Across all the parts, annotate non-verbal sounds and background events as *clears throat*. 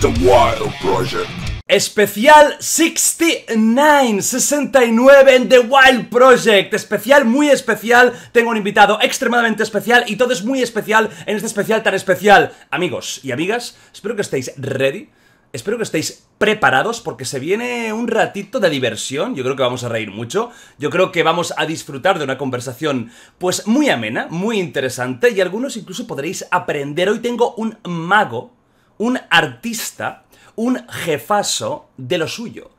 The Wild Project. Especial 69, 69 en The Wild Project. Especial, muy especial. Tengo un invitado extremadamente especial y todo es muy especial en este especial tan especial. Amigos y amigas, espero que estéis ready. Espero que estéis preparados porque se viene un ratito de diversión. Yo creo que vamos a reír mucho. Yo creo que vamos a disfrutar de una conversación pues muy amena, muy interesante y algunos incluso podréis aprender. Hoy tengo un mago un artista, un jefaso, de lo suyo.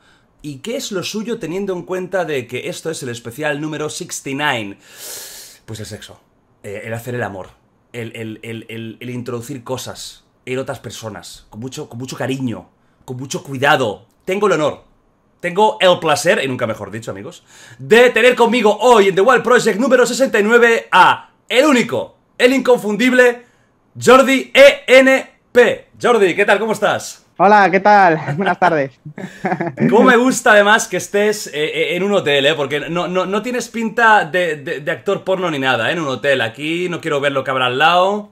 ¿Y qué es lo suyo teniendo en cuenta de que esto es el especial número 69? Pues el sexo, eh, el hacer el amor, el, introducir cosas en otras personas, con mucho, con mucho cariño, con mucho cuidado. Tengo el honor, tengo el placer, y nunca mejor dicho, amigos, de tener conmigo hoy en The Wild Project número 69 a el único, el inconfundible Jordi ENP. Jordi, ¿qué tal? ¿Cómo estás? Hola, ¿qué tal? *laughs* Buenas tardes. *laughs* ¿Cómo me gusta además que estés eh, eh, en un hotel, eh? Porque no, tienes pinta de, actor porno ni nada, En un hotel. Aquí no quiero ver lo que habrá al lado.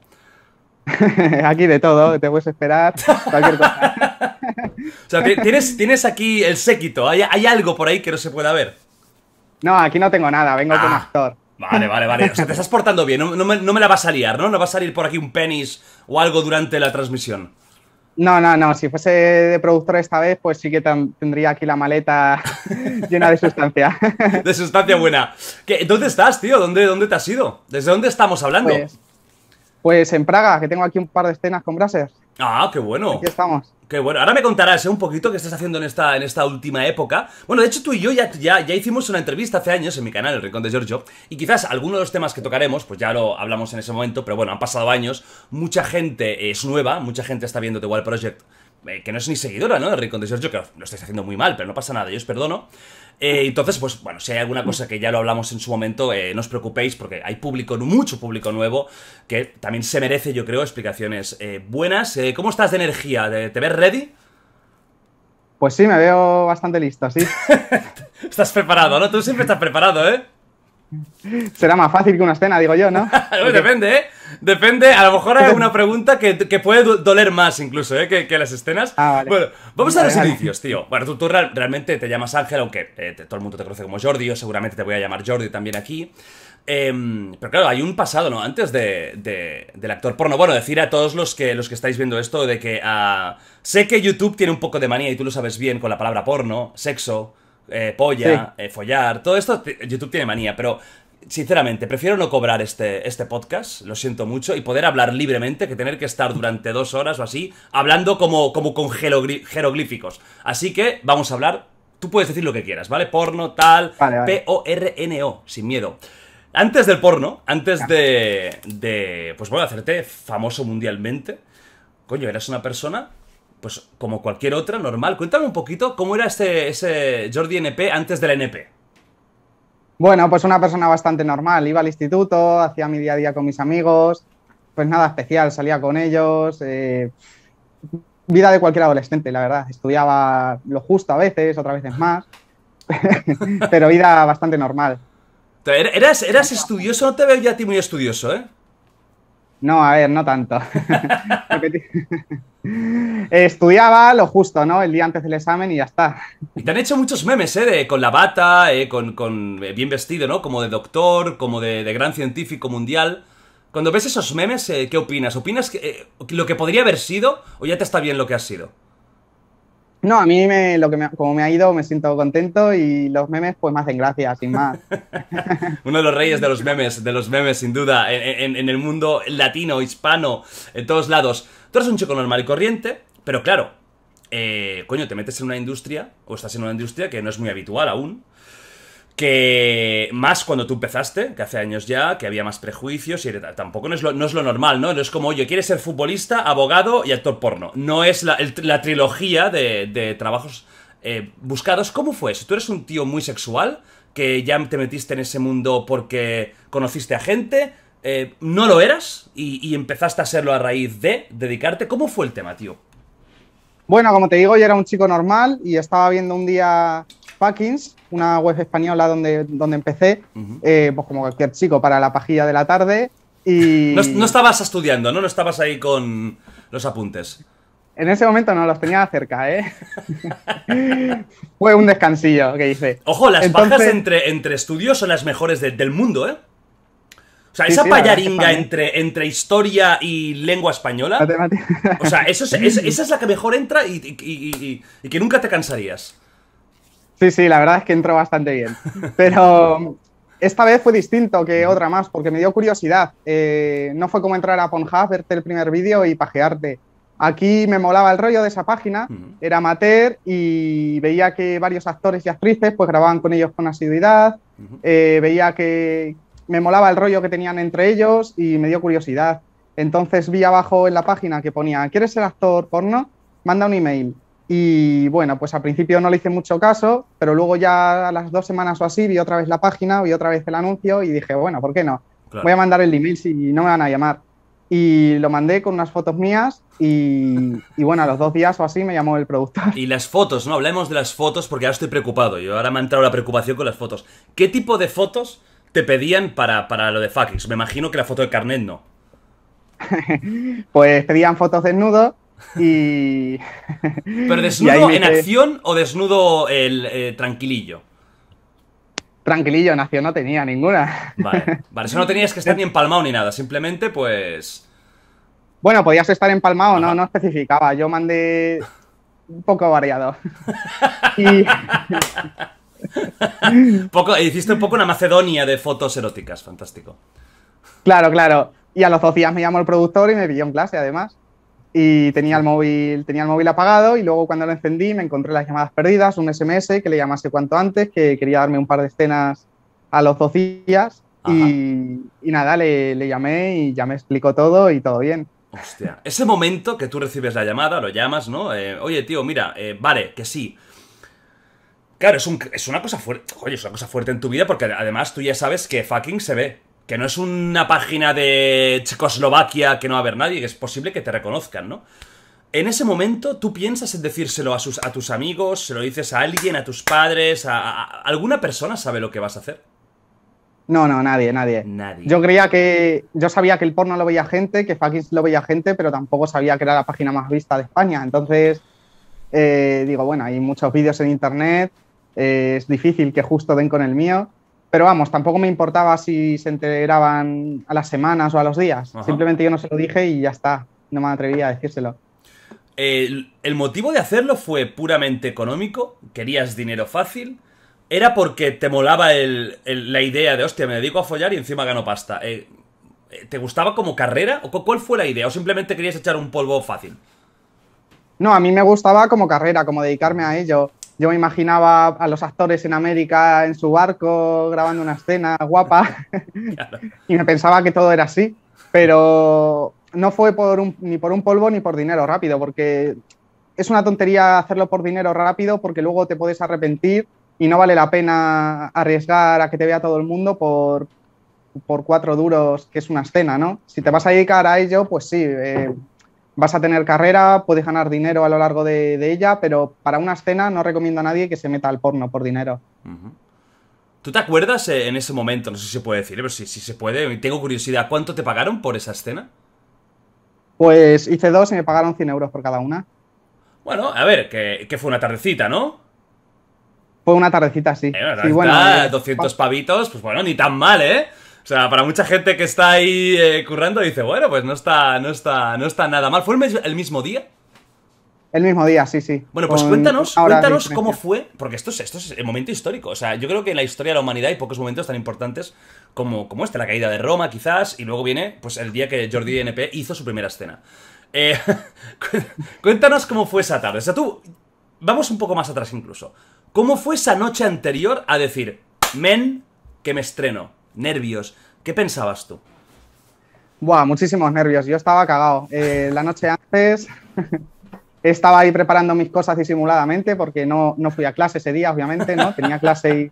*laughs* aquí de todo, te puedes esperar, o sea, tienes, tienes aquí el séquito, ¿Hay, algo por ahí que no se pueda ver. No, aquí no tengo nada, vengo con como ah. actor. Vale, vale, vale. O sea, te estás portando bien. No, me, la vas a liar, ¿no? No va a salir por aquí un penis o algo durante la transmisión. No, no, no. Si fuese de productor esta vez, pues sí que tendría aquí la maleta *laughs* llena de sustancia. de sustancia buena. ¿Qué, ¿Dónde estás, tío? ¿Dónde, ¿Dónde te has ido? ¿Desde dónde estamos hablando? Pues, pues en Praga, que tengo aquí un par de escenas con brasers. Ah, qué bueno. Aquí estamos. Que bueno, ahora me contarás eh, un poquito qué estás haciendo en esta, en esta última época. Bueno, de hecho tú y yo ya, ya, ya hicimos una entrevista hace años en mi canal, El Rincón de Giorgio, y quizás algunos de los temas que tocaremos, pues ya lo hablamos en ese momento, pero bueno, han pasado años, mucha gente es nueva, mucha gente está viendo The Wild Project, eh, que no es ni seguidora, ¿no? El Rincón de Giorgio, que lo estáis haciendo muy mal, pero no pasa nada, yo os perdono. Eh, entonces, pues bueno, si hay alguna cosa que ya lo hablamos en su momento, eh, no os preocupéis porque hay público, mucho público nuevo que también se merece, yo creo, explicaciones eh, buenas. ¿Cómo estás de energía? ¿Te ves ready? Pues sí, me veo bastante listo, sí. *laughs* estás preparado, ¿no? Tú siempre estás preparado, ¿eh? Será más fácil que una escena, digo yo, no *laughs* depende, ¿eh? Depende, a lo mejor hay una pregunta que, puede doler más incluso, ¿eh? que, las escenas. Ah, bueno, vamos a los inicios, tío. Bueno, tú, realmente te llamas Ángel, aunque eh, todo el mundo te conoce como Jordi, yo seguramente te voy a llamar Jordi también aquí. Em, pero claro, hay un pasado, ¿no? Antes de, del actor porno. Bueno, decir a todos los que, los que estáis viendo esto de que ah, sé que YouTube tiene un poco de manía y tú lo sabes bien con la palabra porno, sexo, eh, polla, eh, follar, todo esto YouTube tiene manía, pero sinceramente, prefiero no cobrar este, este podcast, lo siento mucho, y poder hablar libremente que tener que estar durante dos horas o así hablando como, como con jeroglíficos. Así que vamos a hablar, tú puedes decir lo que quieras, ¿vale? Porno, tal, P-O-R-N-O, sin miedo. Antes del porno, antes de, de, pues bueno, hacerte famoso mundialmente, coño, eras una persona pues como cualquier otra, normal. Cuéntame un poquito cómo era ese, ese Jordi NP antes del NP. Bueno, pues una persona bastante normal. Iba al instituto, hacía mi día a día con mis amigos, pues nada especial, salía con ellos. Eh, vida de cualquier adolescente, la verdad. Estudiaba lo justo a veces, otras veces más, *laughs* pero vida bastante normal. Eras, eras estudioso, no te veo ya a ti muy estudioso, ¿eh? No, a ver, no tanto. *laughs* *laughs* Estudiaba lo justo, ¿no? El día antes del examen y ya está. Y te han hecho muchos memes, ¿eh? con la bata, eh, con, eh, bien vestido, ¿no? Como de doctor, como de, gran científico mundial. Cuando ves esos memes, eh, ¿qué opinas? ¿Opinas que, lo que podría haber sido o ya te está bien lo que has sido? No, a mí me, lo que como me ha ido me siento contento y los memes pues me hacen gracia, sin más. *laughs* Uno de los reyes de los memes, de los memes sin duda, en, el mundo latino, hispano, en todos lados. Tú eres un chico normal y corriente, pero claro, eh, coño, te metes en una industria, o estás en una industria que no es muy habitual aún, que más cuando tú empezaste, que hace años ya, que había más prejuicios y tampoco no es, lo, no es lo normal, ¿no? No es como, oye, quieres ser futbolista, abogado y actor porno. No es la, trilogía de, trabajos eh, buscados. ¿Cómo fue eso? ¿Tú eres un tío muy sexual? ¿Que ya te metiste en ese mundo porque conociste a gente? Eh, ¿No lo eras? Y, y empezaste a serlo a raíz de dedicarte. ¿Cómo fue el tema, tío? Bueno, como te digo, yo era un chico normal y estaba viendo un día Packings, una web española donde, donde empecé, eh, pues como cualquier chico, para la pajilla de la tarde. Y... No, estabas estudiando, ¿no? No estabas ahí con los apuntes. En ese momento no, los tenía cerca, ¿eh? *laughs* Fue un descansillo que hice. Ojo, las entre, entre estudios son las mejores del mundo, ¿eh? O sea, esa payaringa entre, entre historia y lengua española. O sea, *laughs* esa es la que mejor entra y que nunca te cansarías. Sí, sí, la verdad es que entró bastante bien. *laughs* Pero esta vez fue distinto que otra más, porque me dio curiosidad. Eh, no fue como entrar a Pornhub, verte el primer vídeo y pajearte. Aquí me molaba el rollo de esa página, era amateur y veía que varios actores y actrices pues grababan con ellos con asiduidad, eh, veía que me molaba el rollo que tenían entre ellos y me dio curiosidad. Entonces vi abajo en la página que ponía, ¿quieres ser actor porno? Manda un email. Y bueno, pues al principio no le hice mucho caso, pero luego ya a las dos semanas o así vi otra vez la página, vi otra vez el anuncio y dije, bueno, ¿por qué no? Voy a mandar el email si no me van a llamar. Y lo mandé con unas fotos mías y, bueno, a los dos días o así me llamó el productor. Y las fotos, ¿no? Hablemos de las fotos porque ahora estoy preocupado. y ahora me ha entrado la preocupación con las fotos. ¿Qué tipo de fotos te pedían para, lo de Fucking? Me imagino que la foto de carnet no. *laughs* pues pedían fotos desnudos y. *laughs* *laughs* ¿Pero desnudo en acción o desnudo el eh, tranquilillo? Tranquilillo, en acción no tenía ninguna. Vale, vale, eso no tenías que estar *laughs* ni empalmado ni nada, simplemente pues. Bueno, podías estar empalmado, no, no especificaba. Yo mandé un poco variado. y... poco, hiciste un poco una Macedonia de fotos eróticas, fantástico. Claro, claro. Y a los dos me llamó el productor y me pilló en clase, además y tenía el móvil, tenía el móvil apagado y luego cuando lo encendí me encontré las llamadas perdidas, un SMS que le llamase cuanto antes, que quería darme un par de escenas a los dos y, nada, le, llamé y ya me explicó todo y todo bien. Hostia, ese momento que tú recibes la llamada, lo llamas, ¿no? Eh, oye, tío, mira, eh, vale, que sí. Claro, es, un, es una cosa fuerte. es una cosa fuerte en tu vida porque además tú ya sabes que fucking se ve que no es una página de Checoslovaquia que no va a haber nadie, que es posible que te reconozcan, ¿no? En ese momento tú piensas en decírselo a, tus amigos, se lo dices a alguien, a tus padres, a, alguna persona sabe lo que vas a hacer. No, no, nadie, nadie, Yo creía que. Yo sabía que el porno lo veía gente, que Fakis lo veía gente, pero tampoco sabía que era la página más vista de España. Entonces, eh, digo, bueno, hay muchos vídeos en internet, eh, es difícil que justo den con el mío. Pero vamos, tampoco me importaba si se enteraban a las semanas o a los días. Simplemente yo no se lo dije y ya está. No me atrevía a decírselo. El, motivo de hacerlo fue puramente económico, querías dinero fácil, era porque te molaba la idea de, hostia, me dedico a follar y encima gano pasta. Eh, eh, ¿Te gustaba como carrera? ¿O cuál fue la idea? ¿O simplemente querías echar un polvo fácil? No, a mí me gustaba como carrera, como dedicarme a ello. Yo me imaginaba a los actores en América en su barco grabando una escena guapa *laughs* y me pensaba que todo era así, pero no fue por ni por un polvo ni por dinero rápido, porque es una tontería hacerlo por dinero rápido porque luego te puedes arrepentir y no vale la pena arriesgar a que te vea todo el mundo por, por cuatro duros, que es una escena, ¿no? Si te vas a dedicar a ello, pues sí, eh, vas a tener carrera, puedes ganar dinero a lo largo de, ella, pero para una escena no recomiendo a nadie que se meta al porno por dinero. ¿Tú te acuerdas eh, en ese momento? No sé si se puede decir, eh, pero si, se puede, tengo curiosidad, ¿cuánto te pagaron por esa escena? Pues hice dos y me pagaron 100 euros por cada una. Bueno, a ver, que, fue una tardecita, ¿no? Fue una tardecita, sí. 200 eh, pavitos, pues bueno, ni tan mal, ¿eh? O sea, para mucha gente que está ahí eh, currando dice, bueno, pues no está, no está, no está nada mal. ¿Fue el, mismo día? El mismo día, sí, sí. Bueno, pues cuéntanos, cuéntanos cómo fue, porque esto es, esto es el momento histórico. O sea, yo creo que en la historia de la humanidad hay pocos momentos tan importantes como, como este, la caída de Roma, quizás, y luego viene pues el día que Jordi NP hizo su primera escena. Eh, *laughs* cuéntanos cómo fue esa tarde. O sea, tú, vamos un poco más atrás incluso. ¿Cómo fue esa noche anterior a decir, men, que me estreno? nervios. ¿Qué pensabas tú? Buah, muchísimos nervios. Yo estaba cagado. Eh, la noche antes *laughs* estaba ahí preparando mis cosas disimuladamente porque no, no, fui a clase ese día, obviamente, ¿no? Tenía clase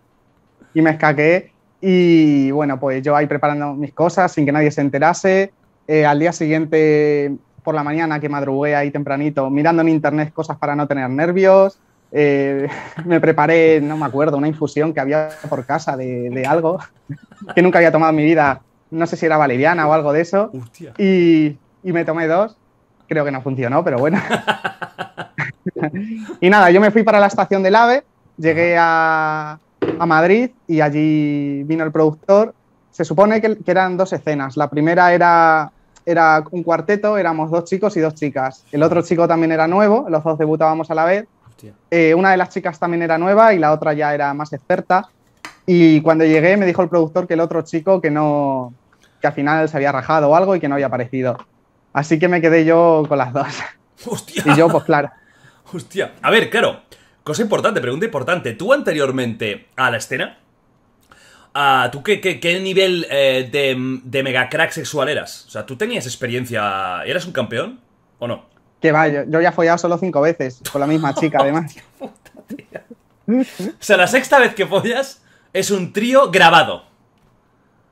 y, y me escaqué. Y bueno, pues yo ahí preparando mis cosas sin que nadie se enterase. Eh, al día siguiente, por la mañana, que madrugué ahí tempranito, mirando en internet cosas para no tener nervios. Eh, *laughs* me preparé, no me acuerdo, una infusión que había por casa de, algo *laughs* que nunca había tomado en mi vida. No sé si era valeriana o algo de eso. Y, me tomé dos. Creo que no funcionó, pero bueno. *laughs* y nada, yo me fui para la estación del AVE, llegué a, Madrid y allí vino el productor. Se supone que, eran dos escenas. La primera era era un cuarteto, éramos dos chicos y dos chicas. El otro chico también era nuevo, los dos debutábamos a la vez eh, una de las chicas también era nueva y la otra ya era más experta. Y cuando llegué me dijo el productor que el otro chico que no, que al final se había rajado o algo y que no había aparecido. Así que me quedé yo con las dos. *laughs* Hostia. Y yo, pues claro. Hostia. A ver, claro. Cosa importante, pregunta importante. Tú anteriormente a la escena, ¿tú qué, qué, nivel eh, de, de mega crack sexual eras? O sea, ¿tú tenías experiencia? ¿Eras un campeón o no? Que va, yo, ya he follado solo cinco veces con la misma chica, *laughs* además. Puta, o sea, la sexta vez que follas es un trío grabado.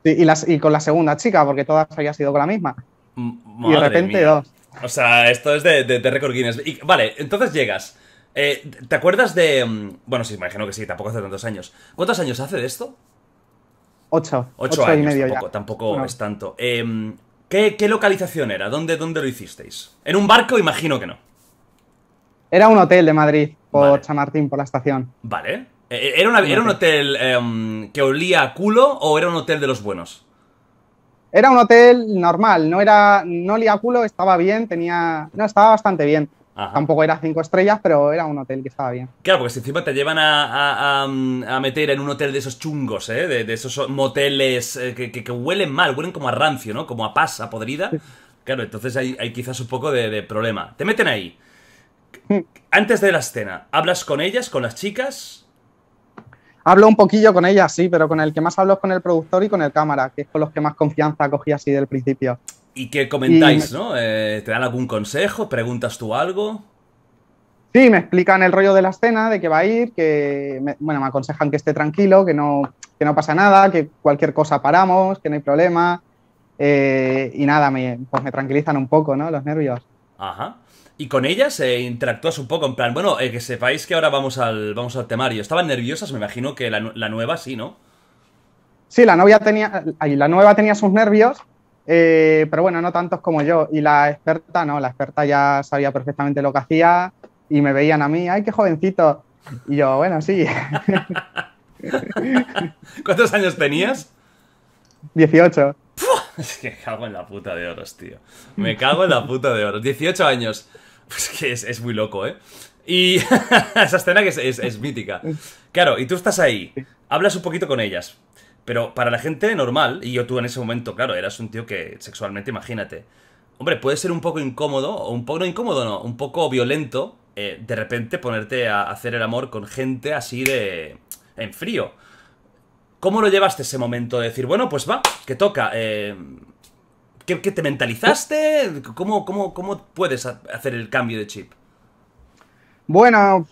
y, con la segunda chica, porque todas había sido con la misma. y de repente dos. O sea, esto es de, de, Guinness. vale, entonces llegas. Eh, ¿Te acuerdas de. Mm, bueno, sí, imagino que sí, tampoco hace tantos años. ¿Cuántos años hace de esto? Ocho. Ocho, Y medio tampoco, ya. tampoco es tanto. Eh, ¿Qué, localización era? ¿Dónde, ¿Dónde lo hicisteis? ¿En un barco? Imagino que no. Era un hotel de Madrid, por Chamartín, San Martín, por la estación. Vale. Eh, eh, ¿Era, un, hotel. Em, que olía a culo o era un hotel de los buenos? Era un hotel normal, no era. no olía a culo, estaba bien, tenía. No, estaba bastante bien. Tampoco era cinco estrellas, pero era un hotel que estaba bien. Claro, porque si encima te llevan a, a, meter en un hotel de esos chungos, ¿eh? de, esos moteles eh, que, que, huelen mal, huelen como a rancio, ¿no? Como a pasa podrida. Claro, entonces hay, quizás un poco de, problema. Te meten ahí. Antes de la escena, ¿hablas con ellas, con las chicas? Hablo un poquillo con ellas, sí, pero con el que más hablo es con el productor y con el cámara, que es con los que más confianza cogí así del principio. ¿Y qué comentáis, no? Eh, ¿Te dan algún consejo? ¿Preguntas tú algo? Sí, me explican el rollo de la escena, de que va a ir, que me, bueno, me aconsejan que esté tranquilo, que no, no pasa nada, que cualquier cosa paramos, que no hay problema. Eh, y nada, pues me tranquilizan un poco, ¿no? Los nervios. Ajá. Y con ellas eh, interactúas un poco, en plan, bueno, que sepáis que ahora vamos al, vamos al temario. Estaban nerviosas, me imagino que la, nueva sí, ¿no? Sí, la novia tenía. La nueva tenía sus nervios eh, pero bueno, no tantos como yo. Y la experta, no, la experta ya sabía perfectamente lo que hacía y me veían a mí, ¡ay, qué jovencito! Y yo, bueno, sí. *laughs* ¿Cuántos años tenías? 18. *laughs* Es que cago en la puta de oros, tío. Me cago en la puta de oros. 18 años. Pues que es, muy loco, ¿eh? Y *laughs* esa escena que es mítica. Claro, y tú estás ahí. Hablas un poquito con ellas pero para la gente normal, y yo tú en ese momento, claro, eras un tío que sexualmente, imagínate. Hombre, puede ser un poco incómodo, o un poco no incómodo, no, un poco violento, eh, de repente ponerte a hacer el amor con gente así de... en frío. ¿Cómo lo llevaste ese momento de decir, bueno, pues va, que toca? Eh, ¿qué, te mentalizaste? ¿Cómo, cómo, cómo puedes hacer el cambio de chip? Bueno,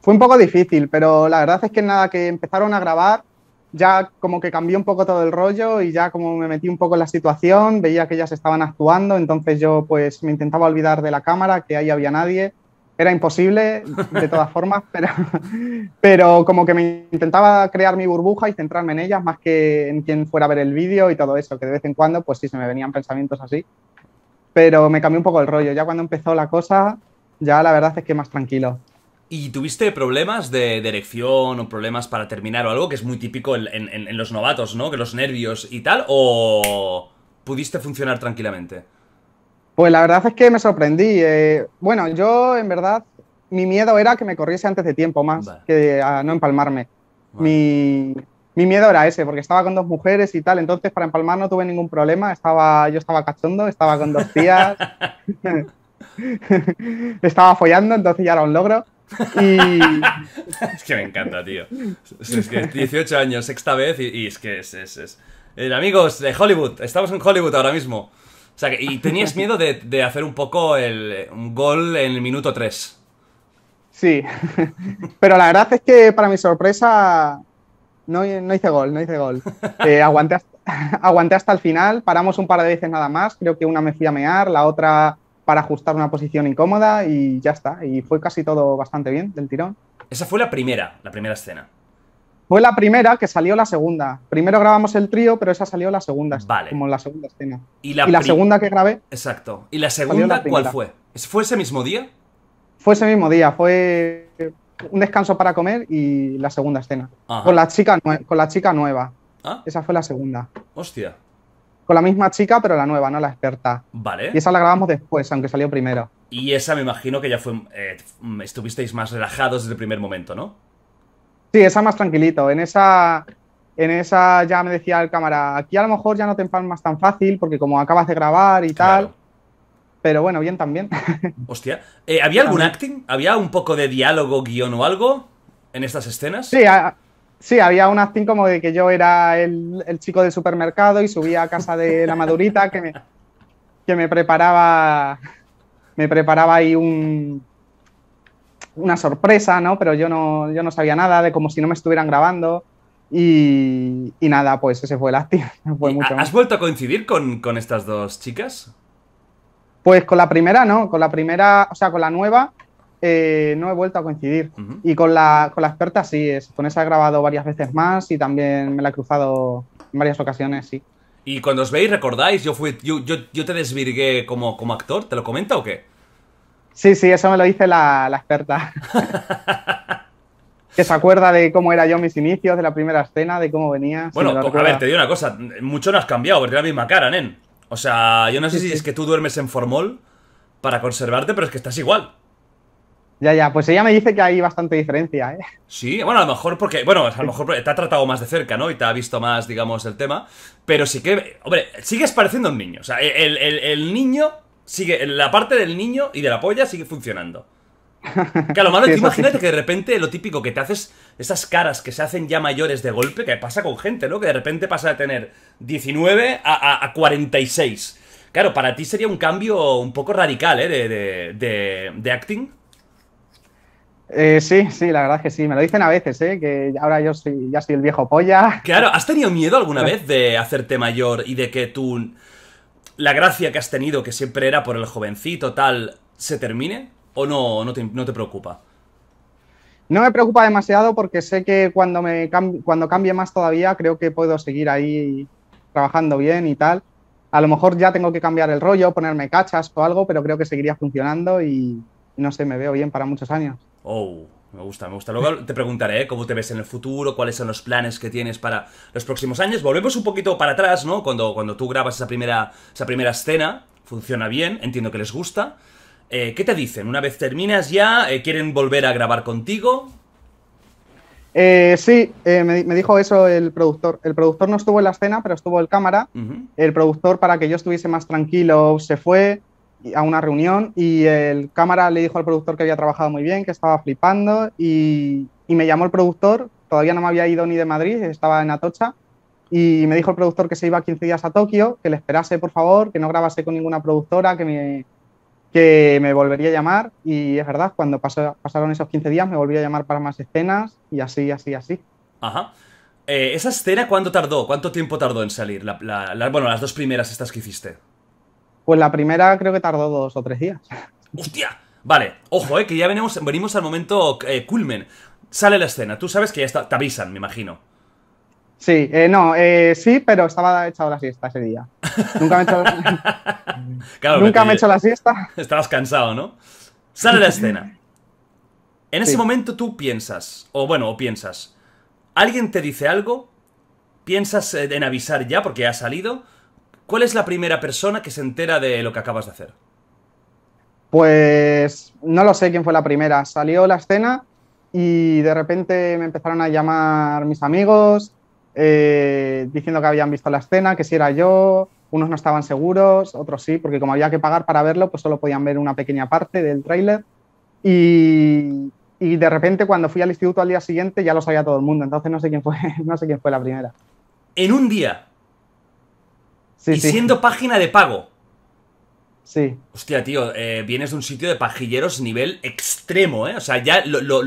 fue un poco difícil, pero la verdad es que nada, que empezaron a grabar ya como que cambié un poco todo el rollo y ya como me metí un poco en la situación, veía que ellas estaban actuando, entonces yo pues me intentaba olvidar de la cámara, que ahí había nadie. Era imposible, de todas *laughs* formas, pero, pero como que me intentaba crear mi burbuja y centrarme en ellas más que en quien fuera a ver el vídeo y todo eso, que de vez en cuando pues sí se me venían pensamientos así. Pero me cambió un poco el rollo, ya cuando empezó la cosa, ya la verdad es que más tranquilo. ¿Y tuviste problemas de, dirección erección o problemas para terminar o algo que es muy típico en, los novatos, ¿no? Que los nervios y tal, o pudiste funcionar tranquilamente? Pues la verdad es que me sorprendí. Eh, bueno, yo en verdad, mi miedo era que me corriese antes de tiempo más que a no empalmarme. Mi, mi, miedo era ese, porque estaba con dos mujeres y tal, entonces para empalmar no tuve ningún problema. Estaba, yo estaba cachondo, estaba con dos tías, *laughs* *laughs* estaba follando, entonces ya era un logro es que me encanta, tío. Es que 18 años, sexta vez, y, es que es, es, es. Eh, amigos de Hollywood, estamos en Hollywood ahora mismo. O sea, que, y tenías miedo de, hacer un poco el, un gol en el minuto 3. Sí, pero la verdad es que para mi sorpresa no, no hice gol, no hice gol. Eh, aguanté, *laughs* aguanté hasta el final, paramos un par de veces nada más, creo que una me fui a mear, la otra para ajustar una posición incómoda y ya está. Y fue casi todo bastante bien del tirón. Esa fue la primera, la primera escena. Fue la primera que salió la segunda. Primero grabamos el trío, pero esa salió la segunda. Como la segunda escena. Y la, segunda que grabé. Exacto. ¿Y la segunda cuál fue? ¿Fue ese mismo día? Fue ese mismo día. Fue un descanso para comer y la segunda escena. Con la, chica con nueva. Ah. Esa fue la segunda. Hostia con la misma chica, pero la nueva, no la experta. Vale. Y esa la grabamos después, aunque salió primero. Y esa me imagino que ya fue. Eh, estuvisteis más relajados desde el primer momento, ¿no? Sí, esa más tranquilito. En esa. En esa ya me decía el cámara, aquí a lo mejor ya no te empalmas tan fácil porque como acabas de grabar y tal. Pero bueno, bien también. *laughs* Hostia. Eh, ¿Había algún acting? ¿Había un poco de diálogo, guión o algo en estas escenas? Sí, Sí, había un acting como de que yo era el, chico del supermercado y subía a casa de la madurita que me, que me preparaba me preparaba ahí un, una sorpresa, ¿no? Pero yo no, yo no sabía nada de como si no me estuvieran grabando. Y, nada, pues ese fue el acting. *laughs* ¿Has vuelto a coincidir con, con estas dos chicas? Pues con la primera, ¿no? Con la primera, o sea, con la nueva, eh, no he vuelto a coincidir. Y con la, experta sí, es, con esa grabado varias veces más y también me la he cruzado en varias ocasiones, sí. Y cuando os veis, ¿recordáis? Yo, fui, yo, yo, te desvirgué como, como actor, ¿te lo comenta o qué? Sí, sí, eso me lo dice la, experta. *laughs* que se acuerda de cómo era yo mis inicios, de la primera escena, de cómo venía. Bueno, a ver, te digo una cosa, mucho no has cambiado, porque la misma cara, nen. O sea, yo no sé si es que tú duermes en formol para conservarte, pero es que estás igual. Ya, ya, pues ella me dice que hay bastante diferencia, ¿eh? Sí, bueno, a lo mejor porque, bueno, a lo mejor te ha tratado más de cerca, ¿no? Y te ha visto más, digamos, el tema. Pero sí que, hombre, sigues pareciendo un niño. O sea, el, niño sigue, la parte del niño y de la polla sigue funcionando. Que lo malo, sí, imagínate que de repente lo típico que te haces, esas caras que se hacen ya mayores de golpe, que pasa con gente, ¿no? Que de repente pasa de tener 19 a, 46. Claro, para ti sería un cambio un poco radical, ¿eh? de, de, de, de acting. Eh, sí, sí, la verdad es que sí. Me lo dicen a veces, ¿eh? Que ahora yo soy, ya soy el viejo polla. Claro, ¿has tenido miedo alguna vez de hacerte mayor y de que tú. La gracia que has tenido, que siempre era por el jovencito, tal, se termine? ¿O no, no, te, no te preocupa? No me preocupa demasiado porque sé que cuando, me cuando cambie más todavía, creo que puedo seguir ahí trabajando bien y tal. A lo mejor ya tengo que cambiar el rollo, ponerme cachas o algo, pero creo que seguiría funcionando y no sé, me veo bien para muchos años. Oh, me gusta, me gusta. Luego te preguntaré ¿eh? cómo te ves en el futuro, cuáles son los planes que tienes para los próximos años. Volvemos un poquito para atrás, ¿no? Cuando, cuando tú grabas esa primera, esa primera escena, funciona bien, entiendo que les gusta. Eh, ¿Qué te dicen? Una vez terminas ya, eh, ¿quieren volver a grabar contigo? sí, me, dijo eso el productor. El productor no estuvo en la escena, pero estuvo el cámara. El productor, para que yo estuviese más tranquilo, se fue a una reunión y el cámara le dijo al productor que había trabajado muy bien, que estaba flipando y, me llamó el productor, todavía no me había ido ni de Madrid, estaba en Atocha y me dijo el productor que se iba 15 días a Tokio, que le esperase por favor, que no grabase con ninguna productora, que me, que me volvería a llamar y es verdad, cuando pasaron esos 15 días me volví a llamar para más escenas y así, así, así. Ajá. Eh, ¿Esa escena cuándo tardó? ¿Cuánto tiempo tardó en salir? bueno, las dos primeras estas que hiciste. Pues la primera creo que tardó dos o tres días. ¡Hostia! Vale, ojo, eh, que ya venimos, venimos al momento eh, culmen. Sale la escena, tú sabes que ya está, te avisan, me imagino. Sí, eh, no, sí, pero estaba echado la siesta ese día. Nunca me he la *laughs* claro Nunca me he echado la siesta. Estabas cansado, ¿no? Sale la escena. En ese momento tú piensas, o bueno, o piensas, alguien te dice algo, piensas en avisar ya porque ha salido, ¿Cuál es la primera persona que se entera de lo que acabas de hacer? Pues no lo sé quién fue la primera. Salió la escena y de repente me empezaron a llamar mis amigos eh, diciendo que habían visto la escena, que si era yo, unos no estaban seguros, otros sí, porque como había que pagar para verlo, pues solo podían ver una pequeña parte del tráiler. Y, y, de repente cuando fui al instituto al día siguiente ya lo sabía todo el mundo, entonces no sé quién fue, *laughs* no sé quién fue la primera. En un día, y siendo página de pago. Sí. Hostia, tío, eh, vienes de un sitio de pajilleros nivel extremo, ¿eh? O sea, ya lo,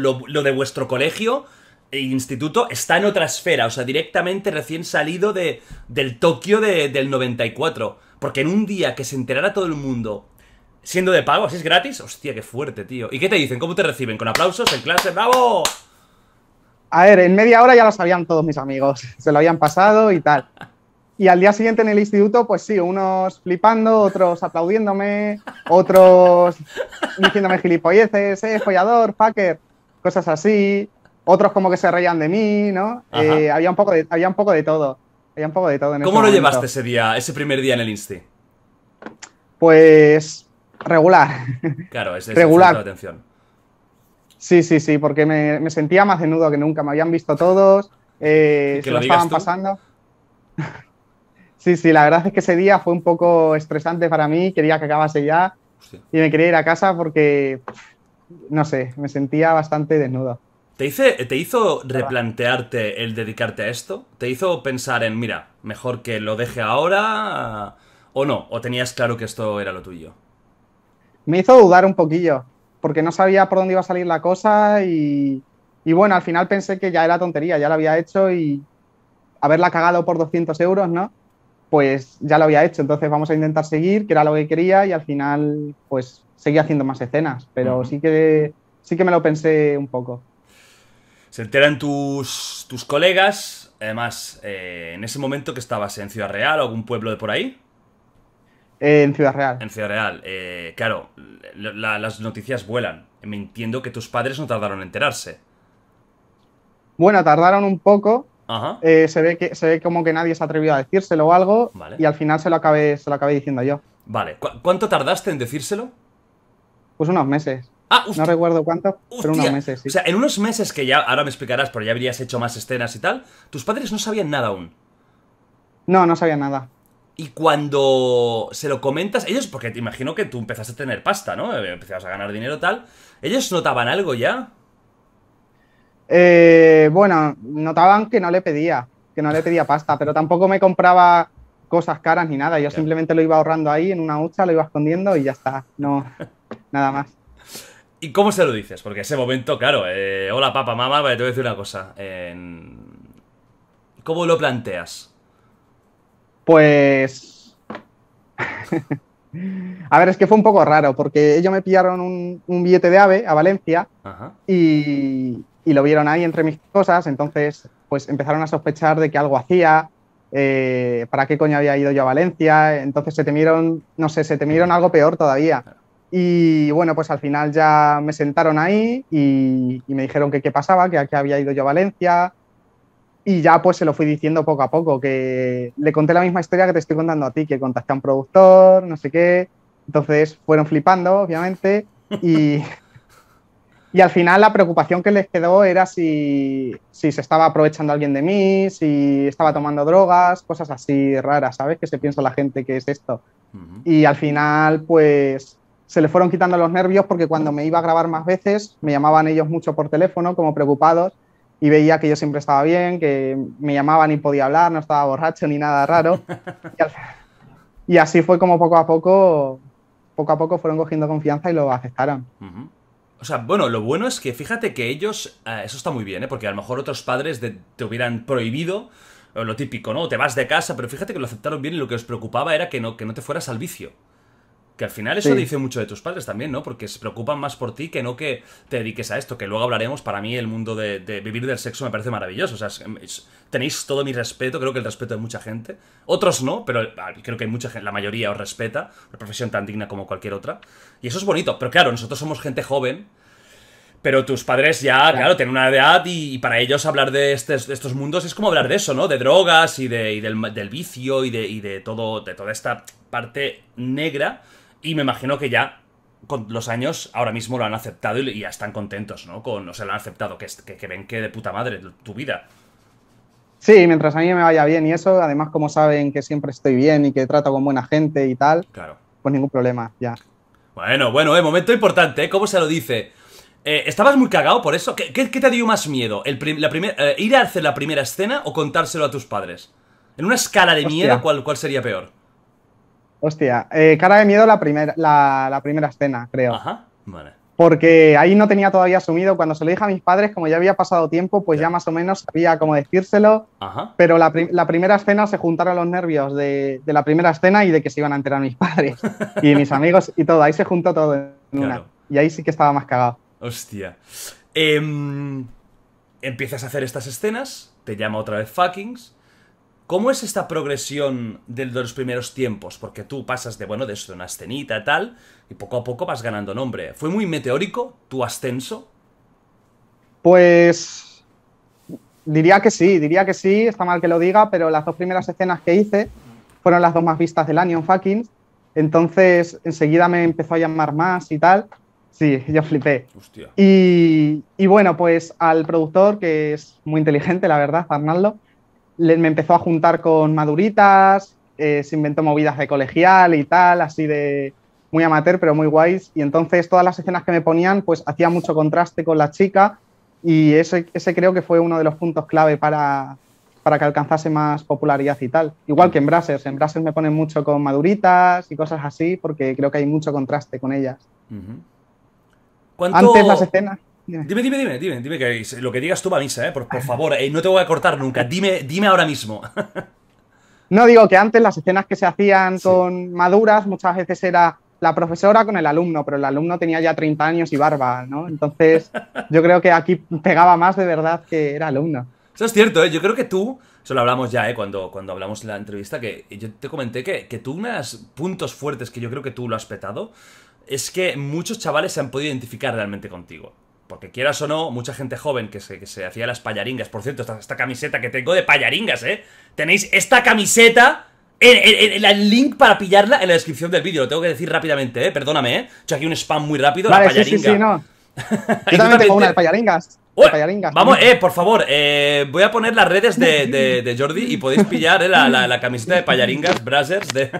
de vuestro colegio e instituto está en otra esfera, o sea, directamente recién salido de, del Tokio del 94. Porque en un día que se enterara todo el mundo siendo de pago, así es gratis, hostia, qué fuerte, tío. ¿Y qué te dicen? ¿Cómo te reciben? ¿Con aplausos? ¿En clase? ¡Bravo! A ver, en media hora ya lo sabían todos mis amigos, *laughs* se lo habían pasado y tal. Y al día siguiente en el instituto, pues sí, unos flipando, otros aplaudiéndome, otros diciéndome gilipolleces, eh, follador, fucker, cosas así. Otros como que se reían de mí, ¿no? Eh, había, un poco de, había un poco de todo. Había un poco de todo. ¿Cómo lo llevaste ese día, ese primer día en el insti? Pues regular. Claro, es regular. atención. Sí, sí, sí, porque me, sentía más desnudo que nunca. Me habían visto todos, eh, se lo, estaban pasando. Sí, sí, la verdad es que ese día fue un poco estresante para mí, quería que acabase ya y me quería ir a casa porque, no sé, me sentía bastante desnudo. ¿Te, hice, ¿Te hizo replantearte el dedicarte a esto? ¿Te hizo pensar en, mira, mejor que lo deje ahora o no? ¿O tenías claro que esto era lo tuyo? Me hizo dudar un poquillo, porque no sabía por dónde iba a salir la cosa y, y bueno, al final pensé que ya era tontería, ya lo había hecho y haberla cagado por 200 euros, ¿no? pues ya lo había hecho, entonces vamos a intentar seguir, que era lo que quería y al final pues seguí haciendo más escenas, pero sí, que, sí que me lo pensé un poco. Se enteran tus, tus colegas, además, eh, en ese momento que estabas en Ciudad Real o algún pueblo de por ahí. Eh, en Ciudad Real. En Ciudad Real. Eh, claro, las noticias vuelan. Me entiendo que tus padres no tardaron en enterarse. Bueno, tardaron un poco, eh, se, ve que, se ve como que nadie se atrevió a decírselo o algo y al final se lo acabé, se lo diciendo yo. Vale, ¿cuánto tardaste en decírselo? Pues unos meses. Ah, no recuerdo cuánto, pero unos meses. O sea, en unos meses que ya, ahora me explicarás, pero ya habrías hecho más escenas y tal, tus padres no sabían nada aún. No, no sabían nada. Y cuando se lo comentas, ellos, porque te imagino que tú empezaste a tener pasta, ¿no? Eh, Empezabas a ganar dinero y tal. ¿Ellos notaban algo ya? Eh, bueno, notaban que no le pedía, que no le pedía pasta, pero tampoco me compraba cosas caras ni nada. Yo simplemente lo iba ahorrando ahí en una hucha, lo iba escondiendo y ya está. No, nada más. ¿Y cómo se lo dices? Porque ese momento, claro, eh, hola papá, mamá, te voy a decir una cosa. ¿Cómo lo planteas? Pues... *laughs* a ver, es que fue un poco raro, porque ellos me pillaron un, billete de ave a Valencia y, y lo vieron ahí entre mis cosas, entonces pues empezaron a sospechar de que algo hacía, eh, para qué coño había ido yo a Valencia, entonces se temieron, no sé, se temieron algo peor todavía. Y bueno, pues al final ya me sentaron ahí y, me dijeron que qué pasaba, que aquí había ido yo a Valencia. Y ya pues se lo fui diciendo poco a poco, que le conté la misma historia que te estoy contando a ti, que contacté a un productor, no sé qué. Entonces fueron flipando, obviamente. Y, *laughs* Y al final la preocupación que les quedó era si, se estaba aprovechando alguien de mí, si estaba tomando drogas, cosas así raras, ¿sabes? Que se piensa la gente que es esto. Y al final, pues se le fueron quitando los nervios porque cuando me iba a grabar más veces, me llamaban ellos mucho por teléfono, como preocupados, y veía que yo siempre estaba bien, que me llamaban y podía hablar, no estaba borracho ni nada raro. *laughs* y, así fue como poco a poco, poco a poco fueron cogiendo confianza y lo aceptaron. O sea, bueno, lo bueno es que fíjate que ellos, eh, eso está muy bien, ¿eh? porque a lo mejor otros padres te hubieran prohibido eh, lo típico, ¿no? Te vas de casa, pero fíjate que lo aceptaron bien y lo que os preocupaba era que no, que no te fueras al vicio al final eso dice mucho de tus padres también, ¿no? Porque se preocupan más por ti que no que te dediques a esto, que luego hablaremos. Para mí el mundo de, vivir del sexo me parece maravilloso. O sea, tenéis todo mi respeto, creo que el respeto de mucha gente. Otros no, pero ah, creo que hay mucha gente, la mayoría os respeta, una profesión tan digna como cualquier otra. Y eso es bonito, pero claro, nosotros somos gente joven. Pero tus padres ya, claro, tienen una edad y, para ellos hablar de, estos mundos es como hablar de eso, ¿no? De drogas y, de, del, vicio y de, y de, todo, de toda esta parte negra y me imagino que ya con los años ahora mismo lo han aceptado y, ya están contentos, ¿no? Con, o sea, lo han aceptado, que, ven que de puta madre tu vida. Sí, mientras a mí me vaya bien y eso, además como saben que siempre estoy bien y que trato con buena gente y tal, claro. pues ningún problema, ya. Bueno, bueno, eh, momento importante, ¿eh? ¿Cómo se lo dice? Eh, ¿Estabas muy cagado por eso? ¿Qué, qué, te dio más miedo? El eh, ¿Ir a hacer la primera escena o contárselo a tus padres? En una escala de miedo, ¿cuál, ¿cuál sería peor? Hostia, eh, cara de miedo la, la, primera escena, creo. Ajá, vale. Porque ahí no tenía todavía asumido. Cuando se lo dije a mis padres, como ya había pasado tiempo, pues ya, más o menos sabía cómo decírselo. Ajá. Pero la, primera escena se juntaron los nervios de, la primera escena y de que se iban a enterar mis padres *laughs* y mis amigos y todo. Ahí se juntó todo en una. Y ahí sí que estaba más cagado. Hostia. Em, empiezas a hacer estas escenas, te llama otra vez Fuckings ¿Cómo es esta progresión de los primeros tiempos? Porque tú pasas de, bueno, de una escenita, tal, y poco a poco vas ganando nombre. ¿Fue muy meteórico tu ascenso? Pues diría que sí, diría que sí, está mal que lo diga, pero las dos primeras escenas que hice fueron las dos más vistas del año en Entonces, enseguida me empezó a llamar más y tal. Sí, yo flipé. Hostia. Y, y, bueno, pues al productor, que es muy inteligente, la verdad, Arnaldo, me empezó a juntar con maduritas, eh, se inventó movidas de colegial y tal, así de muy amateur, pero muy guays. Y entonces todas las escenas que me ponían, pues hacía mucho contraste con la chica y ese, ese creo que fue uno de los puntos clave para, que alcanzase más popularidad y tal. Igual que en Brassers, en Brassers me ponen mucho con maduritas y cosas así porque creo que hay mucho contraste con ellas. Antes las escenas. Dime. dime, dime, dime, dime, que lo que digas tú va a misa, por, favor, eh, no te voy a cortar nunca, dime, dime ahora mismo. *laughs* no digo que antes las escenas que se hacían con maduras muchas veces era la profesora con el alumno, pero el alumno tenía ya 30 años y barba, ¿no? Entonces *laughs* yo creo que aquí pegaba más de verdad que era alumno. Eso es cierto, ¿eh? yo creo que tú, eso lo hablamos ya, eh, cuando, hablamos en la entrevista, que yo te comenté que, que tú, uno de puntos fuertes que yo creo que tú lo has petado, es que muchos chavales se han podido identificar realmente contigo porque quieras o no, mucha gente joven que se, hacía las payaringas. Por cierto, esta, esta, camiseta que tengo de payaringas, ¿eh? Tenéis esta camiseta. El, el, link para pillarla en la descripción del vídeo, lo tengo que decir rápidamente, ¿eh? Perdóname, ¿eh? He hecho aquí un spam muy rápido. Vale, la Sí, sí, sí, no. *laughs* Yo también tengo una de payaringas vamos, eh, por favor, eh, voy a poner las redes de, Jordi y podéis pillar eh, la, camiseta de payaringas, brasers de,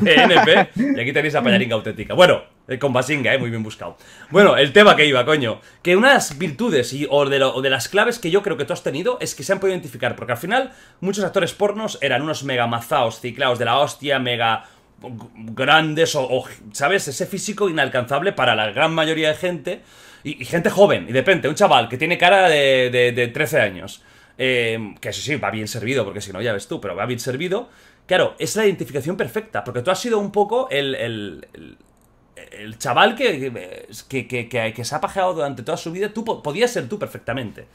de, NP. Y aquí tenéis a payaringa auténtica. Bueno, eh, con basinga, eh, muy bien buscado. Bueno, el tema que iba, coño. Que unas virtudes y, o, de o de las claves que yo creo que tú has tenido es que se han podido identificar. Porque al final, muchos actores pornos eran unos mega mazaos, ciclaos de la hostia, mega grandes o, ¿sabes? Ese físico inalcanzable para la gran mayoría de gente. Y, gente joven, y de repente, un chaval que tiene cara de, de, 13 años. Eh, que sí, sí, va bien servido, porque si no, ya ves tú, pero va bien servido. Claro, es la identificación perfecta, porque tú has sido un poco el, el, chaval que que, se ha pajeado durante toda su vida, tú podías ser tú perfectamente.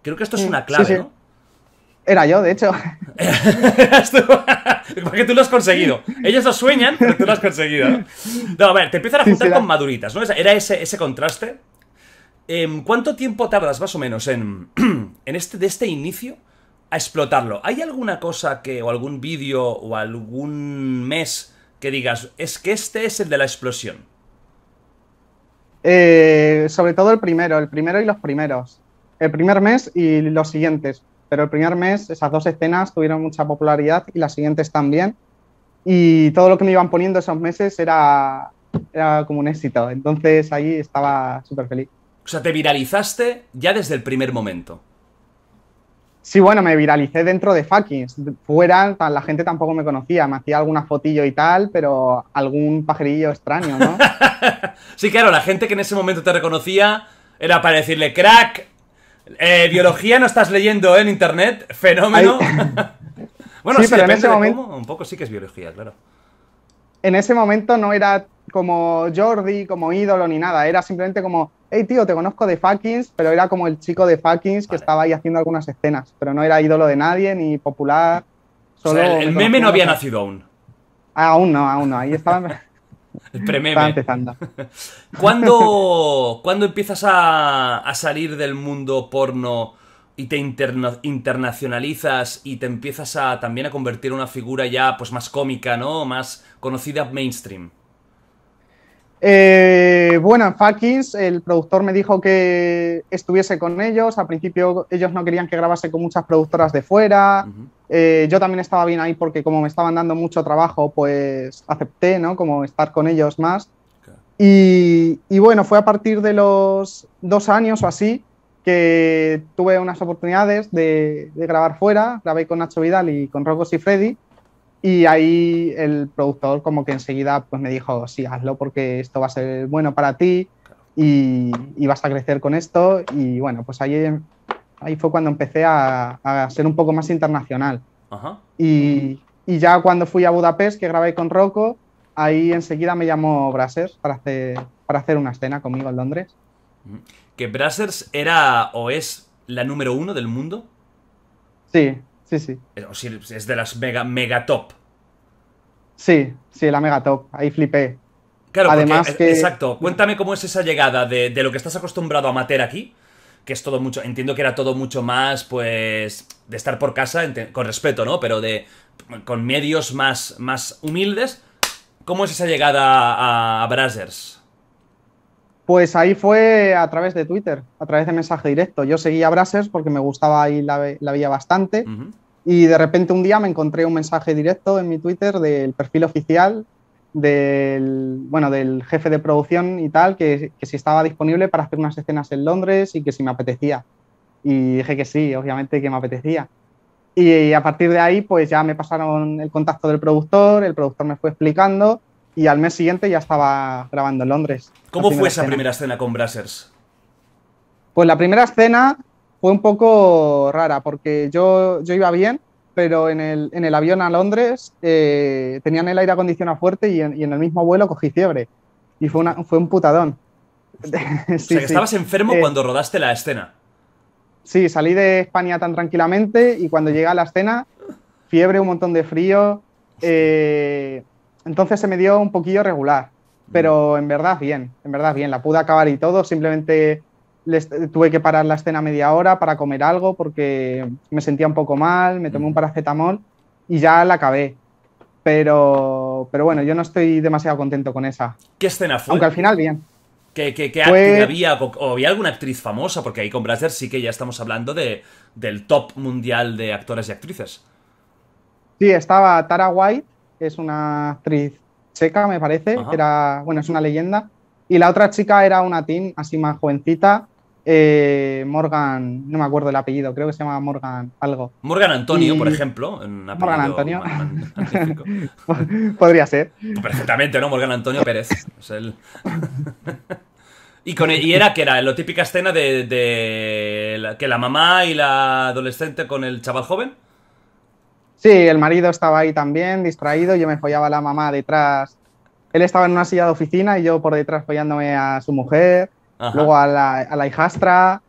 Creo que esto es una clave, ¿no? Era yo, de hecho. Porque *laughs* *laughs* tú lo has conseguido. Ellos lo sueñan, pero tú lo has conseguido. No, a ver, te empiezan a juntar con maduritas, ¿no? Era ese, ese contraste Em, ¿Cuánto tiempo tardas más o menos *clears throat* en, este, de este inicio a explotarlo? ¿Hay alguna cosa que, o algún vídeo, o algún mes que digas, es que este es el de la explosión? Eh, sobre todo el primero, el primero y los primeros. El primer mes y los siguientes. Pero el primer mes, esas dos escenas tuvieron mucha popularidad y las siguientes también. Y todo lo que me iban poniendo esos meses era, era como un éxito. Entonces ahí estaba súper feliz. O sea, te viralizaste ya desde el primer momento. Sí, bueno, me viralicé dentro de Fakis. Fuera, la gente tampoco me conocía. Me hacía alguna fotillo y tal, pero algún pajerillo extraño, ¿no? *laughs* sí, claro, la gente que en ese momento te reconocía era para decirle, crack, eh, biología no estás leyendo en internet, fenómeno. *laughs* bueno, sí, pero en ese momento... un poco sí que es biología, claro. En ese momento no era como Jordi, como ídolo ni nada, era simplemente como hey tío, te conozco de Fuckings, pero era como el chico de Fuckings que estaba ahí haciendo algunas escenas, pero no era ídolo de nadie ni popular. el, meme no había nacido aún. Ah, aún no, aún no, ahí estaba. *laughs* el prememe. *laughs* ¿Cuándo, ¿Cuándo, empiezas a, salir del mundo porno y te internacionalizas y te empiezas también a convertir en una figura ya pues más cómica, ¿no? Más conocida mainstream. Eh, bueno, en Fakins, el productor me dijo que estuviese con ellos. Al principio ellos no querían que grabase con muchas productoras de fuera. Eh, yo también estaba bien ahí porque como me estaban dando mucho trabajo, pues acepté, ¿no? Como estar con ellos más. Y, bueno, fue a partir de los dos años o así que tuve unas oportunidades de, de grabar fuera. Grabé con Nacho Vidal y con Rocos y Freddy. Y ahí el productor como que enseguida pues me dijo, sí, hazlo porque esto va a ser bueno para ti y, vas a crecer con esto. Y bueno, pues ahí, ahí fue cuando empecé a, ser un poco más internacional. Y, ya cuando fui a Budapest, que grabé con Rocco, ahí enseguida me llamó Brassers para hacer, para hacer una escena conmigo en Londres. ¿Que Brassers era o es la número uno del mundo? Sí, Sí, sí. Eh, o si Es de las mega, mega top. Sí, sí, la mega top. Ahí flipé. Claro, además porque, exacto. Cuéntame cómo es esa llegada de, lo que estás acostumbrado a mater aquí, que es todo mucho. Entiendo que era todo mucho más, pues, de estar por casa, con respeto, ¿no? Pero de con medios más, más humildes. ¿Cómo es esa llegada a, Brazzers? Pues ahí fue a través de Twitter, a través de mensaje directo. Yo seguía a Brazzers porque me gustaba ahí la, la veía bastante. Y de repente un día me encontré un mensaje directo en mi Twitter del perfil oficial del, bueno, del jefe de producción y tal, que, que si estaba disponible para hacer unas escenas en Londres y que si me apetecía. Y dije que sí, obviamente que me apetecía. Y a partir de ahí, pues ya me pasaron el contacto del productor, el productor me fue explicando y al mes siguiente ya estaba grabando en Londres. ¿Cómo fue esa primera escena con Brassers? Pues la primera escena fue un poco rara porque yo, yo iba bien, pero en el, en el avión a Londres eh, tenían el aire acondicionado fuerte y en, el mismo vuelo cogí fiebre. Y fue, una, fue un putadón. *laughs* o sea, que estabas enfermo eh, cuando rodaste la escena. Sí, salí de España tan tranquilamente y cuando llegué a la escena, fiebre, un montón de frío. Eh, entonces se me dio un poquillo regular, pero mm. en verdad bien, en verdad bien. La pude acabar y todo, simplemente tuve que parar la escena media hora para comer algo porque me sentía un poco mal, me tomé un mm. paracetamol y ya la acabé. Pero, bueno, yo no estoy demasiado contento con esa. ¿Qué escena fue? Aunque al final bien. ¿Qué, había? ¿O había alguna actriz famosa? Porque ahí con Brazzers sí que ya estamos hablando de, del top mundial de actores y actrices. Sí, estaba Tara White, es una actriz checa, me parece. Era, bueno, es una leyenda. Y la otra chica era una teen así más jovencita eh, Morgan, no me acuerdo el apellido, creo que se llama Morgan algo. Morgan Antonio, por ejemplo. Morgan Antonio. *laughs* Podría ser. Perfectamente, ¿no? Morgan Antonio Pérez. *laughs* E, y, era que era la típica escena de, que la mamá y la adolescente con el chaval joven. Sí, el marido estaba ahí también, distraído. Yo me follaba la mamá detrás. Él estaba en una silla de oficina y yo por detrás follándome a su mujer luego a la, hijastra.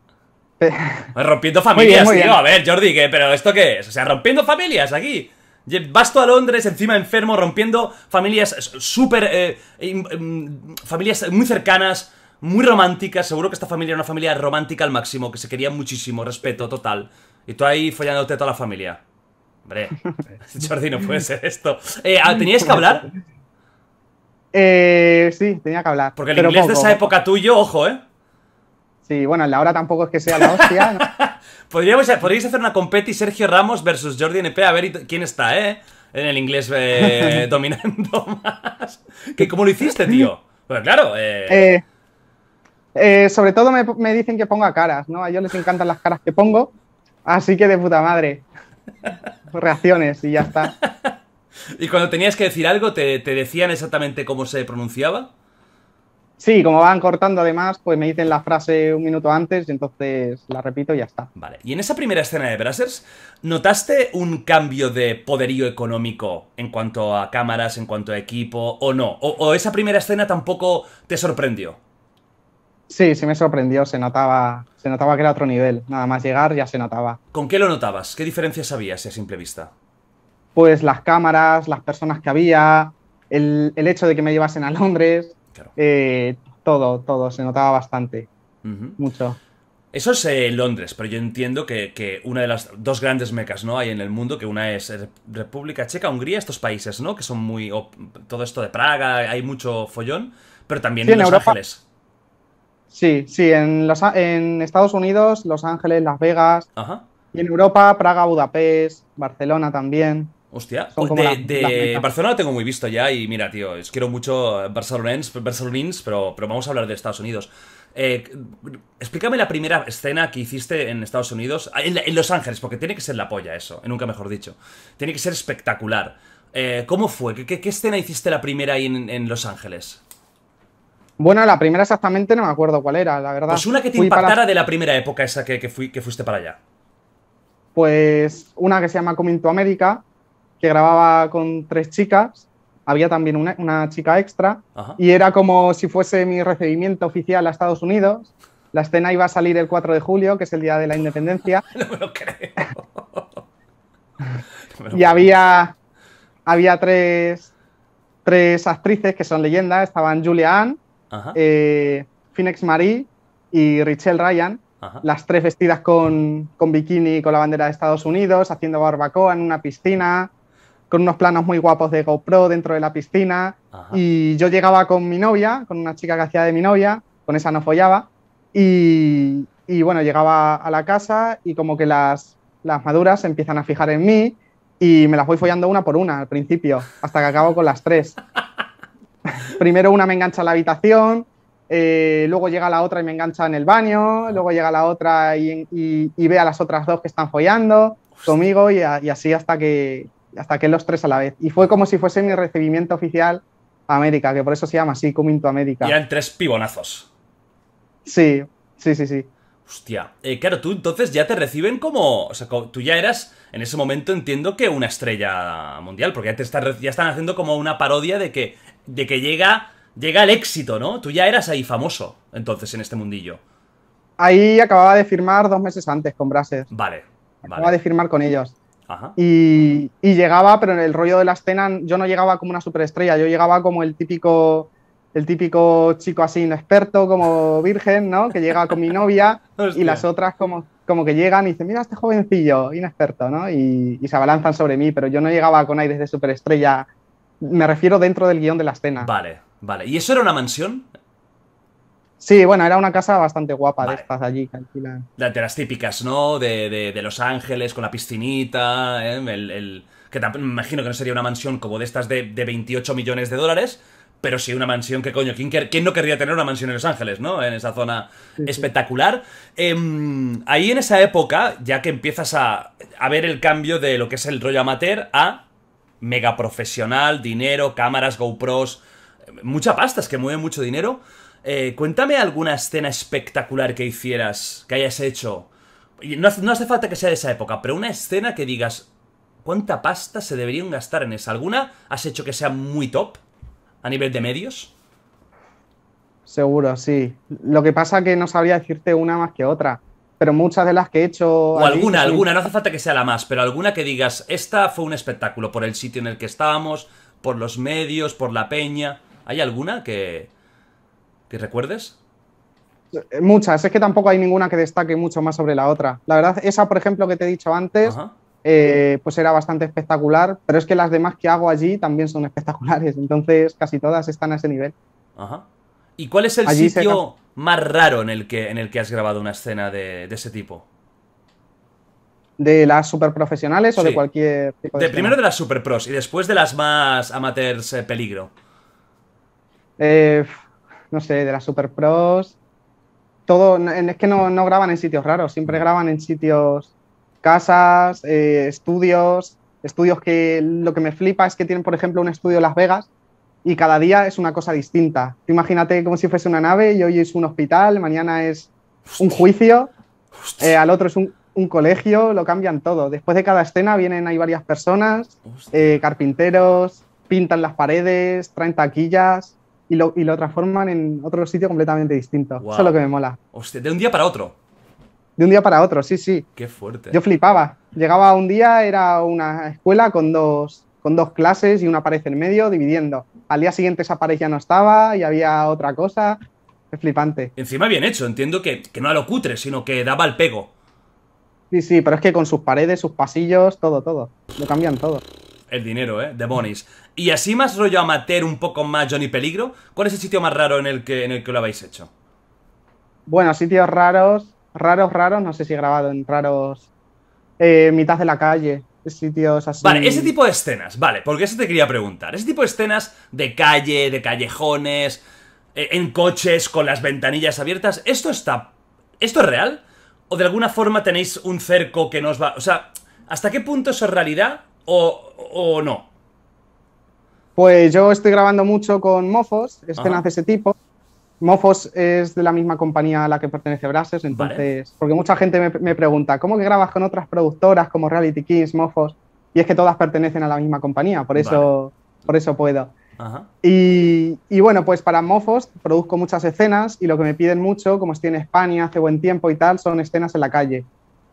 Pues *laughs* rompiendo familias, tío. A ver, Jordi, ¿qué? ¿pero esto qué es? O sea, rompiendo familias aquí. Vas tú a Londres, encima enfermo, rompiendo familias súper. Eh, familias muy cercanas, muy románticas. Seguro que esta familia era una familia romántica al máximo, que se quería muchísimo, respeto total. Y tú ahí follándote a toda la familia. Hombre, *laughs* *laughs* Jordi, no puede ser esto. Eh, ah, ¿Teníais que hablar? Eh, sí, tenía que hablar. Porque el inglés de esa época tuyo, ojo, ¿eh? Sí, bueno, la hora tampoco es que sea la hostia. *laughs* Podríamos, podríais hacer una competi Sergio Ramos versus Jordi NP a ver quién está, ¿eh? En el inglés eh, *laughs* dominando más. ¿Que, ¿Cómo lo hiciste, tío? Pues claro. Eh. eh... Eh, sobre todo me, me, dicen que ponga caras, ¿no? A ellos les encantan las caras que pongo. Así que de puta madre. *laughs* Reacciones y ya está. ¿Y cuando tenías que decir algo, te, decían exactamente cómo se pronunciaba? Sí, como van cortando además, pues me dicen la frase un minuto antes y entonces la repito y ya está. Vale, y en esa primera escena de Brassers, ¿notaste un cambio de poderío económico en cuanto a cámaras, en cuanto a equipo o no? ¿O, esa primera escena tampoco te sorprendió? Sí, sí me sorprendió, se notaba, se notaba que era otro nivel, nada más llegar ya se notaba. ¿Con qué lo notabas? ¿Qué diferencias había a simple vista? pues las cámaras, las personas que había, el, hecho de que me llevasen a Londres, eh, todo, todo, se notaba bastante, mucho. Eso es Londres, pero yo entiendo que, una de las dos grandes mecas, ¿no? Hay en el mundo, que una es República Checa, Hungría, estos países, ¿no? Que son muy... todo esto de Praga, hay mucho follón, pero también en, Los Ángeles. Sí, sí, en, los, en Estados Unidos, Los Ángeles, Las Vegas. Ajá. Y en Europa, Praga, Budapest, Barcelona también. Hostia, de, Barcelona lo tengo muy visto ya y mira, tío, quiero mucho Barcelona, barcelonins, pero, pero vamos a hablar de Estados Unidos. Eh, explícame la primera escena que hiciste en Estados Unidos, ah, en, Los Ángeles, porque tiene que ser la polla eso, eh, nunca mejor dicho. Tiene que ser espectacular. Eh, ¿Cómo fue? ¿Qué, escena hiciste la primera ahí en, Los Ángeles? Bueno, la primera exactamente no me acuerdo cuál era, la verdad. Pues una que te impactara de la primera época esa que, que fuiste para allá. Pues una que se llama Coming to America, que grababa con tres chicas, había también una, chica extra, y era como si fuese mi recibimiento oficial a Estados Unidos. La escena iba a salir el 4 de julio, que es el día de la independencia. *laughs* no *laughs* y había, había tres, tres actrices que son leyendas... Estaban Julia Ann, eh, Phoenix Marie y Richelle Ryan. Las tres vestidas con, con bikini con la bandera de Estados Unidos, haciendo barbacoa en una piscina con unos planos muy guapos de GoPro dentro de la piscina. Y yo llegaba con mi novia, con una chica que hacía de mi novia, con esa no follaba. Y, bueno, llegaba a la casa y como que las, las maduras se empiezan a fijar en mí y me las voy follando una por una al principio, hasta que acabo con las tres. *laughs* Primero una me engancha a la habitación, eh, luego llega la otra y me engancha en el baño, luego llega la otra y, ve a las otras dos que están follando conmigo y así hasta que, hasta que los tres a la vez. Y fue como si fuese mi recibimiento oficial a América, que por eso se llama así, Coming to América Y eran tres pibonazos. Sí, sí, sí, sí. Hostia, eh, claro, tú entonces ya te reciben como... O sea, tú ya eras, en ese momento entiendo que una estrella mundial, porque ya, te están haciendo como una parodia de que, de que llega, llega el éxito, ¿no? Tú ya eras ahí famoso, entonces, en este mundillo. Ahí acababa de firmar dos meses antes con Brases. Vale, vale. Acababa de firmar con ellos. Y, llegaba, pero en el rollo de la escena yo no llegaba como una superestrella, yo llegaba como el típico, el típico chico así inexperto, como virgen, ¿no? Que llega con mi novia *laughs* y las otras como, como que llegan y dicen, mira este jovencillo, inexperto, ¿no? Y, y, se abalanzan sobre mí, pero yo no llegaba con aires de superestrella, me refiero dentro del guión de la escena. Vale, vale. ¿Y eso era una mansión? Sí, bueno, era una casa bastante guapa de estas allí que De, las típicas, ¿no? De, de, Los Ángeles, con la piscinita, ¿eh? el, el, que me imagino que no sería una mansión como de estas de, 28 millones de dólares, pero sí una mansión que coño, ¿quién, no querría tener una mansión en Los Ángeles, ¿no? En esa zona espectacular. Em, ahí en esa época, ya que empiezas a, a ver el cambio de lo que es el rollo amateur a mega profesional, dinero, cámaras, GoPros, eh, mucha pasta, es que mueve mucho dinero. Eh, cuéntame alguna escena espectacular que hicieras, que hayas hecho. No hace, falta que sea de esa época, pero una escena que digas, ¿cuánta pasta se deberían gastar en esa? ¿Alguna has hecho que sea muy top a nivel de medios? Seguro, sí. Lo que pasa es que no sabría decirte una más que otra, pero muchas de las que he hecho... O alguna, alguna, no hace falta que sea la más, pero alguna que digas, esta fue un espectáculo por el sitio en el que estábamos, por los medios, por la peña. ¿Hay alguna que, que recuerdes? Eh, muchas, es que tampoco hay ninguna que destaque mucho más sobre la otra. La verdad, esa, por ejemplo, que te he dicho antes, eh, pues era bastante espectacular, pero es que las demás que hago allí también son *laughs* espectaculares, entonces casi todas están a ese nivel. Ajá. ¿Y cuál es el sitio más raro en el, que, en el que has grabado una escena de, ese tipo? ¿De las super profesionales o de cualquier tipo de.? primero de las super pros y después de las más amateurs eh, peligro. Eh, no sé, de las Super Pros. Todo, es que no, graban en sitios raros, siempre graban en sitios, casas, eh, estudios, estudios que lo que me flipa es que tienen, por ejemplo, un estudio en Las Vegas y cada día es una cosa distinta. Imagínate como si fuese una nave y hoy es un hospital, mañana es un juicio, eh, al otro es un, colegio, lo cambian todo. Después de cada escena vienen ahí varias personas, eh, carpinteros, pintan las paredes, traen taquillas y lo, transforman en otro sitio completamente distinto. Eso es lo que me mola. de un día para otro. De un día para otro, sí, sí. Qué fuerte. Yo flipaba. Llegaba un día, era una escuela con dos, con dos clases y una pared en medio dividiendo. Al día siguiente esa pared ya no estaba y había otra cosa. Es flipante. Encima bien hecho, entiendo que, que no era lo cutre, sino que daba el pego. Sí, sí, pero es que con sus paredes, sus pasillos, todo, todo. Lo cambian todo el dinero, ¿eh? De bonis. Y así más rollo a amateur, un poco más Johnny Peligro. ¿Cuál es el sitio más raro en el que, en el que lo habéis hecho? Bueno, sitios raros, raros, raros, no sé si he grabado en raros. Eh, mitad de la calle, sitios así. Vale, ese tipo de escenas, vale, porque eso te quería preguntar. Ese tipo de escenas de calle, de callejones, eh, en coches, con las ventanillas abiertas, ¿esto está. ¿Esto es real? ¿O de alguna forma tenéis un cerco que nos va. O sea, ¿hasta qué punto eso es realidad o, no? Pues yo estoy grabando mucho con Mofos, escenas de ese tipo. Mofos es de la misma compañía a la que pertenece Brases, entonces, porque mucha gente me, pregunta, ¿cómo que grabas con otras productoras como Reality Kings, Mofos? Y es que todas pertenecen a la misma compañía, por eso, por eso puedo. Y, y, bueno, pues para Mofos produzco muchas escenas y lo que me piden mucho, como estoy en España hace buen tiempo y tal, son escenas en la calle.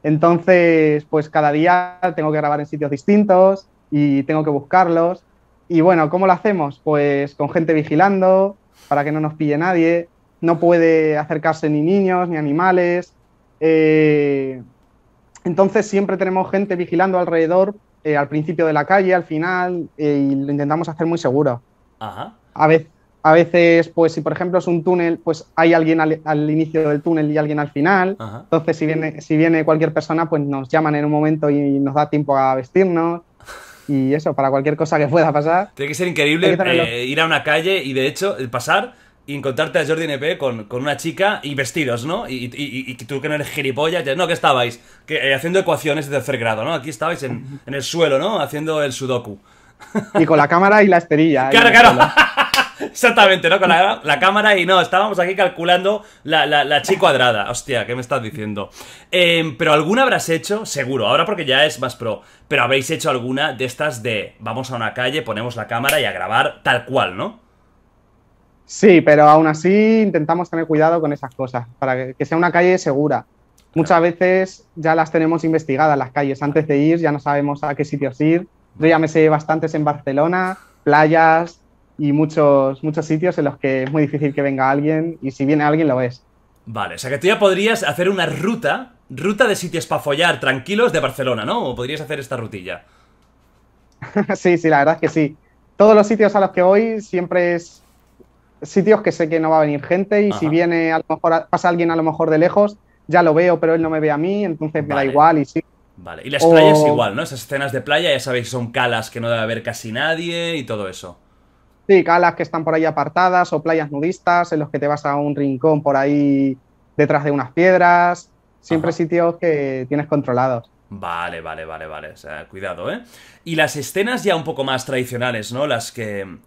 Entonces, pues cada día tengo que grabar en sitios distintos y tengo que buscarlos. Y bueno, ¿cómo lo hacemos? Pues con gente vigilando para que no nos pille nadie. No puede acercarse ni niños ni animales. Eh, entonces siempre tenemos gente vigilando alrededor, eh, al principio de la calle, al final, eh, y lo intentamos hacer muy seguro. A veces a veces, pues si por ejemplo es un túnel, pues hay alguien al, inicio del túnel y alguien al final. Entonces, si viene, si viene cualquier persona, pues nos llaman en un momento y nos da tiempo a vestirnos. Y eso, para cualquier cosa que pueda pasar. Tiene que ser increíble eh, ir a una calle y de hecho pasar y encontrarte a Jordi NP con, una chica y vestidos, ¿no? Y, y, tú que no eres gilipollas, no, que estabais que, eh, haciendo ecuaciones de tercer grado, ¿no? Aquí estabais en, en el suelo, ¿no? Haciendo el sudoku. Y con la cámara y la esterilla. *laughs* Claro, claro. Exactamente, ¿no? Con la, cámara y no, estábamos aquí calculando la, chi cuadrada. Hostia, ¿qué me estás diciendo? Em, pero alguna habrás hecho, seguro, ahora porque ya es más pro, pero habréis hecho alguna de estas de vamos a una calle, ponemos la cámara y a grabar tal cual, ¿no? Sí, pero aún así intentamos tener cuidado con esas cosas, para que, que sea una calle segura. Muchas veces ya las tenemos investigadas las calles, antes de ir ya no sabemos a qué sitios ir. Yo ya me sé bastantes en Barcelona, playas, y muchos, muchos sitios en los que es muy difícil que venga alguien y si viene alguien lo ves. Vale, o sea que tú ya podrías hacer una ruta, ruta de sitios para follar tranquilos de Barcelona, ¿no? O podrías hacer esta rutilla. *laughs* sí, sí, la verdad es que sí. Todos los sitios a los que voy siempre es sitios que sé que no va a venir gente y si viene a lo mejor pasa alguien a lo mejor de lejos, ya lo veo, pero él no me ve a mí, entonces me da igual y sí. Vale, y las playas igual, ¿no? Esas escenas de playa, ya sabéis, son calas que no debe haber casi nadie y todo eso. Sí, calas que están por ahí apartadas o playas nudistas en los que te vas a un rincón por ahí detrás de unas piedras. Siempre sitios que tienes controlados. Vale, vale, vale, vale. O sea, cuidado, ¿eh? Y las escenas ya un poco más tradicionales, ¿no? Las que...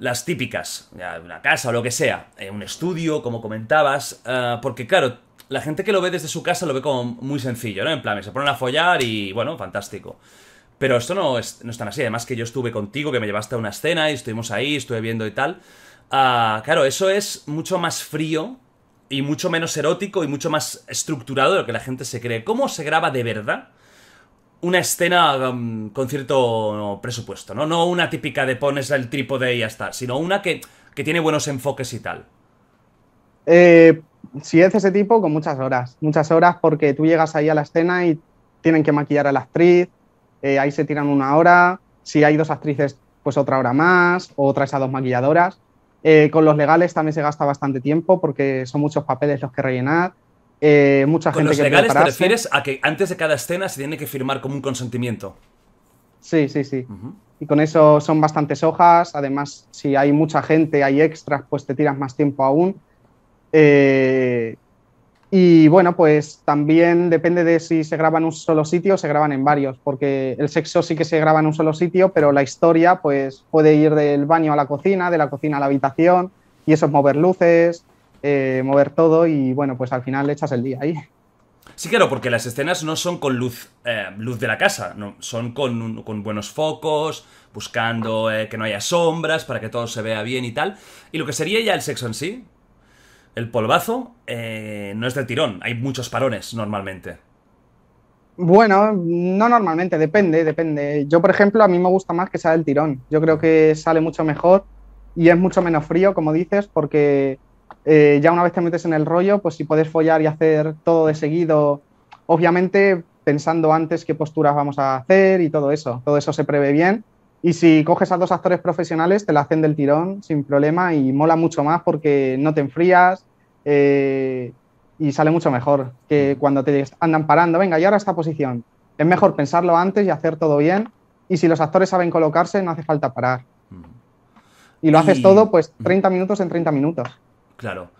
Las típicas, una casa o lo que sea, eh, un estudio, como comentabas, eh, porque claro, la gente que lo ve desde su casa lo ve como muy sencillo, ¿no? En plan, se ponen a follar y bueno, fantástico. Pero esto no es, no es tan así. Además que yo estuve contigo, que me llevaste a una escena y estuvimos ahí, estuve viendo y tal. Ah, claro, eso es mucho más frío y mucho menos erótico y mucho más estructurado de lo que la gente se cree. ¿Cómo se graba de verdad? Una escena um, con cierto presupuesto, ¿no? No una típica de pones el trípode y ya está, sino una que, que tiene buenos enfoques y tal. Eh, si es ese tipo, con muchas horas. Muchas horas porque tú llegas ahí a la escena y tienen que maquillar a la actriz, eh, ahí se tiran una hora, si hay dos actrices, pues otra hora más, o traes a dos maquilladoras. Eh, con los legales también se gasta bastante tiempo porque son muchos papeles los que rellenar. Eh, mucha ¿Con gente los legales te refieres a que antes de cada escena se tiene que firmar como un consentimiento? Sí, sí, sí. Y con eso son bastantes hojas. Además, si hay mucha gente, hay extras, pues te tiras más tiempo aún. Y bueno, pues también depende de si se graba en un solo sitio o se graban en varios, porque el sexo sí que se graba en un solo sitio, pero la historia pues puede ir del baño a la cocina, de la cocina a la habitación, y eso es mover luces, eh, mover todo, y bueno, pues al final echas el día ahí. Sí, claro, porque las escenas no son con luz, eh, luz de la casa, no, son con, con buenos focos, buscando eh, que no haya sombras para que todo se vea bien y tal. Y lo que sería ya el sexo en sí, el polvazo eh, no es de tirón, hay muchos parones normalmente. Bueno, no normalmente, depende, depende. Yo, por ejemplo, a mí me gusta más que sea el tirón. Yo creo que sale mucho mejor y es mucho menos frío, como dices, porque eh, ya una vez te metes en el rollo, pues si puedes follar y hacer todo de seguido, obviamente pensando antes qué posturas vamos a hacer y todo eso, todo eso se prevé bien y si coges a dos actores profesionales, te la hacen del tirón sin problema y mola mucho más porque no te enfrías eh, y sale mucho mejor que mm. cuando te andan parando, venga, y ahora esta posición. Es mejor pensarlo antes y hacer todo bien. Y si los actores saben colocarse, no hace falta parar. Mm. Y lo haces todo, pues 30 minutos en 30 minutos. Claro.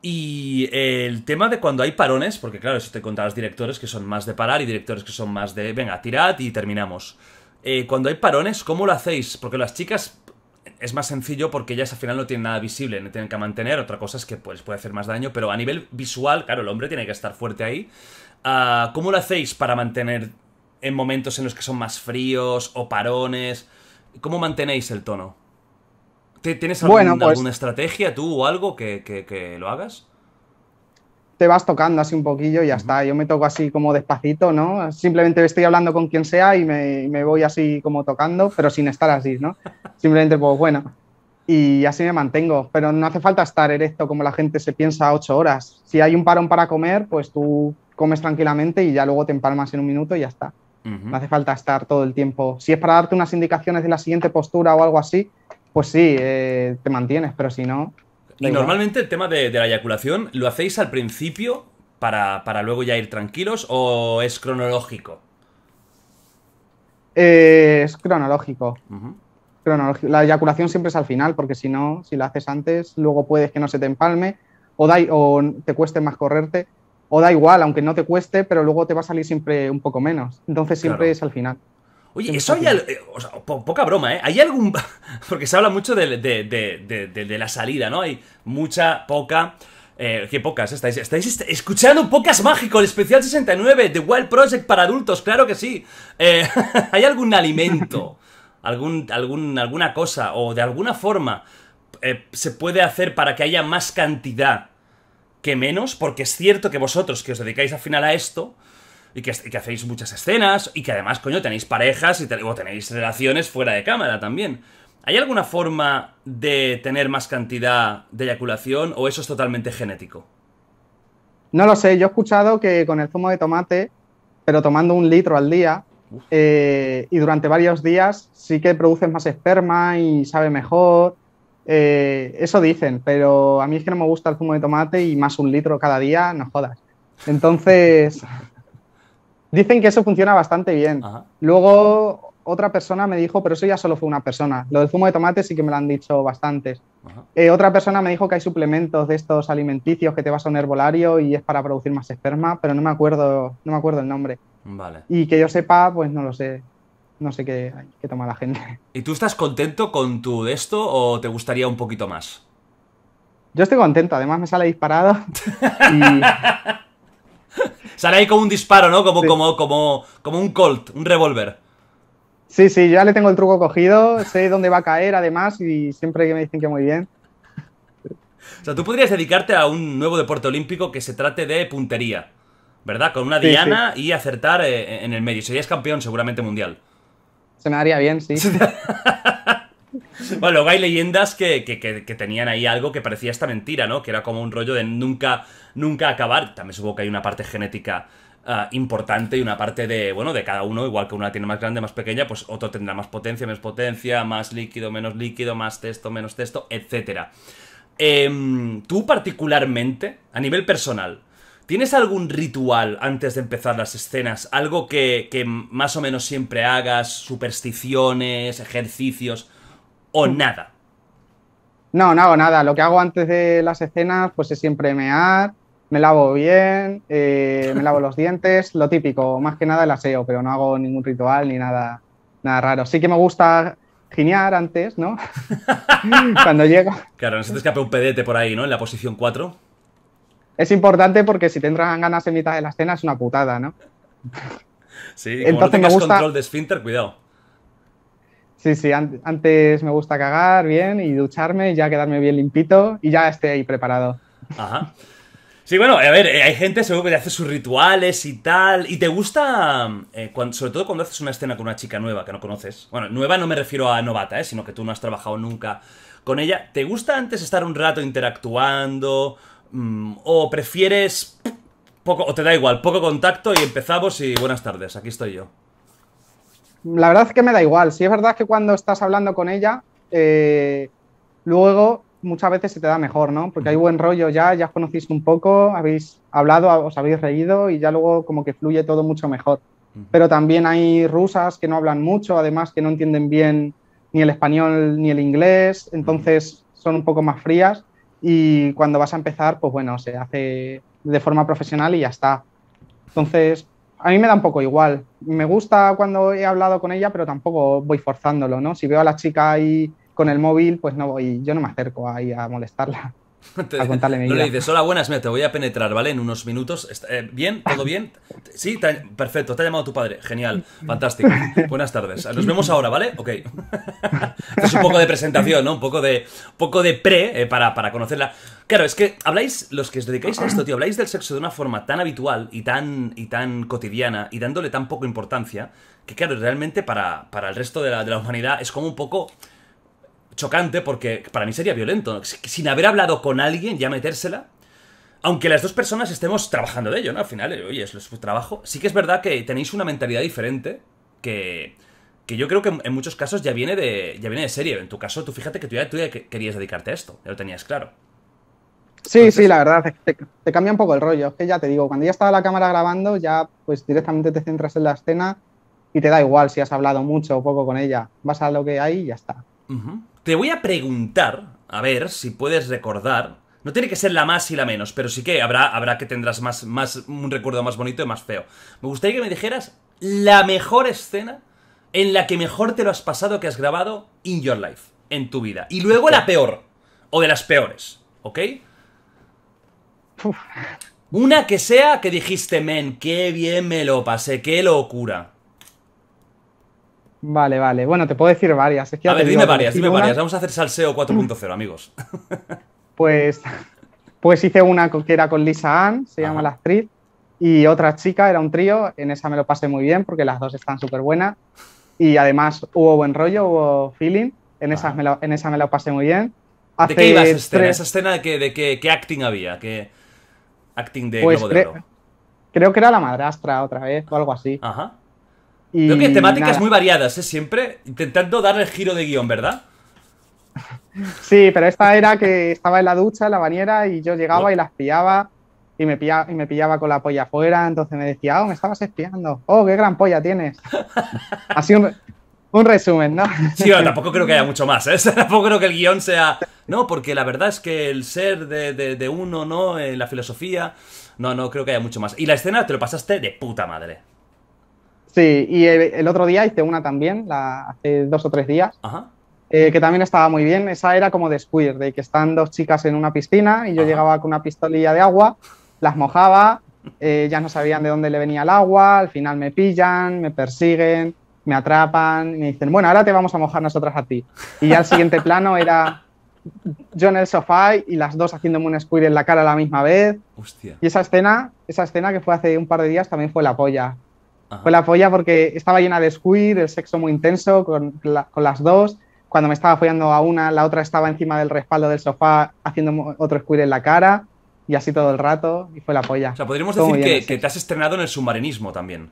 Y el tema de cuando hay parones, porque claro, eso te contarás directores que son más de parar y directores que son más de, venga, tirad y terminamos. Eh, cuando hay parones, ¿cómo lo hacéis? Porque las chicas es más sencillo porque ellas al final no tienen nada visible, no tienen que mantener, otra cosa es que pues, puede hacer más daño, pero a nivel visual, claro, el hombre tiene que estar fuerte ahí. Ah, ¿Cómo lo hacéis para mantener en momentos en los que son más fríos o parones? ¿Cómo mantenéis el tono? ¿Tienes pues alguna estrategia tú o algo que lo hagas? te vas tocando así un poquillo y ya está. Yo me toco así como despacito, ¿no? Simplemente estoy hablando con quien sea y me, voy así como tocando, pero sin estar así, ¿no? *laughs* Simplemente, pues bueno. Y así me mantengo, pero no hace falta estar erecto como la gente se piensa ocho horas. Si hay un parón para comer, pues tú comes tranquilamente y ya luego te empalmas en un minuto y ya está. No hace falta estar todo el tiempo. Si es para darte unas indicaciones de la siguiente postura o algo así, pues sí, eh, te mantienes, pero si no, y normalmente el tema de, la eyaculación, ¿lo hacéis al principio para, luego ya ir tranquilos o es cronológico? Eh, es cronológico. La eyaculación siempre es al final, porque si no, si la haces antes, luego puedes que no se te empalme o, da, o te cueste más correrte. O da igual, aunque no te cueste, pero luego te va a salir siempre un poco menos. Entonces siempre es al final. Oye, eso hay. Eh, o sea, poca broma, ¿eh? ¿Hay algún.? *laughs* Porque se habla mucho de, la salida, ¿no? Hay mucha, poca. Eh, qué pocas estáis. Estáis escuchando Pocas Mágico, el especial 69 The Wild Project para adultos, claro que sí. Eh, *laughs* ¿Hay algún alimento? *laughs* Algún, algún, alguna cosa? ¿O de alguna forma se puede hacer para que haya más cantidad que menos? Porque es cierto que vosotros que os dedicáis al final a esto, y que, hacéis muchas escenas y que además, coño, tenéis parejas y o tenéis relaciones fuera de cámara también. ¿Hay alguna forma de tener más cantidad de eyaculación o eso es totalmente genético? No lo sé, yo he escuchado que con el zumo de tomate, pero tomando un litro al día eh, y durante varios días sí que produces más esperma y sabe mejor. Eh, eso dicen, pero a mí es que no me gusta el zumo de tomate y más un litro cada día, no jodas. Entonces, Dicen que eso funciona bastante bien. Luego otra persona me dijo, pero eso ya solo fue una persona. Lo del zumo de tomate sí que me lo han dicho bastantes. Eh, otra persona me dijo que hay suplementos de estos alimenticios que te vas a un herbolario y es para producir más esperma, pero no me acuerdo, no me acuerdo el nombre. Vale. Y que yo sepa, pues no lo sé. No sé qué, qué toma la gente. *laughs* ¿Y tú estás contento con tu de esto o te gustaría un poquito más? Yo estoy contento, además me sale disparado. *laughs* y... Sale ahí como un disparo, ¿no? Como, como, como, como un Colt, un revólver. Sí, sí, ya le tengo el truco cogido, sé dónde va a caer además y siempre que me dicen que muy bien. O sea, tú podrías dedicarte a un nuevo deporte olímpico que se trate de puntería, ¿verdad? Con una diana y acertar eh, en el medio. Serías campeón seguramente mundial. Se me daría bien, sí. *laughs* *laughs* Bueno, luego hay leyendas que, tenían ahí algo que parecía esta mentira, ¿no? Que era como un rollo de nunca, nunca acabar. También supongo que hay una parte genética ah, importante y una parte de, bueno, de cada uno, igual que una tiene más grande, más pequeña, pues otro tendrá más potencia, menos potencia, más líquido, menos líquido, más texto, menos texto, etc. Em, tú particularmente, a nivel personal, ¿tienes algún ritual antes de empezar las escenas? ¿Algo que más o menos siempre hagas? ¿Supersticiones? ¿Ejercicios? o nada? No, no hago nada. Lo que hago antes de las escenas, pues es siempre mear, me lavo bien, eh, me lavo los dientes, lo típico, más que nada el aseo, pero no hago ningún ritual ni nada, nada raro. Sí que me gusta ginear antes, ¿no? *laughs* Cuando llego. Claro, no se te escape un pedete por ahí, ¿no? En la posición 4. Es importante porque si tendrán ganas en mitad de la escena es una putada, ¿no? Sí, Entonces tengas me control de esfínter, cuidado. Sí, sí, antes me gusta cagar bien y ducharme y ya quedarme bien limpito y ya esté ahí preparado. Ajá. Sí, bueno, a ver, eh, hay gente seguro que hace sus rituales y tal. Y te gusta, eh, cuando, sobre todo cuando haces una escena con una chica nueva que no conoces. Bueno, nueva no me refiero a novata, eh, sino que tú no has trabajado nunca con ella. ¿Te gusta antes estar un rato interactuando? Mm, ¿O prefieres poco, o te da igual, poco contacto y empezamos y buenas tardes, aquí estoy yo? la verdad es que me da igual. Si es verdad que cuando estás hablando con ella, eh, luego muchas veces se te da mejor, ¿no? Porque hay buen rollo ya, ya os conocéis un poco, habéis hablado, os habéis reído y ya luego como que fluye todo mucho mejor. Pero también hay rusas que no hablan mucho, además que no entienden bien ni el español ni el inglés, entonces son un poco más frías y cuando vas a empezar, pues bueno, se hace de forma profesional y ya está. Entonces, a mí me da un poco igual. Me gusta cuando he hablado con ella, pero tampoco voy forzándolo, ¿no? Si veo a la chica ahí con el móvil, pues no voy, yo no me acerco ahí a molestarla. *laughs* a No le dices, hola, buenas, mira, te voy a penetrar, ¿vale? En unos minutos. Eh, ¿Bien? ¿Todo ah. bien? Sí, perfecto, te ha llamado tu padre. Genial, fantástico. *laughs* Buenas tardes. Nos vemos ahora, ¿vale? Ok. *laughs* es un poco de presentación, ¿no? Un poco de, poco de pre eh, para, conocerla. Claro, es que habláis, los que os dedicáis a esto, tío, habláis del sexo de una forma tan habitual y tan, y tan cotidiana y dándole tan poco importancia que, claro, realmente para, el resto de la humanidad es como un poco chocante porque para mí sería violento. Sin haber hablado con alguien, ya metérsela. Aunque las dos personas estemos trabajando de ello, ¿no? Al final, eh, oye, es su trabajo. Sí que es verdad que tenéis una mentalidad diferente que, que yo creo que en muchos casos ya viene de, ya viene de serie. En tu caso, tú fíjate que tú ya, tú querías dedicarte a esto, ya lo tenías claro. Sí, sí, la verdad, te, cambia un poco el rollo. Es que ya te digo, cuando ya estaba la cámara grabando, ya pues directamente te centras en la escena y te da igual si has hablado mucho o poco con ella. Vas a lo que hay y ya está. Te voy a preguntar, a ver si puedes recordar. No tiene que ser la más y la menos, pero sí que habrá, habrá que tendrás más, más, un recuerdo más bonito y más feo. Me gustaría que me dijeras la mejor escena en la que mejor te lo has pasado que has grabado in your life, en tu vida. Y luego la peor, o de las peores, ¿ok? Una que sea que dijiste, men, qué bien me lo pasé, qué locura. Vale, vale. Bueno, te puedo decir varias. a ver, dime varias, dime varias. Vamos a hacer salseo 4.0, mm. amigos. *laughs* Pues, pues hice una que era con Lisa Ann, se llama La Actriz, y otra chica, era un trío. En esa me lo pasé muy bien porque las dos están súper buenas. Y además hubo buen rollo, hubo feeling. En, esas ah. en esa me lo pasé muy bien. ¿De qué iba esa escena? de qué, acting había? ¿Qué acting de pues creo que era la madrastra otra vez o algo así. Ajá. Creo que temáticas muy variadas, ¿eh? siempre intentando dar el giro de guión, ¿verdad? Sí, pero esta era que estaba en la ducha, en la bañera, y yo llegaba y la pillaba y me, pillaba, y me pillaba con la polla afuera. Entonces me decía, oh, me estabas espiando. Oh, qué gran polla tienes. *laughs* Así un, un resumen, ¿no? Sí, bueno, tampoco creo que haya mucho más, ¿eh? *laughs* Tampoco creo que el guión sea... No, porque la verdad es que el ser de, de uno, ¿no? En la filosofía... No, no creo que haya mucho más. Y la escena te lo pasaste de puta madre. Sí, y eh, el otro día hice una también, la, hace dos o tres días, eh, que también estaba muy bien. Esa era como de squeer, de que están dos chicas en una piscina y yo llegaba con una pistolilla de agua, las mojaba, eh, ya no sabían de dónde le venía el agua, al final me pillan, me persiguen, me atrapan, y me dicen, bueno, ahora te vamos a mojar nosotras a ti. Y ya el siguiente plano era yo en el sofá y las dos haciéndome un squeer en la cara a la misma vez. Hostia. Y esa escena, esa escena que fue hace un par de días también fue la polla. Fue pues la polla porque estaba llena de squid, el sexo muy intenso con, las dos. Cuando me estaba follando a una, la otra estaba encima del respaldo del sofá haciendo otro squid en la cara y así todo el rato y fue la polla. O sea, podríamos decir que, te has estrenado en el submarinismo también.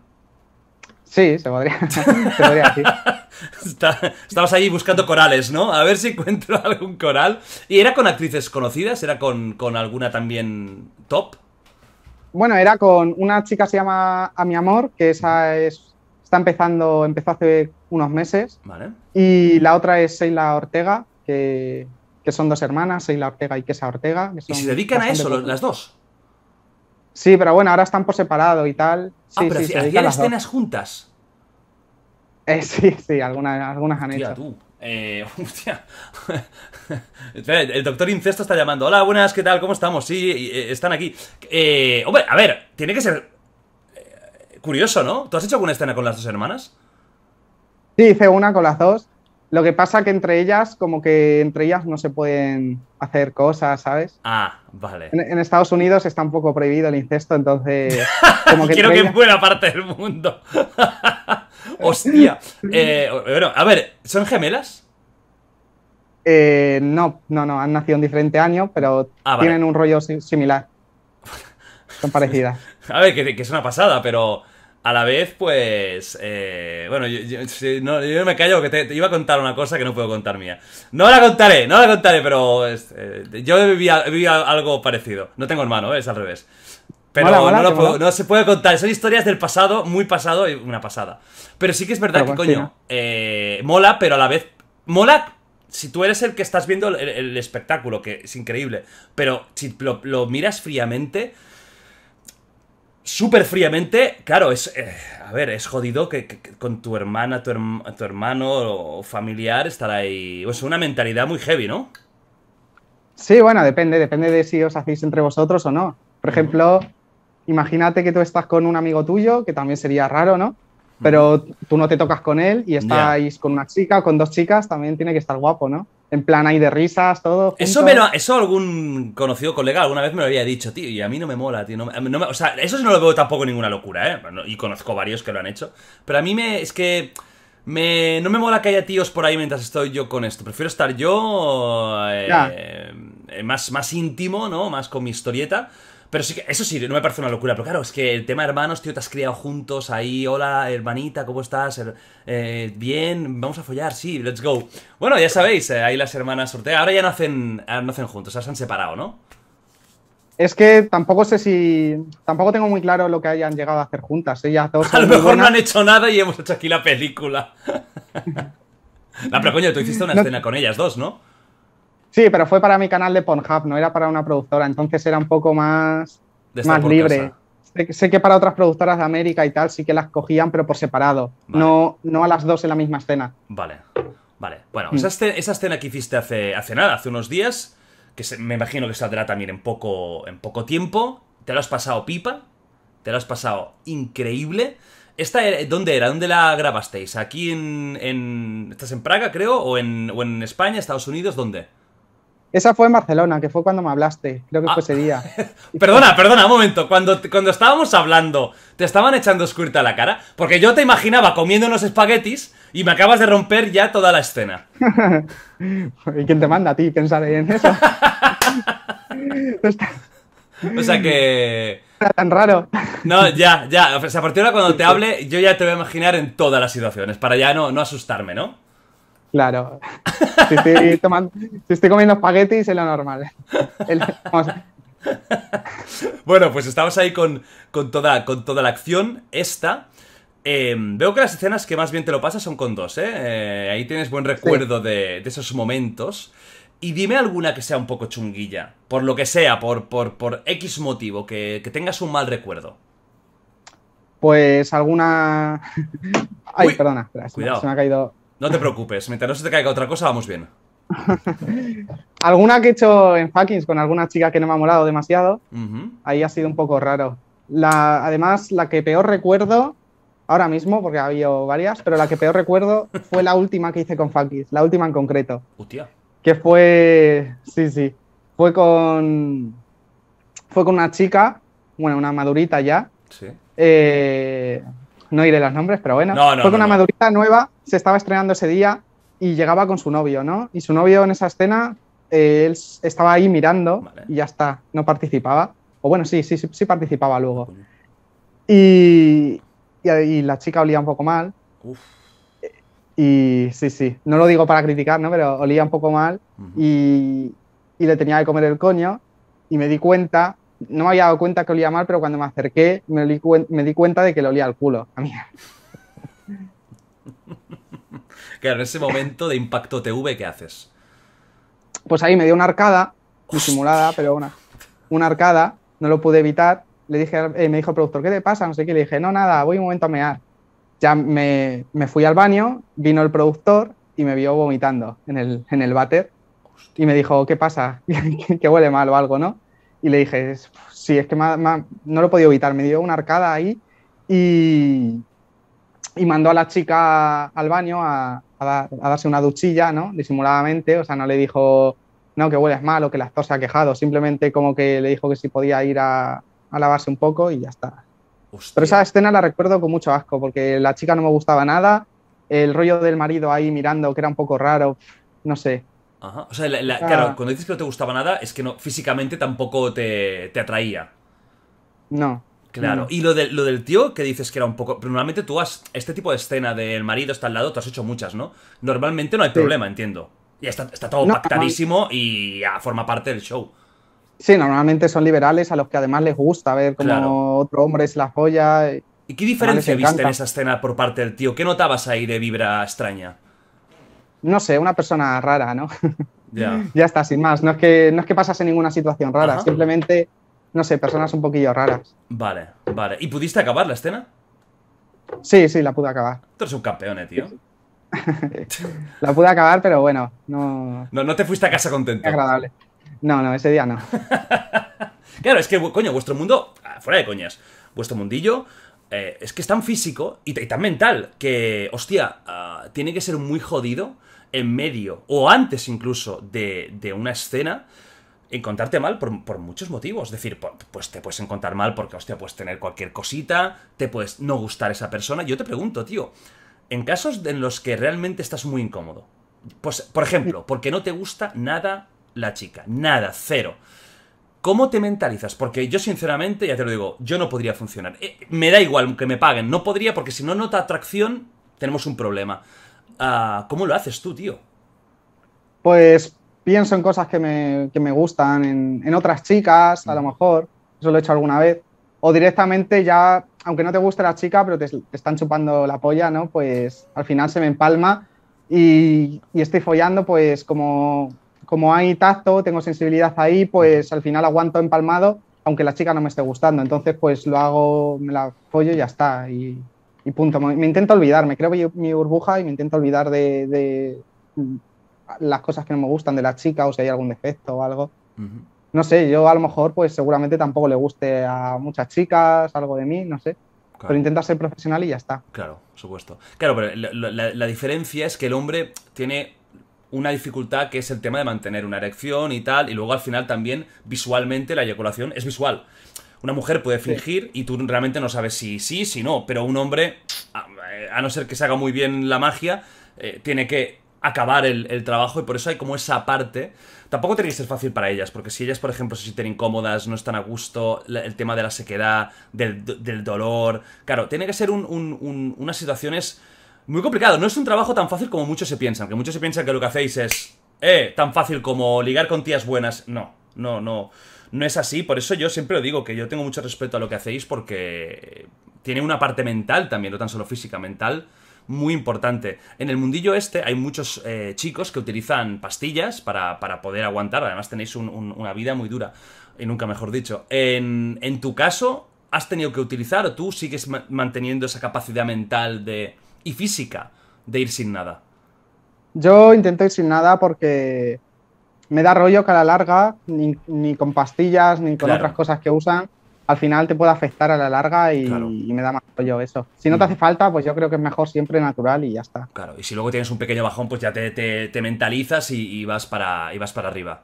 Sí, se podría, *laughs* podría decir. *laughs* estabas ahí buscando corales, ¿no? A ver si encuentro *laughs* algún coral. ¿Y era con actrices conocidas? ¿Era con, con alguna también top? Bueno, era con una chica se llama A Mi Amor, que esa es, está empezando, empezó hace unos meses. Vale. Y la otra es Seila Ortega, que, son dos hermanas, Seila Ortega y Kesa Ortega. ¿Y se dedican a eso las dos? Sí, pero bueno, ahora están por separado y tal. Ah, sí, ah, pero sí, hacían escenas juntas. Eh, sí, sí, algunas, algunas han eh, *laughs* hostia. *laughs* el doctor Incesto está llamando. Hola, buenas, ¿qué tal? ¿Cómo estamos? Sí, eh, eh, están aquí. Eh, hombre, a ver, tiene que ser eh, curioso, ¿no? ¿Tú has hecho alguna escena con las dos hermanas? Sí, hice una con las dos. Lo que pasa que entre ellas, como que entre ellas no se pueden hacer cosas, ¿sabes? Ah, vale. En, Estados Unidos está un poco prohibido el incesto, entonces... *laughs* Como Quiero que en buena parte del mundo. *laughs* Hostia. Eh, bueno, a ver, ¿son gemelas? Eh, no, no, no, han nacido en diferente año, pero ah, tienen un rollo similar. Son *laughs* parecidas. a ver, que, es una pasada, pero a la vez, pues... Eh, bueno, yo, no, me callo que te, iba a contar una cosa que no puedo contar mía. No la contaré, no la contaré, pero yo vivía, algo parecido. No tengo hermano, es al revés. Pero no, se puede contar. Son historias del pasado, muy pasado y una pasada. Pero sí que es verdad que, pues, coño, eh, mola, pero a la vez. Mola si tú eres el que estás viendo el, espectáculo, que es increíble. Pero si lo, miras fríamente. Súper fríamente, claro, es. Eh, a ver, es jodido que, con tu hermana, tu, hermano o familiar estar ahí. O pues sea, una mentalidad muy heavy, ¿no? Sí, bueno, depende, depende de si os hacéis entre vosotros o no. Por ejemplo, imagínate que tú estás con un amigo tuyo, que también sería raro, ¿no? Pero tú no te tocas con él y estáis con una chica con dos chicas, también tiene que estar guapo, ¿no? En plan ahí de risas, todo. Eso eso algún conocido colega alguna vez me lo había dicho, tío, y a mí no me mola, tío. o sea, eso no lo veo tampoco ninguna locura, ¿eh? Y conozco varios que lo han hecho. Pero a mí me, es que... Me, no me mola que haya tíos por ahí mientras estoy yo con esto. Prefiero estar yo eh, más, más íntimo, ¿no? Más con mi historieta. Pero sí que, eso sí, no me parece una locura. Pero claro, es que el tema hermanos, tío, te has criado juntos ahí. Hola, hermanita, ¿cómo estás? Eh, bien, vamos a follar, sí, let's go. Bueno, ya sabéis, eh, ahí las hermanas Ortega. Ahora ya no hacen, ah, no hacen juntos, se han separado, ¿no? Es que tampoco sé si. Tampoco tengo muy claro lo que hayan llegado a hacer juntas. Ellas ¿eh? *laughs* a lo mejor no han hecho nada y hemos hecho aquí la película. la *laughs* pero coño, tú hiciste una escena con ellas dos, ¿no? Sí, pero fue para mi canal de Pornhub, no era para una productora, entonces era un poco más, más libre. Sé, que para otras productoras de América y tal sí que las cogían, pero por separado, no, no a las dos en la misma escena. Vale, vale. Bueno, mm. esa, escena que hiciste hace, hace nada, hace unos días, que me imagino que saldrá también en poco, en poco tiempo, te lo has pasado pipa, te lo has pasado increíble. Esta, ¿Dónde era? ¿Dónde la grabasteis? ¿Aquí en, en... ¿Estás en Praga, creo? ¿O ¿O en España, Estados Unidos? ¿Dónde? Esa fue en Barcelona, que fue cuando me hablaste. Creo que fue ah. ese día. *laughs* perdona, perdona, un momento. Cuando, cuando estábamos hablando, ¿te estaban echando squirt a la cara? Porque yo te imaginaba comiendo unos espaguetis y me acabas de romper ya toda la escena. *laughs* ¿Y quién te manda a ti pensar en eso? *laughs* o sea que. tan raro. No, ya, ya. O sea, a partir de ahora cuando te hable, yo ya te voy a imaginar en todas las situaciones, para ya no, no asustarme, ¿no? Claro. Si estoy, *laughs* comiendo espaguetis es lo normal. Bueno, pues estamos ahí con, toda, con toda la acción. Esta. Em, veo que las escenas que más bien te lo pasas son con dos, ¿eh? eh ahí tienes buen recuerdo de, esos momentos. Y dime alguna que sea un poco chunguilla. Por lo que sea, por, por, X motivo, que, tengas un mal recuerdo. Pues alguna. *laughs* Ay, perdona, se me ha caído. No te preocupes, mientras no se te caiga otra cosa, vamos bien. *laughs* alguna que he hecho en fucking con alguna chica que no me ha molado demasiado, ahí ha sido un poco raro. además, la que peor recuerdo ahora mismo, porque ha habido varias, pero la que peor recuerdo *laughs* fue la última que hice con Fakis, la última en concreto. Hostia. Que fue. Sí, sí. Fue con. Fue con una chica, bueno, una madurita ya. Sí. Eh, no iré los nombres, pero bueno, Fue una madurita nueva se estaba estrenando ese día y llegaba con su novio, ¿no? Y su novio en esa escena, eh, él estaba ahí mirando y ya está, no participaba. O bueno, sí, sí, sí, participaba luego. Y, y, la chica olía un poco mal. Y sí, sí, no lo digo para criticar, ¿no? Pero olía un poco mal y, y le tenía que comer el coño y me di cuenta no me había dado cuenta que olía mal, pero cuando me acerqué me, di cuenta de que le olía al culo a mí. *laughs* Claro, en ese momento de impacto TV, ¿qué haces? Pues ahí me dio una arcada, disimulada, pero una, una arcada, no lo pude evitar. Le dije, eh, me dijo el productor, ¿qué te pasa? No sé qué, le dije, no, nada, voy un momento a mear. Ya me, me fui al baño, vino el productor y me vio vomitando en el, en el váter y me dijo, ¿qué pasa? *laughs* que huele mal o algo, ¿no? y le dije, sí, es que no lo he podido evitar, me dio una arcada ahí y, y mandó a la chica al baño a, a, darse una duchilla, ¿no? Disimuladamente, o sea, no le dijo, no, que hueles mal o que las tos se ha quejado, simplemente como que le dijo que si podía ir a, a lavarse un poco y ya está. Pero esa escena la recuerdo con mucho asco, porque la chica no me gustaba nada, el rollo del marido ahí mirando, que era un poco raro, no sé. Ajá. O sea, ah. claro, cuando dices que no te gustaba nada, es que no, físicamente tampoco te, atraía. No. Claro. Y lo, lo del tío que dices que era un poco. Pero normalmente tú has. Este tipo de escena del marido está al lado, tú has hecho muchas, ¿no? Normalmente no hay problema, entiendo. Ya está, está todo pactadísimo y forma parte del show. Sí, normalmente son liberales a los que además les gusta ver como otro hombre es la joya. ¿Y qué diferencia viste en esa escena por parte del tío? ¿Qué notabas ahí de vibra extraña? no sé, una persona rara, ¿no? *laughs* ya *laughs* ya está, sin más. No es que, no es que pasase ninguna situación rara, simplemente, no sé, personas un poquillo raras. Vale, vale. ¿Y pudiste acabar la escena? Sí, sí, la pude acabar. Tú eres un campeón, eh, tío. *laughs* la pude acabar, pero bueno, no... no... te fuiste a casa contento. Agradable. No, no, ese día no. claro, es que, coño, vuestro mundo, ah, fuera de coñas, vuestro mundillo... Eh, es que es tan físico y, tan mental que, hostia, ah, tiene que ser muy jodido en medio o antes incluso de, una escena encontrarte mal por, muchos motivos. Es decir, pues te puedes encontrar mal porque, hostia, puedes tener cualquier cosita, te puedes no gustar esa persona. Yo te pregunto, tío, en casos en los que realmente estás muy incómodo, pues, por ejemplo, porque no te gusta nada la chica, nada, cero. ¿Cómo te mentalizas? Porque yo, sinceramente, ya te lo digo, yo no podría funcionar. Eh, me da igual que me paguen, no podría, porque si no nota atracción, tenemos un problema. Ah, ¿Cómo lo haces tú, tío? Pues pienso en cosas que me, gustan, en, otras chicas, a lo mejor, eso lo he hecho alguna vez, o directamente ya, aunque no te guste la chica, pero te, están chupando la polla, ¿no? Pues al final se me empalma y, estoy follando, pues como, como hay tacto, tengo sensibilidad ahí, pues al final aguanto empalmado, aunque la chica no me esté gustando, entonces pues lo hago, me la follo y ya está, y y punto. Me, intento olvidar, me creo mi, mi burbuja y me intento olvidar de, las cosas que no me gustan de la chica o si hay algún defecto o algo. No sé, yo a lo mejor pues seguramente tampoco le guste a muchas chicas algo de mí, no sé. Pero intenta ser profesional y ya está. Claro, por supuesto. Claro, pero la, la diferencia es que el hombre tiene una dificultad que es el tema de mantener una erección y tal, y luego al final también visualmente la eyaculación es visual. Una mujer puede fingir y tú realmente no sabes si sí, si no, pero un hombre, a, no ser que se haga muy bien la magia, eh, tiene que acabar el, trabajo y por eso hay como esa parte. Tampoco tiene que ser fácil para ellas, porque si ellas, por ejemplo, se sienten incómodas, no están a gusto, el tema de la sequedad, del, dolor. Claro, tiene que ser un, unas situaciones muy complicadas. No es un trabajo tan fácil como muchos se piensan, que muchos se piensan que lo que hacéis es, eh, tan fácil como ligar con tías buenas. No, no, no no es así. Por eso yo siempre lo digo, que yo tengo mucho respeto a lo que hacéis porque tiene una parte mental también, no tan solo física, mental muy importante. En el mundillo este hay muchos eh, chicos que utilizan pastillas para, para, poder aguantar. Además tenéis una vida muy dura, y nunca mejor dicho. En, tu caso, ¿has tenido que utilizar o tú sigues manteniendo esa capacidad mental de, y física de ir sin nada? Yo intento ir sin nada porque me da rollo que a la larga, ni, con pastillas, ni con otras cosas que usan, al final te puede afectar a la larga y, me da más rollo eso. Si no te mm. hace falta, pues yo creo que es mejor siempre natural y ya está. Claro, y si luego tienes un pequeño bajón, pues ya te, te, mentalizas y, vas para, y vas para arriba.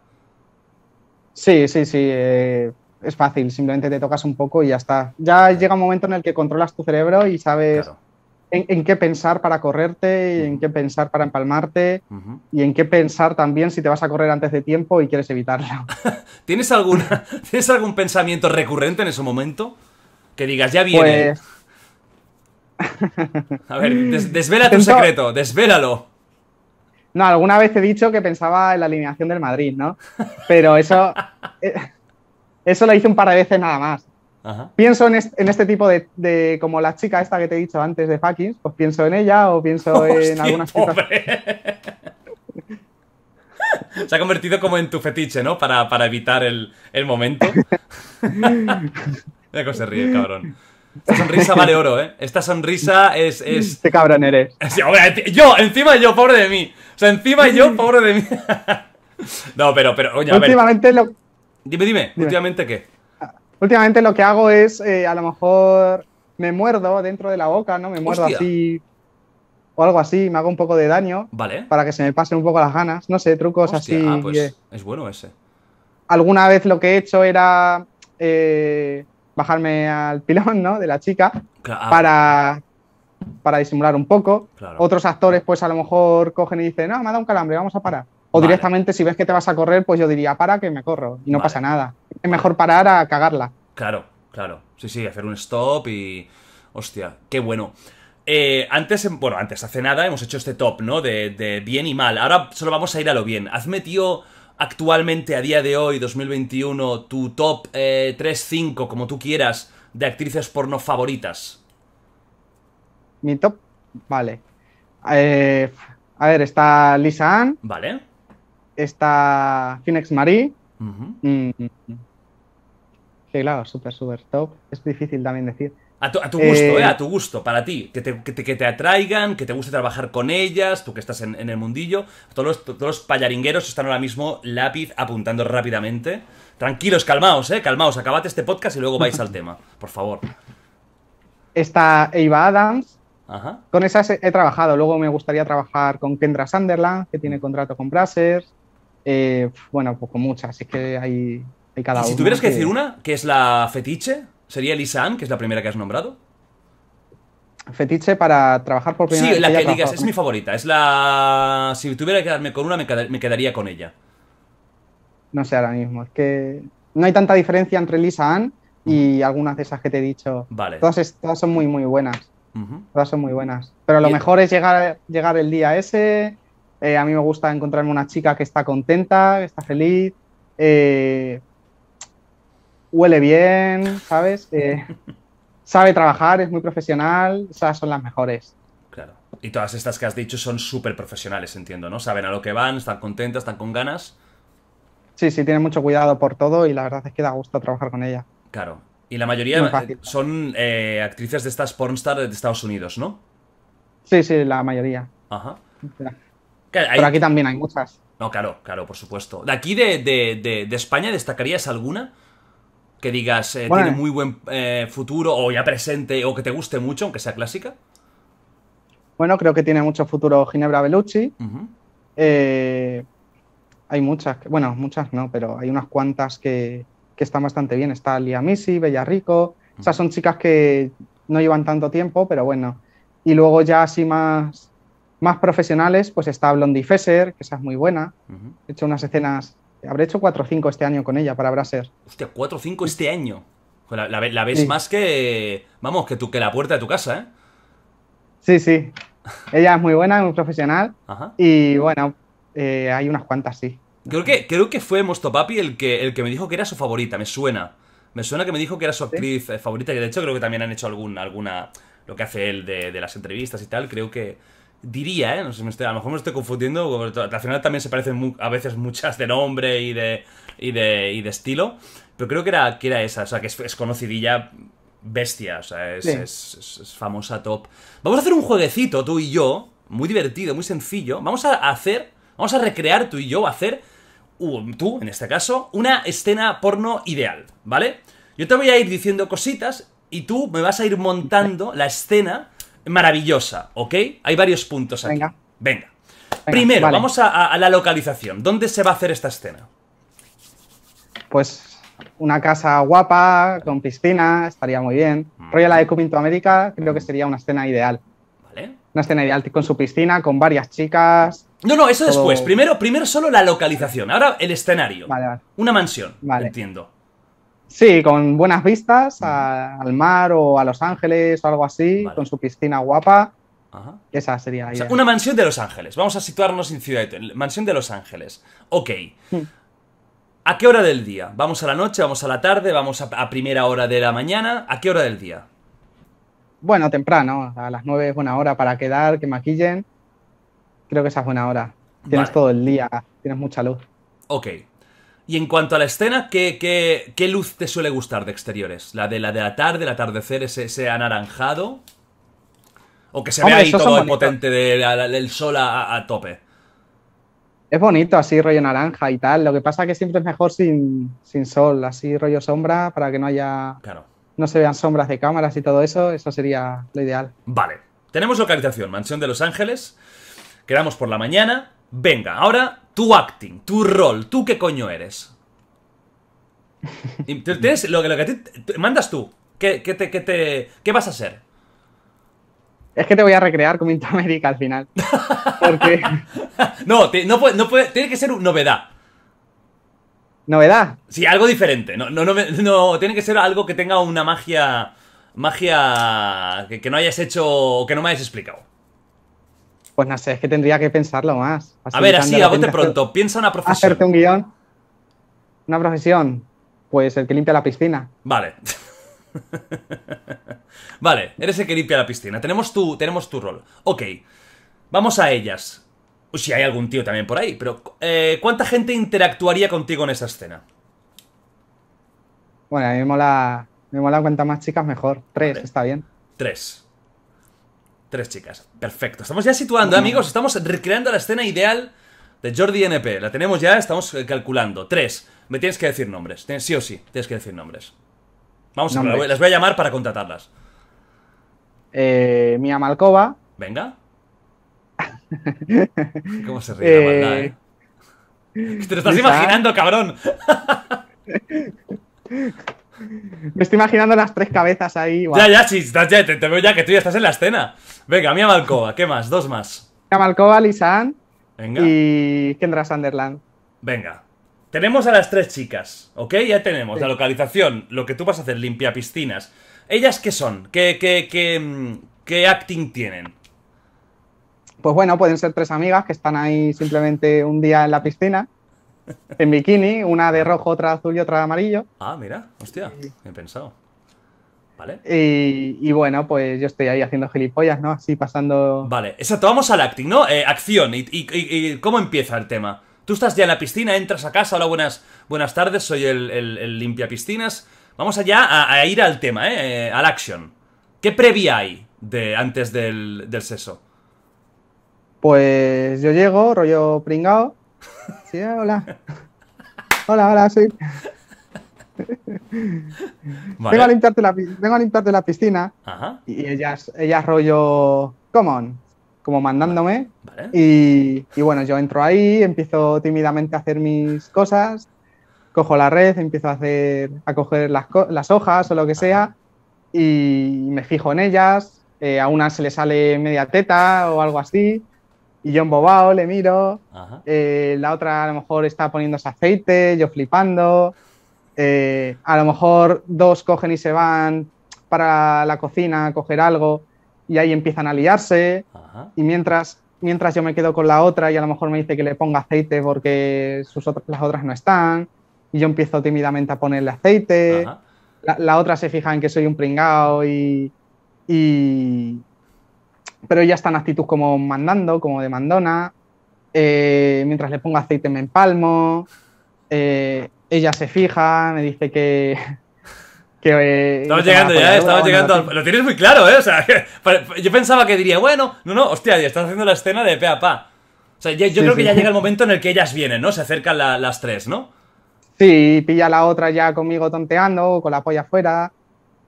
Sí, sí, sí. Eh, es fácil, simplemente te tocas un poco y ya está. Ya llega un momento en el que controlas tu cerebro y sabes en, qué pensar para correrte, en qué pensar para empalmarte y en qué pensar también si te vas a correr antes de tiempo y quieres evitarlo. *laughs* ¿Tienes, algún pensamiento recurrente en ese momento? Que digas, ya viene. Pues a ver, desvela tu secreto, desvélalo. No, alguna vez he dicho que pensaba en la alineación del Madrid, ¿no? Pero eso, *laughs* eh, eso lo hice un par de veces nada más. Pienso en este, tipo de, como la chica esta que te he dicho antes de Fakis, pues pienso en ella o pienso en algunas cosas *laughs* Se ha convertido como en tu fetiche, ¿no? Para, evitar el, el momento. *laughs* Mira cómo se ríe, cabrón. Esta sonrisa vale oro, ¿eh? Esta sonrisa es... es... Qué cabrón eres. *laughs* yo, encima yo, pobre de mí. O sea, encima yo, pobre de mí. no, pero, pero, oye, a Últimamente lo... dime, dime. ¿últimamente qué? Últimamente lo que hago es, eh, a lo mejor me muerdo dentro de la boca, ¿no? Me muerdo así o algo así, me hago un poco de daño. Vale. Para que se me pasen un poco las ganas. No sé, trucos así. Ah, pues es bueno ese. Alguna vez lo que he hecho era eh, bajarme al pilón, ¿no? De la chica. Ah, para, disimular un poco. Otros actores, pues a lo mejor cogen y dicen, no, me ha dado un calambre, vamos a parar. O directamente, si ves que te vas a correr, pues yo diría, para que me corro y no pasa nada es mejor parar a cagarla. Claro, claro. Sí, sí, hacer un stop y... Hostia, qué bueno. Eh, antes, em, bueno, antes, hace nada hemos hecho este top, ¿no? De, bien y mal. Ahora solo vamos a ir a lo bien. has metido actualmente, a día de hoy, 2021, tu top 3-5, eh, como tú quieras, de actrices porno favoritas. Mi top, vale. Eh, a ver, está Lisa Ann. Vale. Está Phoenix Marie. Sí, claro, súper, súper top. Es difícil también decir. A tu, gusto, eh, eh... a tu gusto, para ti. Que te, atraigan, que te guste trabajar con ellas, tú que estás en, el mundillo. Todos los, todos payaringueros están ahora mismo lápiz apuntando rápidamente. Tranquilos, calmaos, eh, calmaos. Acabad este podcast y luego vais al *laughs* tema, por favor. Está Eva Adams. Ajá. Con esas he, trabajado. Luego me gustaría trabajar con Kendra Sunderland, que tiene contrato con Brassers. Eh, bueno, pues con muchas. así que hay, si tuvieras que decir una, que es la fetiche, ¿sería Ann, que es la primera que has nombrado? Fetiche para trabajar por primera vez. Sí, la que, digas, es mi favorita. Es la. Si tuviera que quedarme con una, me, quedaría con ella. No sé ahora mismo. Es que no hay tanta diferencia entre Lisa Ann y algunas de esas que te he dicho. Vale. Todas, son muy, muy buenas. Todas son muy buenas. Pero lo mejor es llegar, llegar el día ese. Eh, a mí me gusta encontrarme una chica que está contenta, que está feliz. Eh, huele bien, ¿sabes? Eh, sabe trabajar, es muy profesional, o esas son las mejores. Claro. Y todas estas que has dicho son súper profesionales, entiendo, ¿no? Saben a lo que van, están contentas, están con ganas. Sí, sí, tienen mucho cuidado por todo y la verdad es que da gusto trabajar con ella. Claro. Y la mayoría eh, son eh, actrices de estas pornstars de Estados Unidos, ¿no? Sí, sí, la mayoría. Ajá. Pero aquí también hay muchas. No, claro, claro, por supuesto. ¿De aquí de España destacarías alguna? que digas eh, tiene muy buen eh, futuro o ya presente o que te guste mucho, aunque sea clásica? Bueno, creo que tiene mucho futuro Ginebra Bellucci. Eh, hay muchas, bueno, muchas no, pero hay unas cuantas que, que están bastante bien. Está Lia Misi, Bella Rico. Esas son chicas que no llevan tanto tiempo, pero bueno. Y luego ya así más, más profesionales, pues está Blondie Fesser, que esa es muy buena. He hecho unas escenas Habré hecho 4 o 5 este año con ella para Braser. Hostia, 4 o 5 este año. Pues la, ves más que. Vamos, que, tú, que la puerta de tu casa, ¿eh? Sí, sí. Ella es muy buena, muy profesional. Ajá. Y bueno, eh, hay unas cuantas, sí. Creo que, creo que fue Mosto Papi el que, el que me dijo que era su favorita, me suena. Me suena que me dijo que era su actriz eh, favorita, que de hecho creo que también han hecho algún, alguna. Lo que hace él de las entrevistas y tal, creo que diría, ¿eh? No sé, a lo mejor me estoy confundiendo, al final también se parecen a veces muchas de nombre y de, y de, y de estilo, pero creo que era, que era esa, o sea, que es, conocidilla bestia, o sea, es, famosa top. Vamos a hacer un jueguecito, tú y yo, muy divertido, muy sencillo. Vamos a hacer, vamos a recrear tú y yo, hacer, tú en este caso, una escena porno ideal, ¿vale? Yo te voy a ir diciendo cositas y tú me vas a ir montando la escena maravillosa, ¿ok? Hay varios puntos aquí. Venga. Primero, vamos a, la localización. ¿Dónde se va a hacer esta escena? Pues una casa guapa, con piscina, estaría muy bien. Mm. Royal de creo que sería una escena ideal. Vale. Una escena ideal con su piscina, con varias chicas. No, no, eso después. Primero, primero solo la localización. Ahora el escenario. Vale, vale. Una mansión. Vale. Entiendo. Sí, con buenas vistas al mar o a Los Ángeles o algo así, con su piscina guapa. Esa sería una mansión de Los Ángeles. Vamos a situarnos en Ciudad de Mansión de Los Ángeles. Ok. Hmm. ¿A qué hora del día? ¿Vamos a la noche? ¿Vamos a la tarde? ¿Vamos a, primera hora de la mañana? ¿A qué hora del día? Bueno, temprano. A las nueve es buena hora para quedar, que maquillen. Creo que esa es buena hora. Tienes todo el día, tienes mucha luz. Ok. Y en cuanto a la escena, ¿qué, qué, luz te suele gustar de exteriores? ¿La de la, de la tarde, el atardecer, ese, ese anaranjado? ¿O que se vea ahí todo el potente del sol a, tope? Es bonito así, rollo naranja y tal. Lo que pasa es que siempre es mejor sin, sin sol, así rollo sombra, para que no haya. Claro. No se vean sombras de cámaras y todo eso. Eso sería lo ideal. Vale. Tenemos localización, Mansión de Los Ángeles. Quedamos por la mañana. Venga, ahora tu acting, tu rol, tú qué coño eres. lo mandas tú. ¿Qué, te, qué, te, ¿Qué vas a hacer? Es que te voy a recrear como América al final. *laughs* no, no, puede, tiene que ser una novedad. ¿Novedad? Sí, algo diferente. No, tiene que ser algo que tenga una magia. Magia que, no hayas hecho que no me hayas explicado. Pues no sé, es que tendría que pensarlo más. a ver, así, a pronto, piensa una profesión. Hacerte un guión. Una profesión. Pues el que limpia la piscina. Vale. *laughs* vale, eres el que limpia la piscina. Tenemos tu, tenemos tu rol. Ok, vamos a ellas. Si hay algún tío también por ahí, pero eh, ¿cuánta gente interactuaría contigo en esa escena? Bueno, a mí me mola, me mola más chicas mejor. Tres, está bien. Tres. Tres chicas. Perfecto. Estamos ya situando, ¿eh, amigos. Estamos recreando la escena ideal de Jordi NP. La tenemos ya, estamos eh, calculando. Tres. Me tienes que decir nombres. sí o sí, tienes que decir nombres. Vamos a ver. Las voy a llamar para contratarlas. Eh, Mía malcoba Venga. *laughs* ¿Cómo se ríe la eh, maldad, *laughs* Te lo estás imaginando, cabrón. *laughs* Me estoy imaginando las tres cabezas ahí. Ya, ya, sí, te, veo ya que tú ya estás en la escena. Venga, Mia Malkova, ¿qué más? Dos más. Mia Malkova, Lisan Venga. y Kendra Sunderland. Venga. Tenemos a las tres chicas, ¿ok? Ya tenemos la localización, lo que tú vas a hacer, limpia piscinas. ¿Ellas qué son? ¿Qué, qué, qué, mm, qué acting tienen? Pues bueno, pueden ser tres amigas que están ahí simplemente un día en la piscina en bikini, una de ah. rojo, otra azul y otra amarillo. Ah, mira, hostia, he pensado. Y, bueno, pues yo estoy ahí haciendo gilipollas, ¿no? Así pasando. Vale, exacto, vamos al acting, ¿no? Eh, acción, y, cómo empieza el tema? Tú estás ya en la piscina, entras a casa, hola, buenas, buenas tardes, soy el, el, limpia piscinas. Vamos allá a, ir al tema, ¿eh? ¿eh? al action. ¿Qué previa hay de, antes del, del seso? Pues yo llego, rollo pringao. *laughs* Sí, hola. hola, hola, sí *laughs* Vengo, a limpiarte la, vengo a la piscina y ellas, ellas rollo, come on, como mandándome. Y, y, bueno, yo entro ahí, empiezo tímidamente a hacer mis cosas, cojo la red, empiezo a, hacer, a coger las, hojas o lo que sea y me fijo en ellas, eh, a una se le sale media teta o algo así. Y yo embobado le miro, eh, la otra a lo mejor está poniendo ese aceite, yo flipando, eh, a lo mejor dos cogen y se van para la cocina a coger algo y ahí empiezan a liarse. Y mientras, mientras yo me quedo con la otra y a lo mejor me dice que le ponga aceite porque sus las otras no están. Y yo empiezo tímidamente a ponerle aceite. La, otra se fija en que soy un pringao y, Pero ya está actitud como mandando, como de mandona. Eh, mientras le pongo aceite me empalmo. Eh, ella se fija, me dice que. *laughs* Eh, estamos llegando ya, estamos llegando. Lo tienes muy claro, ¿eh? O sea, *laughs* yo pensaba que diría, bueno, no, no, hostia, ya estás haciendo la escena de pe a pa. O sea, yo creo que ya llega el *laughs* momento en el que ellas vienen, ¿no? Se acercan las tres, ¿no? Sí, pilla la otra ya conmigo tonteando, con la polla afuera.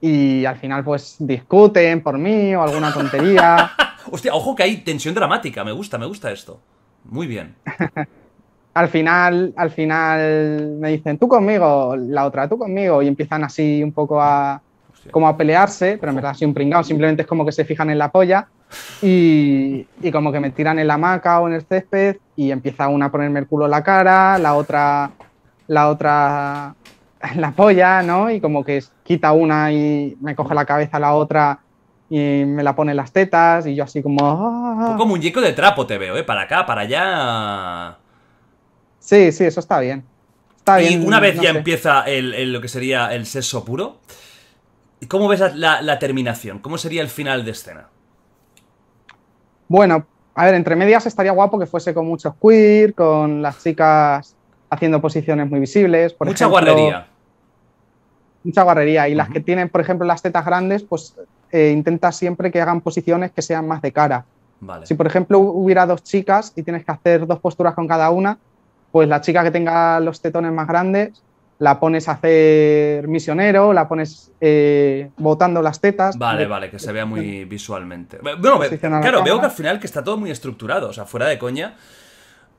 Y al final, pues discuten por mí o alguna tontería. Hostia, ojo que hay tensión dramática. Me gusta, me gusta esto. Muy bien al final, al final me dicen, tú conmigo, la otra, tú conmigo, y empiezan así un poco a, como a pelearse, pero en verdad así un pringao, simplemente es como que se fijan en la polla y, y, como que me tiran en la hamaca o en el césped y empieza una a ponerme el culo en la cara, la otra, la otra en la polla, ¿no? Y como que quita una y me coge la cabeza la otra y me la pone las tetas y yo así como... como ah". Un poco de trapo te veo, ¿eh? Para acá, para allá... Sí, sí, eso está bien. Está bien. Y una vez ya empieza lo que sería el sexo puro, ¿cómo ves la, terminación? ¿Cómo sería el final de escena? Bueno, a ver, entre medias estaría guapo que fuese con muchos queer, con las chicas haciendo posiciones muy visibles. Por mucha guarrería. Mucha guarrería. Y las que tienen, por ejemplo, las tetas grandes, pues eh, intenta siempre que hagan posiciones que sean más de cara. Vale. Si, por ejemplo, hubiera dos chicas y tienes que hacer dos posturas con cada una, pues la chica que tenga los tetones más grandes, la pones a hacer misionero, la pones eh, botando las tetas. Vale, eh, vale, que se vea muy eh, visualmente. Bueno, claro, veo que al final que está todo muy estructurado, o sea, fuera de coña.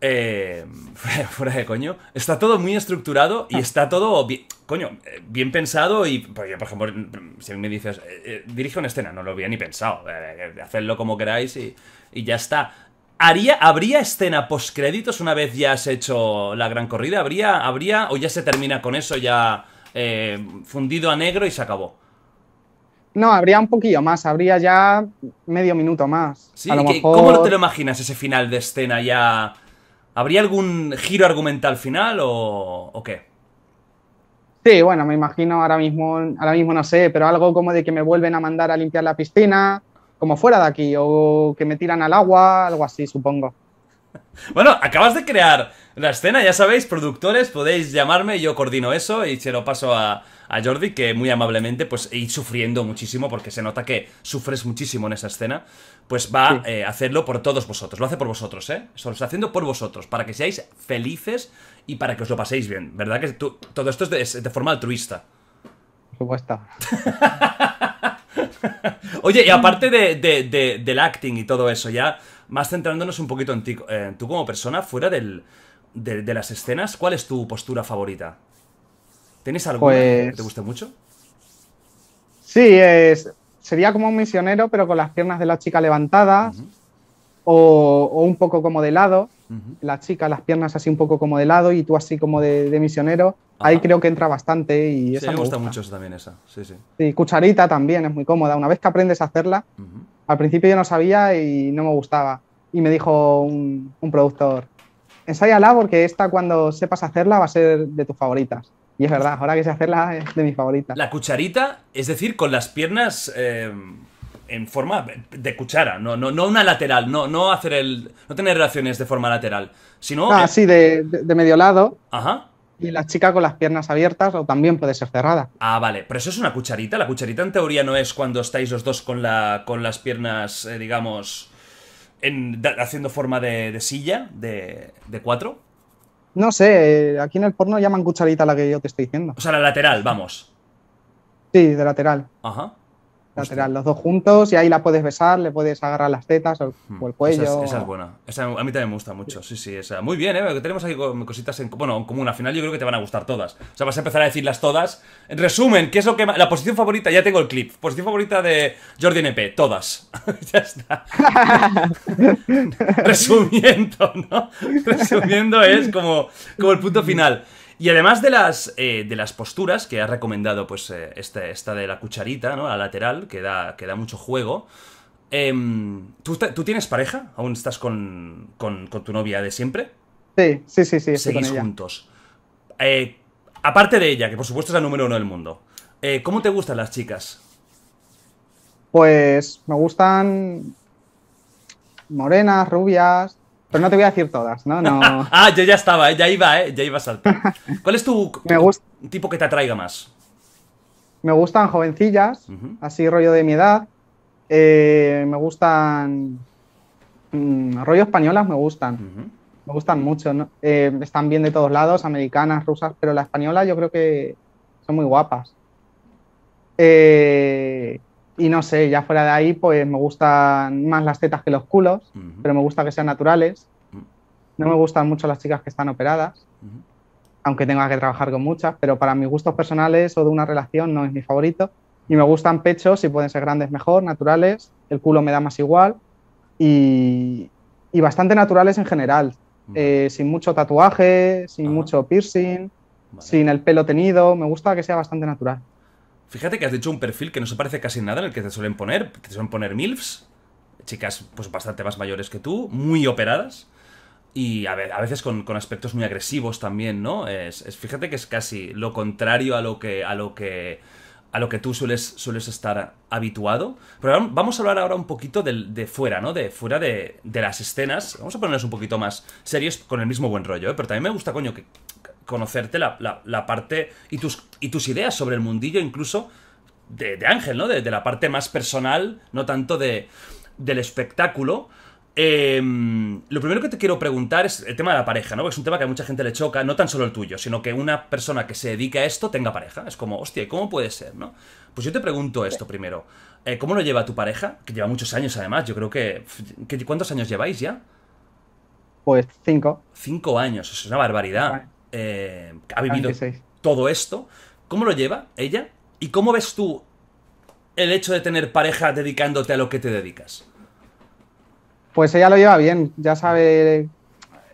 Eh, *laughs* fuera de coño, está todo muy estructurado y ah. está todo bien, coño, bien pensado y, por ejemplo, si me dices, dirige una escena, no lo había ni pensado, de hacedlo como queráis y ya está. ¿Habría escena post-créditos una vez ya has hecho la gran corrida? ¿Habría, habría o ya se termina con eso ya eh, fundido a negro y se acabó? No, habría un poquillo más, habría ya medio minuto más. ¿Cómo te lo imaginas ese final de escena ya? ¿Habría algún giro argumental final o, o, qué? Sí, bueno, me imagino ahora mismo, ahora mismo no sé, pero algo como de que me vuelven a mandar a limpiar la piscina, como fuera de aquí o que me tiran al agua, algo así, supongo. *laughs* Bueno, acabas de crear la escena, ya sabéis, productores, podéis llamarme, yo coordino eso y se lo paso a, Jordi, que muy amablemente, pues, y sufriendo muchísimo, porque se nota que sufres muchísimo en esa escena, pues va eh, a hacerlo por todos vosotros, lo hace por vosotros, ¿eh? lo está haciendo por vosotros, para que seáis felices y para que os lo paséis bien, ¿verdad? Que todo esto es de, de forma altruista. Por supuesto. *laughs* *laughs* Oye, y aparte del acting y todo eso, ya más centrándonos un poquito en ti, eh, tú como persona, fuera de, las escenas, ¿cuál es tu postura favorita? ¿Tienes alguna que pues te guste mucho? Sí, es, sería como un misionero, pero con las piernas de la chica levantadas o, un poco como de lado, la chica, las piernas así un poco como de lado y tú así como de, misionero. Ahí creo que entra bastante y esa me gusta, gusta. mucho también esa, sí, sí. Y cucharita también, es muy cómoda. Una vez que aprendes a hacerla, al principio yo no sabía y no me gustaba. Y me dijo un, un productor, ensáyala porque esta cuando sepas hacerla va a ser de tus favoritas. Y es verdad, ahora que sé hacerla es de mis favoritas. La cucharita, es decir, con las piernas eh, en forma de cuchara, no, no, no una lateral, no, no hacer el. no tener relaciones de forma lateral. Sino. Ah, sí, de, medio lado. Ajá. Y la chica con las piernas abiertas o también puede ser cerrada. Ah, vale. Pero eso es una cucharita. La cucharita en teoría no es cuando estáis los dos con la. con las piernas, eh, digamos. haciendo forma de, silla, de, de cuatro. No sé, eh, aquí en el porno llaman cucharita la que yo te estoy diciendo. O sea, la lateral, vamos. Sí, de lateral. Ajá lateral, los dos juntos, y ahí la puedes besar, le puedes agarrar las tetas o, hmm. el cuello. Esa es, buena. a mí también me gusta mucho. Sí, sí, esa. Muy bien, ¿eh? tenemos aquí cositas en, bueno, común. Al final yo creo que te van a gustar todas. O sea, vas a empezar a decirlas todas. En resumen, ¿qué es lo que. La posición favorita, ya tengo el clip. Posición favorita de Jordi NP, todas. *laughs* ya está. *laughs* Resumiendo, ¿no? Resumiendo es como, como el punto final. Y además de las, eh, de las posturas que has recomendado, pues, eh, esta, de la cucharita, ¿no? A lateral, que da, da mucho juego. Em, ¿tú, tienes pareja? ¿Aún estás con, con, tu novia de siempre? Sí, sí, sí, sí. Seguís juntos. Eh, aparte de ella, que por supuesto es la número uno del mundo, ¿cómo te gustan las chicas? Pues me gustan morenas, rubias, pero no te voy a decir todas, ¿no? *laughs* ah, yo ya estaba, eh, ya iba, ¿eh? ya iba a saltar. ¿Cuál es tu, *laughs* tipo que te atraiga más? Me gustan jovencillas, así rollo de mi edad. Eh, me gustan. Mm, rollo españolas me gustan. Me gustan mucho. ¿no? Eh, están bien de todos lados, americanas, rusas, pero la española yo creo que son muy guapas. Eh, y no sé, ya fuera de ahí, pues me gustan más las tetas que los culos, pero me gusta que sean naturales. No me gustan mucho las chicas que están operadas, aunque tenga que trabajar con muchas, pero para mis gustos personales o de una relación no es mi favorito. Y me gustan pechos, si pueden ser grandes mejor, naturales, el culo me da más igual y, bastante naturales en general, eh, sin mucho tatuaje, sin mucho piercing, sin el pelo tenido, me gusta que sea bastante natural. Fíjate que has dicho un perfil que no se parece casi nada en el que te suelen poner. Te suelen poner MILFs, chicas pues bastante más mayores que tú, muy operadas. Y a, veces con, aspectos muy agresivos también, ¿no? Es, fíjate que es casi lo contrario a lo que. a lo que. a lo que tú sueles, sueles estar habituado. Pero vamos a hablar ahora un poquito de, fuera, ¿no? De fuera de, las escenas. Vamos a ponernos un poquito más serios con el mismo buen rollo, ¿eh? Pero también me gusta, coño, que, conocerte la, parte y tus, y tus ideas sobre el mundillo, incluso de, Ángel, ¿no? De, la parte más personal, no tanto de, del espectáculo. Em, lo primero que te quiero preguntar es el tema de la pareja, ¿no? es un tema que a mucha gente le choca, no tan solo el tuyo, sino que una persona que se dedique a esto tenga pareja. Es como, hostia, ¿cómo puede ser, no? Pues yo te pregunto esto primero. Eh, ¿Cómo lo lleva tu pareja? Que lleva muchos años, además. Yo creo que, ¿Cuántos años lleváis ya? Pues cinco. Cinco años, es una barbaridad. Eh, ha ah, vivido todo esto. ¿Cómo lo lleva ella? ¿Y cómo ves tú el hecho de tener pareja dedicándote a lo que te dedicas? Pues ella lo lleva bien, ya sabe.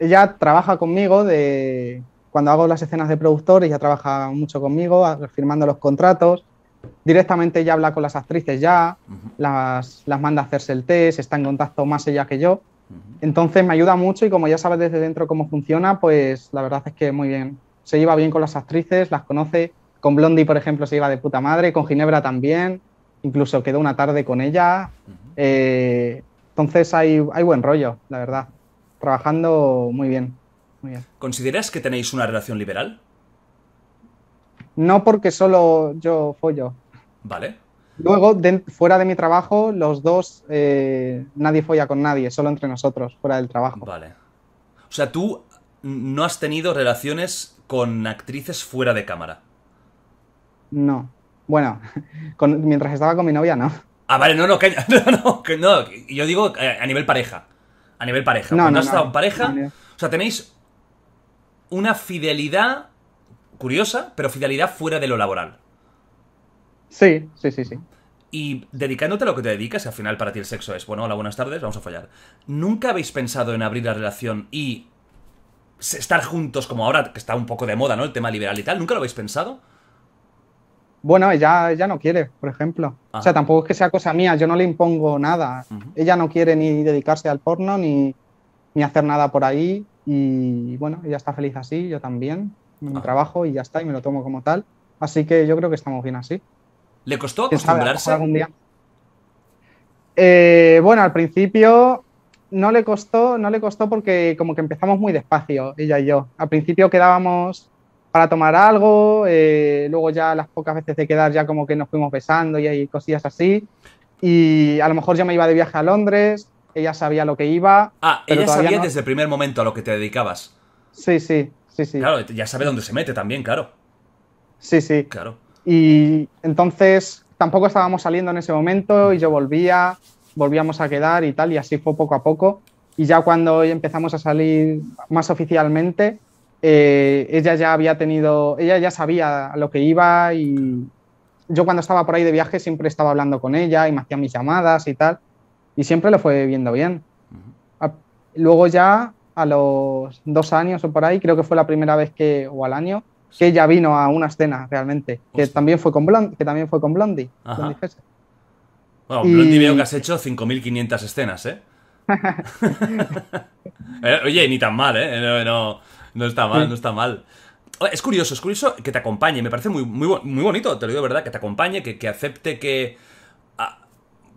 Ella trabaja conmigo de cuando hago las escenas de productor, ella trabaja mucho conmigo, firmando los contratos. Directamente ella habla con las actrices ya, las, las, manda a hacerse el test, está en contacto más ella que yo. Entonces me ayuda mucho y como ya sabes desde dentro cómo funciona, pues la verdad es que muy bien. Se lleva bien con las actrices, las conoce. Con Blondie, por ejemplo, se iba de puta madre, con Ginebra también. Incluso quedó una tarde con ella. Eh, entonces hay, buen rollo, la verdad. Trabajando muy bien, muy ¿Consideras que tenéis una relación liberal? No porque solo yo follo. Vale. Luego, fuera de mi trabajo, los dos, eh, nadie folla con nadie, solo entre nosotros, fuera del trabajo. Vale. O sea, tú no has tenido relaciones con actrices fuera de cámara. No. Bueno, *laughs* mientras estaba con mi novia, no. Ah, vale, no, no, que, *laughs* no, yo digo eh, a nivel pareja. A nivel pareja. no, has estado en pareja, o sea, tenéis una fidelidad curiosa, pero fidelidad fuera de lo laboral. Sí, sí, sí, sí. Y dedicándote a lo que te dedicas, al final para ti el sexo es, bueno, hola, buenas tardes, vamos a fallar ¿Nunca habéis pensado en abrir la relación y estar juntos como ahora, que está un poco de moda, ¿no? El tema liberal y tal, ¿nunca lo habéis pensado? Bueno, ella, no quiere, por ejemplo. O sea, ah. tampoco es que sea cosa mía, yo no le impongo nada. Ella no quiere ni dedicarse al porno, ni, hacer nada por ahí. Y bueno, ella está feliz así, yo también. Mi ah. trabajo y ya está, y me lo tomo como tal. Así que yo creo que estamos bien así. ¿Le costó acostumbrarse? día? Eh, bueno, al principio no le costó, no le costó porque como que empezamos muy despacio, ella y yo. Al principio quedábamos para tomar algo, eh, luego ya las pocas veces de quedar ya como que nos fuimos besando y hay cosillas así. Y a lo mejor yo me iba de viaje a Londres, ella sabía lo que iba. Ah, ella sabía desde el primer momento a lo que te dedicabas. Sí, sí, sí, sí. Claro, ya sabe dónde se mete también, claro. Sí, sí. Claro. Y entonces tampoco estábamos saliendo en ese momento y yo volvía, volvíamos a quedar y tal, y así fue poco a poco. Y ya cuando empezamos a salir más oficialmente, eh, ella ya había tenido, ella ya sabía a lo que iba y yo cuando estaba por ahí de viaje siempre estaba hablando con ella y me hacía mis llamadas y tal, y siempre lo fue viendo bien. Luego ya a los dos años o por ahí, creo que fue la primera vez que, o al año, que ya vino a una escena realmente, que también fue con Blondie, que también fue con Blondie. bueno, y... Blondie veo que has hecho 5.500 escenas, ¿eh? *laughs* ¿eh? Oye, ni tan mal, ¿eh? No, está mal, no está mal. Es curioso, es curioso que te acompañe, me parece muy, muy, bonito, te lo digo de verdad, que te acompañe, que acepte que,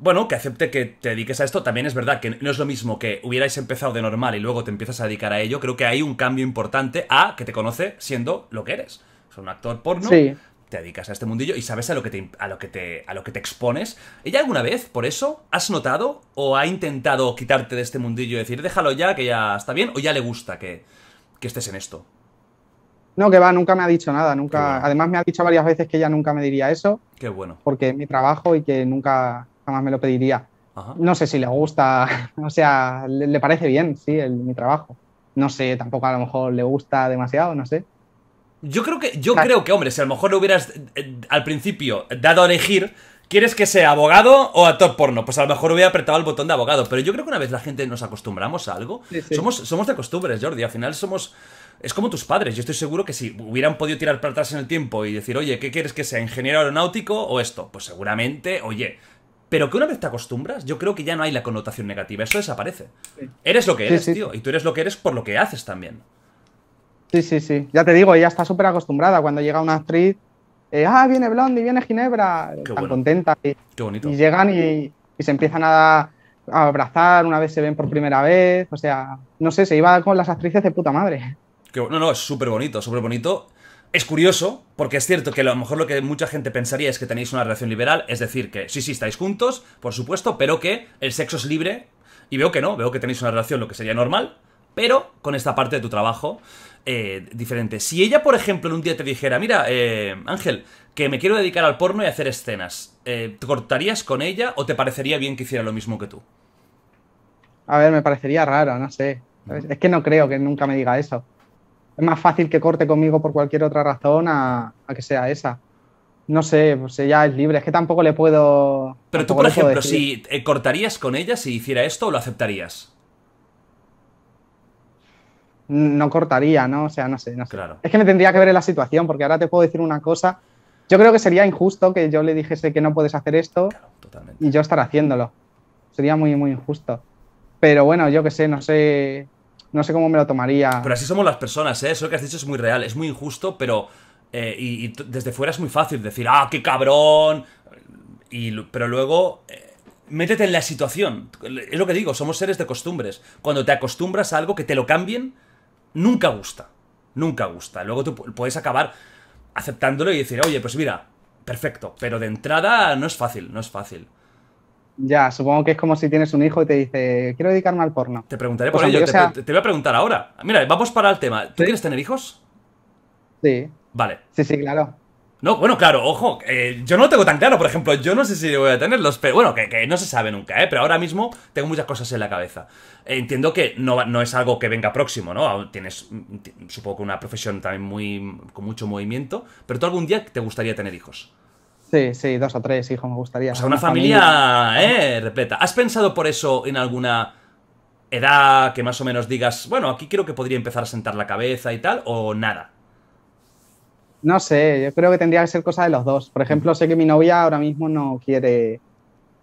bueno, que acepte que te dediques a esto. También es verdad que no es lo mismo que hubierais empezado de normal y luego te empiezas a dedicar a ello. Creo que hay un cambio importante a que te conoce siendo lo que eres. O un actor porno. Te dedicas a este mundillo y sabes a lo que te a lo que te a lo que te expones. ¿Ella alguna vez, por eso, has notado o ha intentado quitarte de este mundillo y decir, déjalo ya, que ya está bien, o ya le gusta que, estés en esto? No, que va, nunca me ha dicho nada, nunca. Además me ha dicho varias veces que ella nunca me diría eso. Qué bueno. Porque mi trabajo y que nunca jamás me lo pediría. No sé si le gusta, *laughs* o sea, le, parece bien, sí, mi trabajo. No sé, tampoco a lo mejor le gusta demasiado, no sé. Yo creo que, yo creo que, hombre, si a lo mejor le hubieras eh, eh, al principio eh, dado a elegir, ¿quieres que sea abogado o actor porno? Pues a lo mejor hubiera apretado el botón de abogado. Pero yo creo que una vez la gente nos acostumbramos a algo, Somos, somos de costumbres, Jordi. Al final somos. Es como tus padres. Yo estoy seguro que si hubieran podido tirar para atrás en el tiempo y decir, oye, ¿qué quieres que sea? ¿Ingeniero aeronáutico o esto? Pues seguramente, oye, pero que una vez te acostumbras, yo creo que ya no hay la connotación negativa. Eso desaparece. Eres lo que eres, tío. Y tú eres lo que eres por lo que haces también. Sí, sí, sí. Ya te digo, ella está súper acostumbrada. Cuando llega una actriz, eh, ah, viene Blondie, viene Ginebra. contenta. Y, Qué bonito. Y llegan y, se empiezan a, abrazar. Una vez se ven por primera vez. O sea, no sé, se iba con las actrices de puta madre. no, no, es súper bonito, súper bonito. Es curioso, porque es cierto que a lo mejor lo que mucha gente pensaría es que tenéis una relación liberal, es decir, que sí, sí, estáis juntos, por supuesto, pero que el sexo es libre, y veo que no, veo que tenéis una relación, lo que sería normal, pero con esta parte de tu trabajo eh, diferente. Si ella, por ejemplo, en un día te dijera, mira, eh, Ángel, que me quiero dedicar al porno y hacer escenas, eh, ¿te cortarías con ella o te parecería bien que hiciera lo mismo que tú? A ver, me parecería raro, no sé. Es que no creo que nunca me diga eso es más fácil que corte conmigo por cualquier otra razón a, que sea esa. No sé, pues ella es libre, es que tampoco le puedo... Pero tú, por ejemplo, si eh, cortarías con ella si hiciera esto o lo aceptarías? No cortaría, ¿no? O sea, no sé, Es que me tendría que ver en la situación, porque ahora te puedo decir una cosa. Yo creo que sería injusto que yo le dijese que no puedes hacer esto y yo estar haciéndolo. Sería muy, muy injusto. Pero bueno, yo qué sé, no sé no sé cómo me lo tomaría. Pero así somos las personas, ¿eh? Eso que has dicho es muy real, es muy injusto, pero... Eh, y, desde fuera es muy fácil decir, ah, qué cabrón. pero luego... Eh, métete en la situación. Es lo que digo, somos seres de costumbres. Cuando te acostumbras a algo que te lo cambien, nunca gusta. Nunca gusta. Luego tú puedes acabar aceptándolo y decir, oye, pues mira, perfecto. Pero de entrada no es fácil, no es fácil. Ya, supongo que es como si tienes un hijo y te dice, quiero dedicarme al porno. Te preguntaré por pues ello, te, voy a preguntar ahora. Mira, vamos para el tema. ¿Tú quieres tener hijos? Sí. Vale. Sí, sí, claro. No, bueno, claro, ojo, eh, yo no lo tengo tan claro, por ejemplo, yo no sé si voy a tenerlos, pero bueno, que, no se sabe nunca, ¿eh? Pero ahora mismo tengo muchas cosas en la cabeza. entiendo que no, no, es algo que venga próximo, ¿no? Tienes, mm, supongo que una profesión también muy, con mucho movimiento, pero tú algún día te gustaría tener hijos. Sí, sí, dos o tres hijos me gustaría. O sea, una, familia, ¿eh? repleta. ¿Has pensado por eso en alguna edad que más o menos digas, bueno, aquí creo que podría empezar a sentar la cabeza y tal, o nada? No sé, yo creo que tendría que ser cosa de los dos. Por ejemplo, mm. sé que mi novia ahora mismo no quiere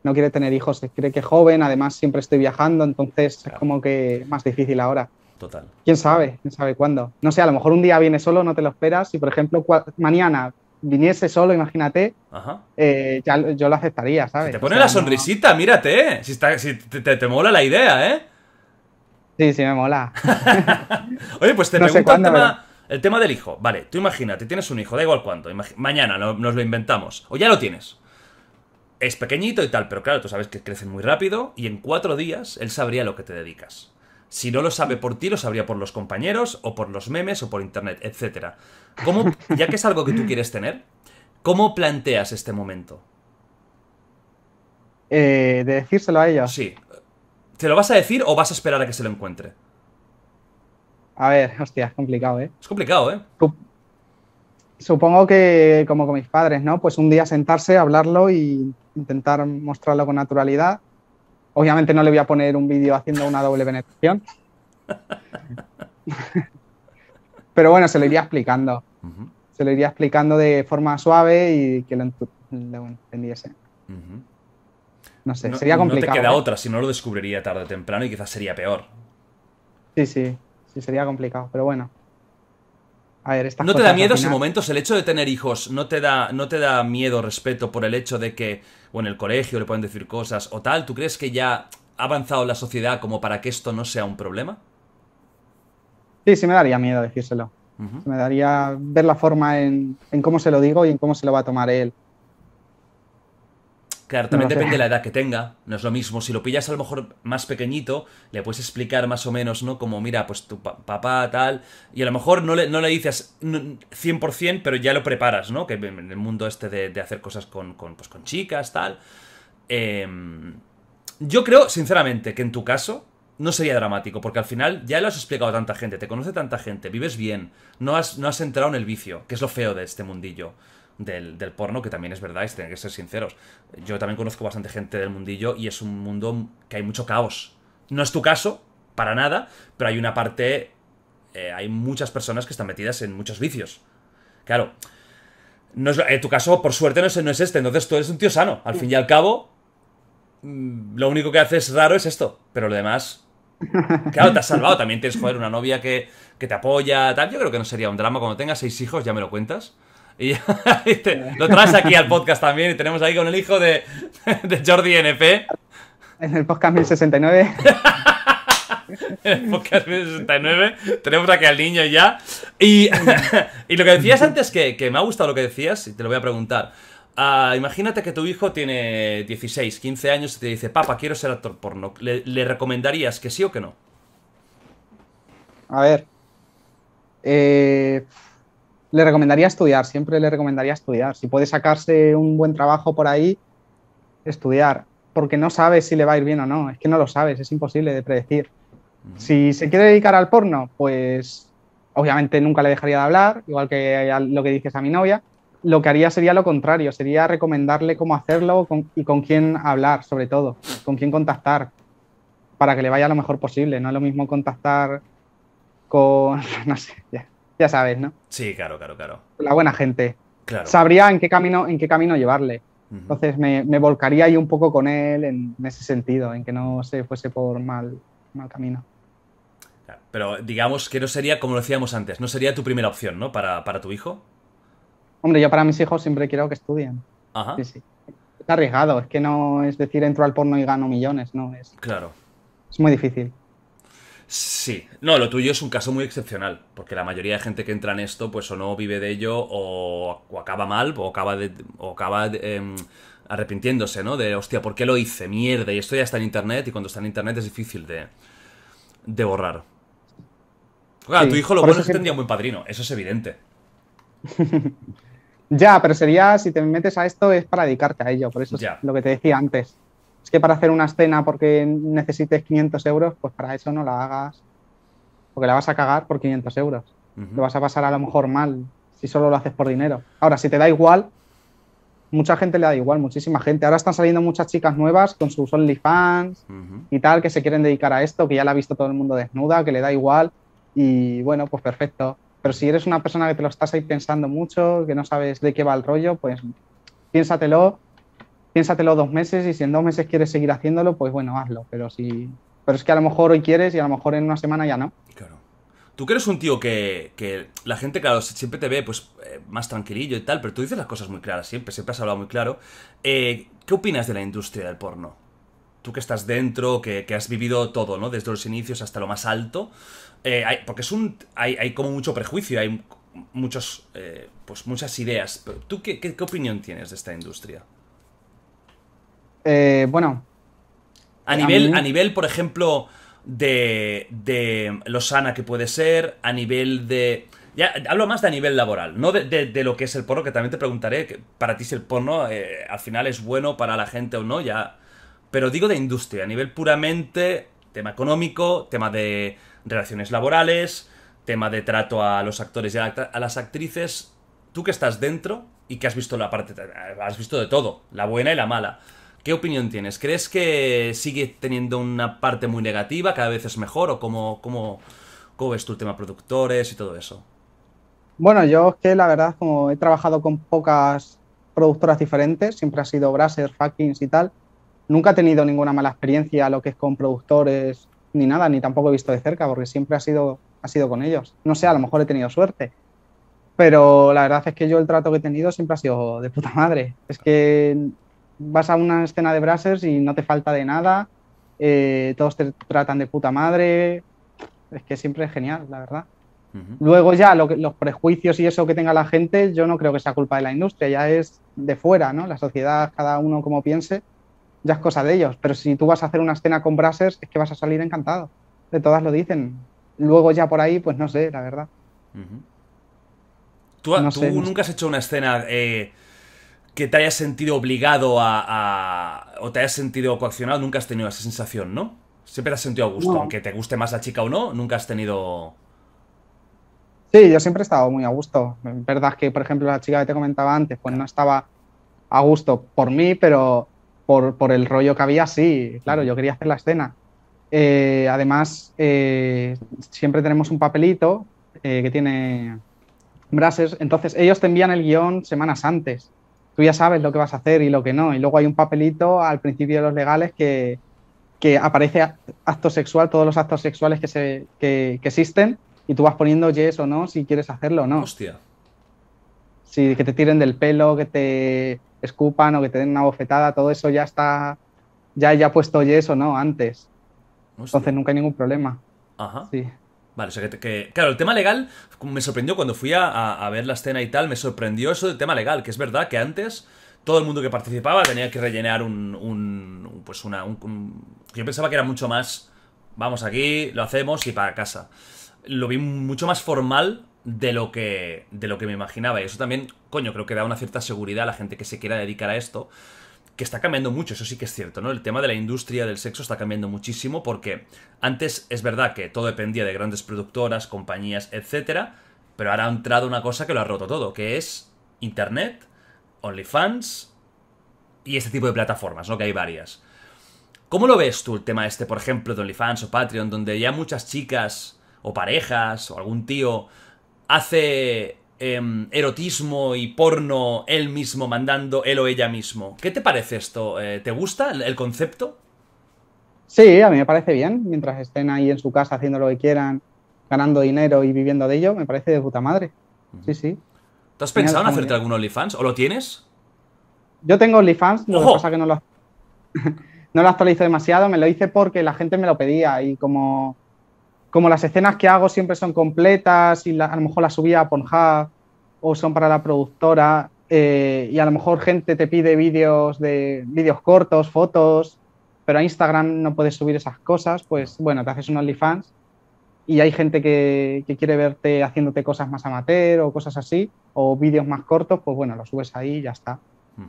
no quiere tener hijos, cree que es joven, además siempre estoy viajando, entonces es como que más difícil ahora. Total. ¿Quién sabe? ¿Quién sabe cuándo? No sé, a lo mejor un día viene solo, no te lo esperas y, por ejemplo, mañana viniese solo, imagínate, eh, ya, yo lo aceptaría, ¿sabes? te pone la sonrisita, mírate, ¿eh? si, te, te, mola la idea, ¿eh? Sí, sí, me mola. *laughs* Oye, pues te pregunto el, tema, del hijo. Vale, tú imagínate, tienes un hijo, da igual cuánto, mañana nos lo inventamos, o ya lo tienes. Es pequeñito y tal, pero claro, tú sabes que crecen muy rápido y en cuatro días él sabría lo que te dedicas. Si no lo sabe por ti, lo sabría por los compañeros, o por los memes, o por internet, etc. ¿Cómo, ya que es algo que tú quieres tener, ¿cómo planteas este momento? Eh, de decírselo a ella. Sí. ¿Te lo vas a decir o vas a esperar a que se lo encuentre? A ver, hostia, es complicado, ¿eh? Es complicado, ¿eh? Supongo que, como con mis padres, ¿no? Pues un día sentarse, hablarlo y intentar mostrarlo con naturalidad. Obviamente no le voy a poner un vídeo haciendo una doble penetración. Pero bueno, se lo iría explicando. Se lo iría explicando de forma suave y que lo, entendiese. No sé, sería complicado. No te queda ¿eh? otra, si no lo descubriría tarde o temprano y quizás sería peor. Sí, sí, sí, sería complicado, pero bueno. ¿No te da miedo ese momento? ¿El hecho de tener hijos no te da, no te da miedo, respeto por el hecho de que, o en el colegio le pueden decir cosas o tal? ¿Tú crees que ya ha avanzado la sociedad como para que esto no sea un problema? Sí, sí me daría miedo decírselo. Me daría ver la forma en cómo se lo digo y en cómo se lo va a tomar él. Claro, también depende de la edad que tenga. No es lo mismo. Si lo pillas a lo mejor más pequeñito, le puedes explicar más o menos, ¿no? Como, mira, pues tu papá, tal. Y a lo mejor no le, no le dices 100%, pero ya lo preparas, ¿no? Que en el mundo este de, hacer cosas con, con, pues, chicas, tal. Em, yo creo, sinceramente, que en tu caso no sería dramático, porque al final ya lo has explicado a tanta gente, te conoce tanta gente, vives bien, no has, no has entrado en el vicio, que es lo feo de este mundillo del, porno, que también es verdad, y tienen que ser sinceros. Yo también conozco bastante gente del mundillo y es un mundo que hay mucho caos. No es tu caso, para nada, pero hay una parte... Eh, hay muchas personas que están metidas en muchos vicios. Claro. No es, tu caso, por suerte, no es, no este. Entonces tú eres un tío sano. Al fin y al cabo, mm, lo único que haces raro es esto. Pero lo demás, *laughs* Claro, te has salvado. También tienes, joder, una novia que, que, te apoya, tal. Yo creo que no sería un drama. Cuando tengas seis hijos, ya me lo cuentas. Y *laughs* este, lo traes aquí al podcast también y tenemos ahí con el hijo de, Jordi NP. En el podcast 1069. *laughs* en el podcast 1069 tenemos aquí al niño ya. Y, *laughs* lo que decías antes, que, me ha gustado lo que decías, y te lo voy a preguntar. Ah, imagínate que tu hijo tiene 16, 15 años y te dice, papá, quiero ser actor porno. le recomendarías que sí o que no? A ver. Eh le recomendaría estudiar, siempre le recomendaría estudiar. Si puede sacarse un buen trabajo por ahí, estudiar, porque no sabes si le va a ir bien o no, es que no lo sabes, es imposible de predecir. Si se quiere dedicar al porno, pues obviamente nunca le dejaría de hablar, igual que lo que dices a mi novia. Lo que haría sería lo contrario, sería recomendarle cómo hacerlo y con quién hablar, sobre todo, con quién contactar, para que le vaya lo mejor posible. No es lo mismo contactar con, *laughs* no sé, ya sabes, ¿no? Sí, claro, claro, claro. La buena gente. Sabría en qué camino, en qué camino llevarle. Entonces me, volcaría ahí un poco con él en, ese sentido, en que no se fuese por mal, mal camino. Pero digamos que no sería, como lo decíamos antes, no sería tu primera opción, ¿no? Para, tu hijo. Hombre, yo para mis hijos siempre quiero que estudien. Ajá. Sí, sí. Está arriesgado, es que no es decir entro al porno y gano millones, no es. Claro. Es muy difícil. Sí, no, lo tuyo es un caso muy excepcional, porque la mayoría de gente que entra en esto, pues o no vive de ello, o, acaba mal, o acaba, acaba em, arrepintiéndose, ¿no? De, hostia, ¿por qué lo hice? Mierda, y esto ya está en Internet, y cuando está en Internet es difícil de, borrar. Claro, tu hijo lo bueno es que tendría un padrino, eso es evidente. *laughs* ya, pero sería, si te metes a esto, es para dedicarte a ello, por eso es lo que te decía antes es que para hacer una escena porque necesites 500 euros, pues para eso no la hagas, porque la vas a cagar por 500 euros. Lo vas a pasar a lo mejor mal si solo lo haces por dinero. Ahora, si te da igual, mucha gente le da igual, muchísima gente. Ahora están saliendo muchas chicas nuevas con sus OnlyFans y tal, que se quieren dedicar a esto, que ya la ha visto todo el mundo desnuda, que le da igual. Y bueno, pues perfecto. Pero si eres una persona que te lo estás ahí pensando mucho, que no sabes de qué va el rollo, pues piénsatelo piénsatelo dos meses y si en dos meses quieres seguir haciéndolo, pues bueno, hazlo. Pero si. Pero es que a lo mejor hoy quieres y a lo mejor en una semana ya no. Claro. Tú que eres un tío que, la gente, claro, siempre te ve pues eh, más tranquilillo y tal, pero tú dices las cosas muy claras siempre, siempre has hablado muy claro. Eh, ¿Qué opinas de la industria del porno? Tú que estás dentro, que, has vivido todo, ¿no? Desde los inicios hasta lo más alto. Eh, porque es un, hay, hay, como mucho prejuicio, hay muchos, pues muchas ideas. Pero ¿Tú qué, qué opinión tienes de esta industria? Eh, bueno. A nivel, a, nivel, por ejemplo, de, de lo sana que puede ser, a nivel de... Ya, hablo más de a nivel laboral, no de, lo que es el porno, que también te preguntaré que para ti si el porno eh, al final es bueno para la gente o no, ya. Pero digo de industria, a nivel puramente tema económico, tema de relaciones laborales, tema de trato a los actores y a las actrices. Tú que estás dentro y que has visto la parte, has visto de todo, la buena y la mala. ¿Qué opinión tienes? ¿Crees que sigue teniendo una parte muy negativa, cada vez es mejor? ¿O cómo, ves tú el tema productores y todo eso? Bueno, yo es que la verdad, como he trabajado con pocas productoras diferentes, siempre ha sido Brasser, Fuckings y tal, nunca he tenido ninguna mala experiencia lo que es con productores ni nada, ni tampoco he visto de cerca, porque siempre ha sido, ha sido con ellos. No sé, a lo mejor he tenido suerte, pero la verdad es que yo el trato que he tenido siempre ha sido de puta madre. Es que vas a una escena de Brassers y no te falta de nada, eh, todos te tratan de puta madre, es que siempre es genial, la verdad. Luego ya los prejuicios y eso que tenga la gente, yo no creo que sea culpa de la industria, ya es de fuera, ¿no? La sociedad, cada uno como piense, ya es cosa de ellos. Pero si tú vas a hacer una escena con Brassers, es que vas a salir encantado. De todas lo dicen. Luego ya por ahí, pues no sé, la verdad. ¿Tú, nunca has hecho una escena eh, que te hayas sentido obligado a, o te hayas sentido coaccionado, nunca has tenido esa sensación, ¿no? Siempre has sentido a gusto, aunque te guste más la chica o no, nunca has tenido... Sí, yo siempre he estado muy a gusto. verdad que, por ejemplo, la chica que te comentaba antes, pues no estaba a gusto por mí, pero por, el rollo que había, sí, claro, yo quería hacer la escena. Eh, además, eh, siempre tenemos un papelito eh, que tiene brases, entonces ellos te envían el guión semanas antes tú ya sabes lo que vas a hacer y lo que no. Y luego hay un papelito al principio de los legales que, aparece acto sexual, todos los actos sexuales que, se, que, existen, y tú vas poniendo yes o no si quieres hacerlo o no. Hostia. Sí, que te tiren del pelo, que te escupan o que te den una bofetada, todo eso ya está, ya, ya puesto yes o no antes. Entonces nunca hay ningún problema. Ajá. Sí. Vale, o sea que, claro, el tema legal me sorprendió cuando fui a, ver la escena y tal, me sorprendió eso del tema legal, que es verdad que antes todo el mundo que participaba tenía que rellenar un, pues una, yo pensaba que era mucho más, vamos aquí, lo hacemos y para casa. Lo vi mucho más formal de lo que de lo que me imaginaba y eso también, coño, creo que da una cierta seguridad a la gente que se quiera dedicar a esto que está cambiando mucho, eso sí que es cierto, ¿no? El tema de la industria del sexo está cambiando muchísimo porque antes es verdad que todo dependía de grandes productoras, compañías, etc. Pero ahora ha entrado una cosa que lo ha roto todo, que es Internet, OnlyFans y este tipo de plataformas, ¿no? Que hay varias. ¿Cómo lo ves tú el tema este, por ejemplo, de OnlyFans o Patreon, donde ya muchas chicas o parejas o algún tío hace Em, erotismo y porno él mismo mandando, él o ella mismo. ¿Qué te parece esto? Eh, ¿Te gusta el, concepto? Sí, a mí me parece bien, mientras estén ahí en su casa haciendo lo que quieran, ganando dinero y viviendo de ello, me parece de puta madre. Sí, sí. ¿Tú has pensado en hacerte algún OnlyFans? ¿O lo tienes? Yo tengo OnlyFans, lo que que no lo, *laughs* no lo actualizo demasiado, me lo hice porque la gente me lo pedía y como como las escenas que hago siempre son completas y a lo mejor las subía a Pornhub o son para la productora eh, y a lo mejor gente te pide vídeos de vídeos cortos, fotos, pero a Instagram no puedes subir esas cosas, pues bueno, te haces un OnlyFans y hay gente que, que quiere verte haciéndote cosas más amateur o cosas así, o vídeos más cortos, pues bueno, lo subes ahí y ya está.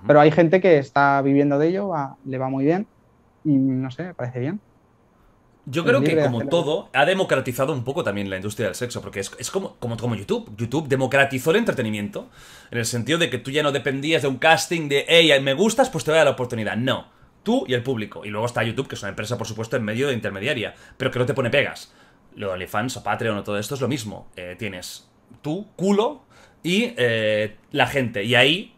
Pero hay gente que está viviendo de ello, le va muy bien y no sé, me parece bien. Yo creo que, como todo, ha democratizado un poco también la industria del sexo, porque es, como, como, YouTube. YouTube democratizó el entretenimiento, en el sentido de que tú ya no dependías de un casting de, hey, me gustas, pues te voy a dar la oportunidad. No, tú y el público. Y luego está YouTube, que es una empresa, por supuesto, en medio de intermediaria, pero que no te pone pegas. Lo de fans o Patreon o todo esto es lo mismo. Eh, tienes tú, culo, y eh, la gente. Y ahí,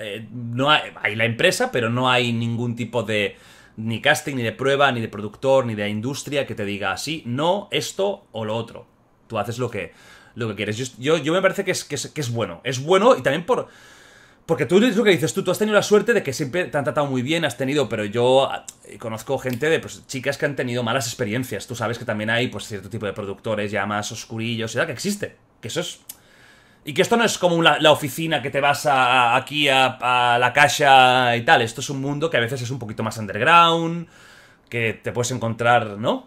eh, no hay la empresa, pero no hay ningún tipo de ni casting, ni de prueba, ni de productor, ni de industria que te diga así, no, esto o lo otro. Tú haces lo que, lo que quieres. Yo, yo, me parece que es, que, es, bueno. Es bueno y también por... Porque tú dices lo que dices tú, tú has tenido la suerte de que siempre te han tratado muy bien, has tenido, pero yo eh, conozco gente de pues, chicas que han tenido malas experiencias. Tú sabes que también hay pues cierto tipo de productores ya más oscurillos y tal, que existe. Que eso es y que esto no es como la, oficina que te vas aquí a, la caja y tal. Esto es un mundo que a veces es un poquito más underground, que te puedes encontrar, ¿no?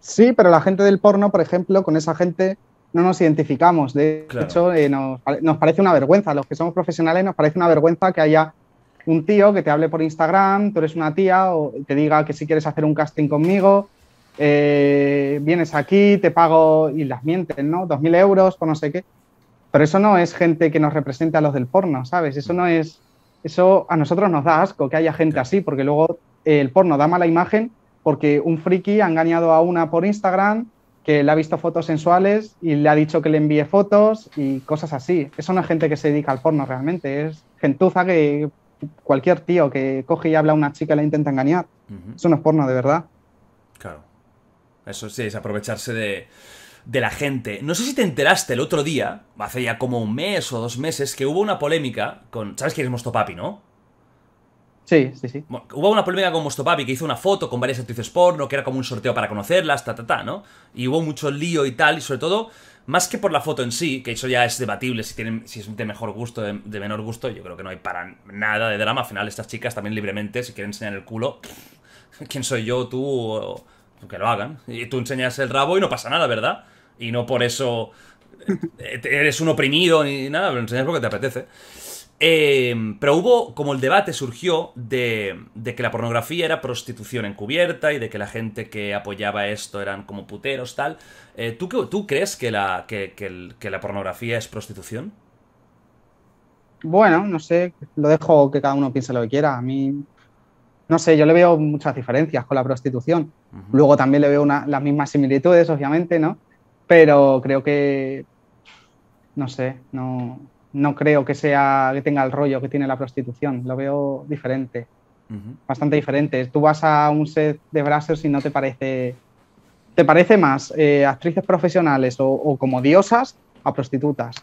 Sí, pero la gente del porno, por ejemplo, con esa gente no nos identificamos. De hecho, eh, nos, parece una vergüenza. Los que somos profesionales nos parece una vergüenza que haya un tío que te hable por Instagram, tú eres una tía, o te diga que si quieres hacer un casting conmigo, eh, vienes aquí, te pago y las mienten, ¿no? dos mil euros, por no sé qué. Pero eso no es gente que nos representa a los del porno, ¿sabes? Eso no es. Eso a nosotros nos da asco que haya gente así, porque luego eh, el porno da mala imagen porque un friki ha engañado a una por Instagram que le ha visto fotos sensuales y le ha dicho que le envíe fotos y cosas así. Eso no es gente que se dedica al porno realmente, es gentuza que cualquier tío que coge y habla a una chica le la intenta engañar. Eso no es porno de verdad. Claro. Eso sí, es aprovecharse de, de la gente. No sé si te enteraste el otro día, hace ya como un mes o dos meses, que hubo una polémica con... ¿Sabes quién es Mostopapi, no? Sí, sí, sí. hubo una polémica con Mostopapi que hizo una foto con varias actrices porno, que era como un sorteo para conocerlas, ta, ta, ta, ¿no? Y hubo mucho lío y tal, y sobre todo, más que por la foto en sí, que eso ya es debatible si, tienen, si es de mejor gusto, de, de menor gusto, yo creo que no hay para nada de drama. Al final, estas chicas también libremente, si quieren enseñar el culo, *laughs* ¿quién soy yo, tú? O, que lo hagan. Y tú enseñas el rabo y no pasa nada, ¿verdad? y no por eso eh, eres un oprimido ni nada, lo enseñas porque te apetece. Eh, pero hubo, como el debate surgió de, que la pornografía era prostitución encubierta y de que la gente que apoyaba esto eran como puteros, tal. Eh, ¿tú, ¿tú, crees que la, que, la pornografía es prostitución? Bueno, no sé, lo dejo que cada uno piense lo que quiera. A mí, no sé, yo le veo muchas diferencias con la prostitución. Luego también le veo las mismas similitudes, obviamente, ¿no? pero creo que, no sé, no, creo que sea que tenga el rollo que tiene la prostitución, lo veo diferente, bastante diferente. Tú vas a un set de brasers y no te parece, te parece más eh, actrices profesionales o, como diosas a prostitutas.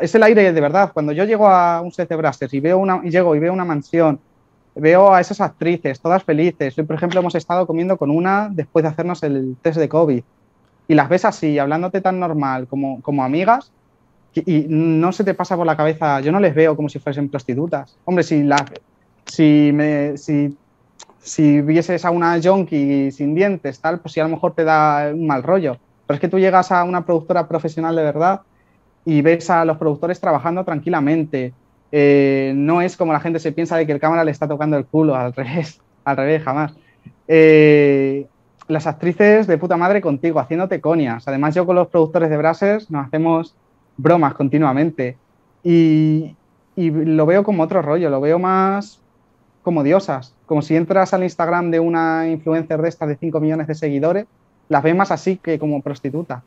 Es el aire de verdad. Cuando yo llego a un set de brasers y veo una, y llego y veo una mansión veo a esas actrices, todas felices. Hoy, por ejemplo, hemos estado comiendo con una después de hacernos el test de COVID y las ves así, hablándote tan normal como, como amigas, y, no se te pasa por la cabeza, yo no les veo como si fuesen prostitutas. Hombre, si, la, si, me, si, si vieses a una junkie sin dientes, tal, pues sí a lo mejor te da un mal rollo. Pero es que tú llegas a una productora profesional de verdad y ves a los productores trabajando tranquilamente. Eh, no es como la gente se piensa de que el cámara le está tocando el culo, al revés, al revés, jamás. Eh, las actrices de puta madre contigo, haciéndote conias. Además, yo con los productores de Brassers nos hacemos bromas continuamente. Y, lo veo como otro rollo, lo veo más como diosas. Como si entras al Instagram de una influencer de estas de 5 millones de seguidores, las ves más así que como prostituta.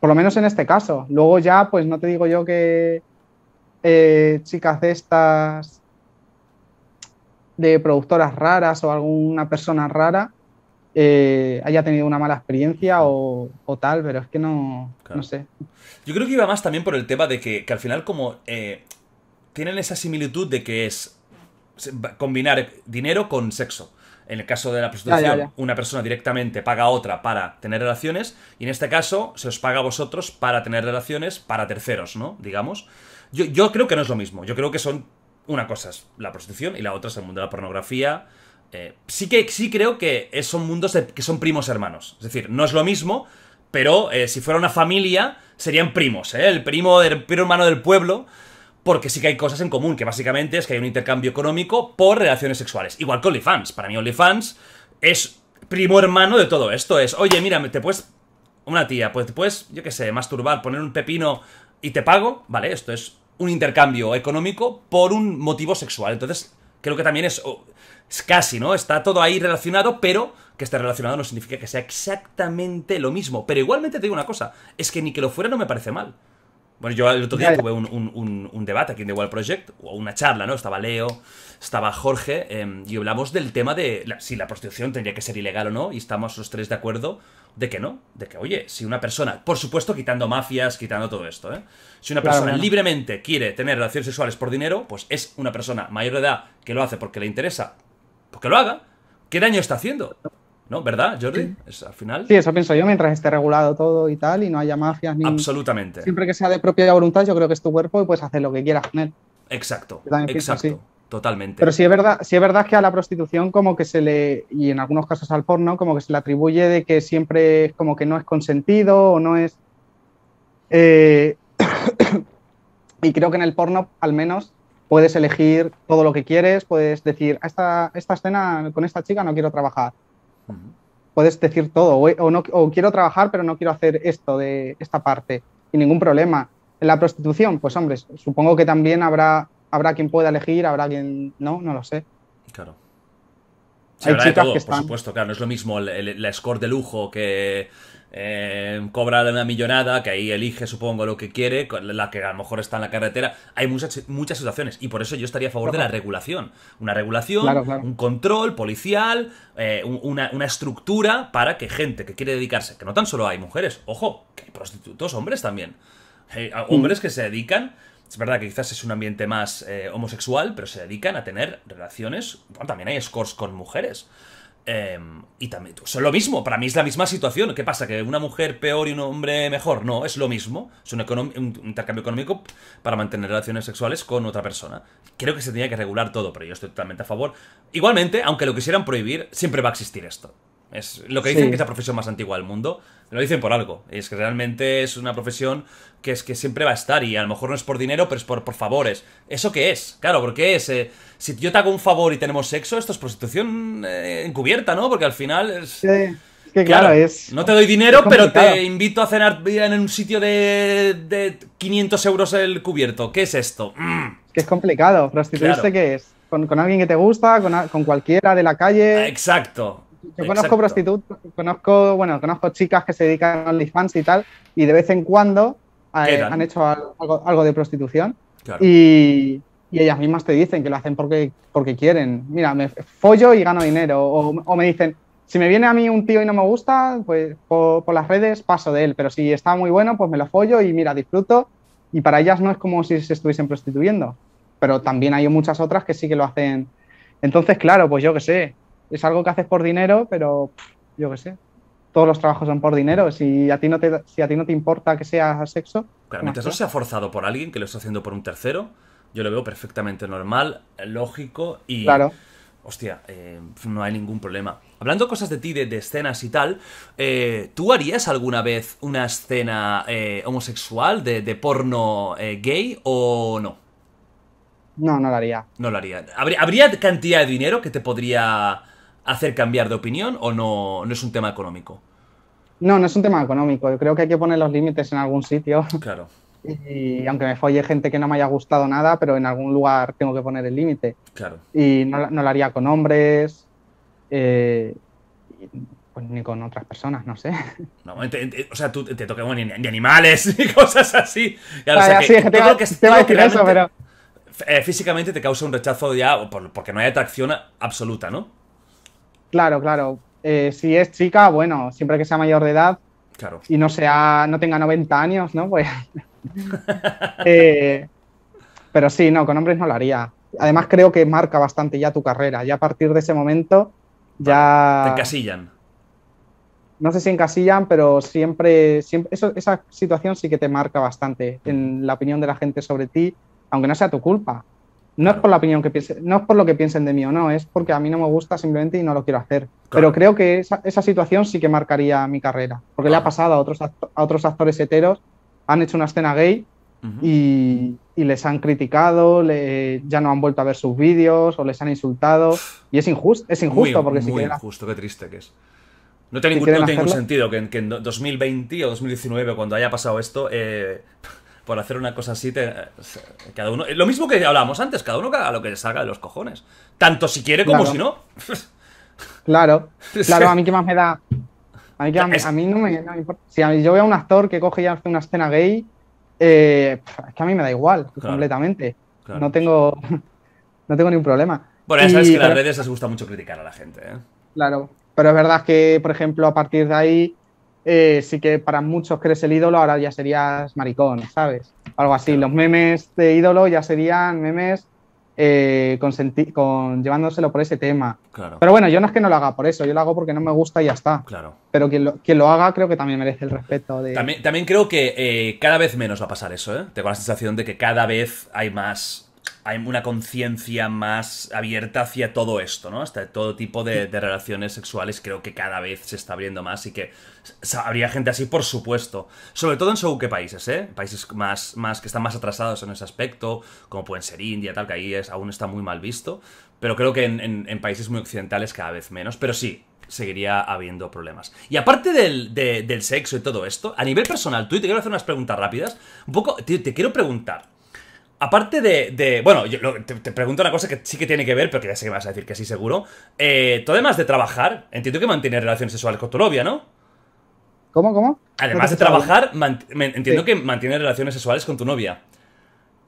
Por lo menos en este caso. Luego ya, pues no te digo yo que eh, chicas de estas de productoras raras o alguna persona rara eh, haya tenido una mala experiencia o, tal, pero es que no, no sé. Yo creo que iba más también por el tema de que, al final como eh, tienen esa similitud de que es combinar dinero con sexo. En el caso de la prostitución, una persona directamente paga a otra para tener relaciones, y en este caso se os paga a vosotros para tener relaciones para terceros, ¿no? Digamos. Yo, yo creo que no es lo mismo. Yo creo que son una cosa es la prostitución y la otra es el mundo de la pornografía eh, sí que sí creo que son mundos que son primos hermanos. Es decir, no es lo mismo, pero eh, si fuera una familia, serían primos, ¿eh? El primo del primo hermano del pueblo. Porque sí que hay cosas en común, que básicamente es que hay un intercambio económico por relaciones sexuales. Igual que OnlyFans. Para mí, OnlyFans es primo hermano de todo esto. Es, oye, mira, te puedes. Una tía, pues te puedes, yo qué sé, masturbar, poner un pepino y te pago. Vale, esto es un intercambio económico por un motivo sexual. Entonces, creo que también es. Es casi, ¿no? Está todo ahí relacionado, pero que esté relacionado no significa que sea exactamente lo mismo. Pero igualmente te digo una cosa, es que ni que lo fuera no me parece mal. Bueno, yo el otro día tuve un, debate aquí en The Wild Project, o una charla, ¿no? Estaba Leo, estaba Jorge, em, y hablamos del tema de si la prostitución tendría que ser ilegal o no, y estamos los tres de acuerdo de que no, de que, oye, si una persona, por supuesto quitando mafias, quitando todo esto, ¿eh? Si una persona libremente quiere tener relaciones sexuales por dinero, pues es una persona mayor de edad que lo hace porque le interesa, pues que lo haga. ¿Qué daño está haciendo? ¿No? ¿Verdad, Jordi? al final. Sí, eso pienso yo, mientras esté regulado todo y tal, y no haya mafias ni. Absolutamente. Siempre que sea de propia voluntad, yo creo que es tu cuerpo y puedes hacer lo que quieras con él. Exacto. Exacto. Totalmente. Pero si es verdad, si es verdad que a la prostitución, como que se le, y en algunos casos al porno, como que se le atribuye de que siempre es como que no es consentido o no es. Eh, *coughs* y creo que en el porno, al menos, puedes elegir todo lo que quieres, puedes decir, esta, esta escena con esta chica no quiero trabajar. Puedes decir todo, o, no, quiero trabajar, pero no quiero hacer esto de esta parte, y ningún problema. En la prostitución, pues hombre, supongo que también habrá, habrá quien pueda elegir, habrá quien no, no lo sé. Claro. Hay chicas que están... por supuesto, claro, no es lo mismo el, la score de lujo que eh, cobra una millonada, que ahí elige, supongo, lo que quiere, la que a lo mejor está en la carretera. Hay muchas, muchas situaciones y por eso yo estaría a favor de la regulación. Una regulación, un control policial, eh, una, estructura para que gente que quiere dedicarse, que no tan solo hay mujeres, ojo, que hay prostitutos, hombres también. Eh, mm. hombres que se dedican es verdad que quizás es un ambiente más eh, homosexual, pero se dedican a tener relaciones. también hay scores con mujeres. Em, y también, tú. lo mismo, para mí es la misma situación. ¿Qué pasa? ¿Que una mujer peor y un hombre mejor? No, es lo mismo. Es un intercambio económico para mantener relaciones sexuales con otra persona. Creo que se tenía que regular todo, pero yo estoy totalmente a favor. Igualmente, aunque lo quisieran prohibir, siempre va a existir esto. Es lo que dicen que es la profesión más antigua del mundo. Lo dicen por algo. Es que realmente es una profesión que es que siempre va a estar. Y a lo mejor no es por dinero, pero es por, por favores. ¿Eso qué es? Claro, porque es. Eh, si yo te hago un favor y tenemos sexo, esto es prostitución eh, encubierta, ¿no? Porque al final es. que claro, es. No te doy dinero, pero te invito a cenar en un sitio de, de 500 euros el cubierto. ¿Qué es esto? Mm. que es complicado. ¿Prostituirse qué es? Con, alguien que te gusta, con, con cualquiera de la calle. Exacto. Yo conozco prostitutas, conozco, bueno, conozco chicas que se dedican a OnlyFans y tal, y de vez en cuando eh, han hecho algo, algo de prostitución. Y, y, ellas mismas te dicen que lo hacen porque, porque quieren. Mira, me follo y gano dinero. O, me dicen, si me viene a mí un tío y no me gusta, pues por, por, las redes paso de él. Pero si está muy bueno, pues me lo follo y mira, disfruto. Y para ellas no es como si se estuviesen prostituyendo. Pero también hay muchas otras que sí que lo hacen. Entonces, claro, pues yo qué sé es algo que haces por dinero, pero yo qué sé. Todos los trabajos son por dinero. Si a ti no te, si a ti no te importa que sea sexo. Claro, mientras no sea forzado por alguien que lo está haciendo por un tercero, yo lo veo perfectamente normal, lógico y. Claro. Hostia, eh, no hay ningún problema. Hablando cosas de ti, de, escenas y tal, eh, ¿tú harías alguna vez una escena eh, homosexual de, porno gay o no? No, no lo haría. No lo haría. ¿Habría, cantidad de dinero que te podría hacer cambiar de opinión o no, no es un tema económico? No, no es un tema económico. Yo creo que hay que poner los límites en algún sitio. Claro. *laughs* Y, aunque me folle gente que no me haya gustado nada, pero en algún lugar tengo que poner el límite. Claro. Y no, lo haría con hombres, eh, pues ni con otras personas, no sé. *laughs* o sea, tú te toca ni, animales *laughs* ni cosas así. sí, que, pero... Eh, físicamente te causa un rechazo ya porque no hay atracción absoluta, ¿no? Claro, claro. Eh, si es chica, bueno, siempre que sea mayor de edad claro. y no sea, no tenga 90 años, ¿no? Pues. *laughs* Eh, pero sí, no, con hombres no lo haría. Además, creo que marca bastante ya tu carrera. Ya a partir de ese momento, ya. Te encasillan. No sé si encasillan, pero siempre. siempre esa situación sí que te marca bastante en la opinión de la gente sobre ti, aunque no sea tu culpa no es por la opinión que piense, no es por lo que piensen de mí o no, es porque a mí no me gusta simplemente y no lo quiero hacer. Pero creo que esa, situación sí que marcaría mi carrera, porque le ha ah. pasado a otros, otros actores heteros, han hecho una escena gay y, les han criticado, ya no han vuelto a ver sus vídeos o les han insultado y es injusto, es injusto porque muy injusto, qué triste que es. No tiene, ningún, sentido que en, 2020 o 2019, cuando haya pasado esto, eh, por hacer una cosa así, te, cada uno. Lo mismo que hablábamos antes, cada uno haga lo que le salga de los cojones. Tanto si quiere como si no. claro, *laughs* claro, a mí qué más me da. A mí, no, me, importa. Si yo veo a un actor que coge y hace una escena gay, eh, es que a mí me da igual, completamente. No tengo. *laughs* No tengo ningún problema. Bueno, ya sabes que en las redes les gusta mucho criticar a la gente, ¿eh? Claro. Pero es verdad que, por ejemplo, a partir de ahí eh, sí que para muchos que el ídolo, ahora ya serías maricón, ¿sabes? Algo así. Los memes de ídolo ya serían memes eh, con, llevándoselo por ese tema. Pero bueno, yo no es que no lo haga por eso, yo lo hago porque no me gusta y ya está. Claro. Pero quien lo, haga creo que también merece el respeto. De... También, creo que eh, cada vez menos va a pasar eso, ¿eh? Tengo la sensación de que cada vez hay más hay una conciencia más abierta hacia todo esto, ¿no? Hasta todo tipo de, relaciones sexuales creo que cada vez se está abriendo más y que habría gente así, por supuesto. Sobre todo en según qué países, ¿eh? Países más, más que están más atrasados en ese aspecto, como pueden ser India, tal, que ahí es, aún está muy mal visto. Pero creo que en, países muy occidentales cada vez menos. Pero sí, seguiría habiendo problemas. Y aparte del, sexo y todo esto, a nivel personal, tú y te quiero hacer unas preguntas rápidas. Un poco, te quiero preguntar. Aparte de, bueno, yo te, pregunto una cosa que sí que tiene que ver, pero que ya sé que vas a decir que sí seguro. Eh, tú además de trabajar, entiendo que mantienes relaciones sexuales con tu novia, ¿no? ¿Cómo, cómo? Además de trabajar, entiendo que mantienes relaciones sexuales con tu novia.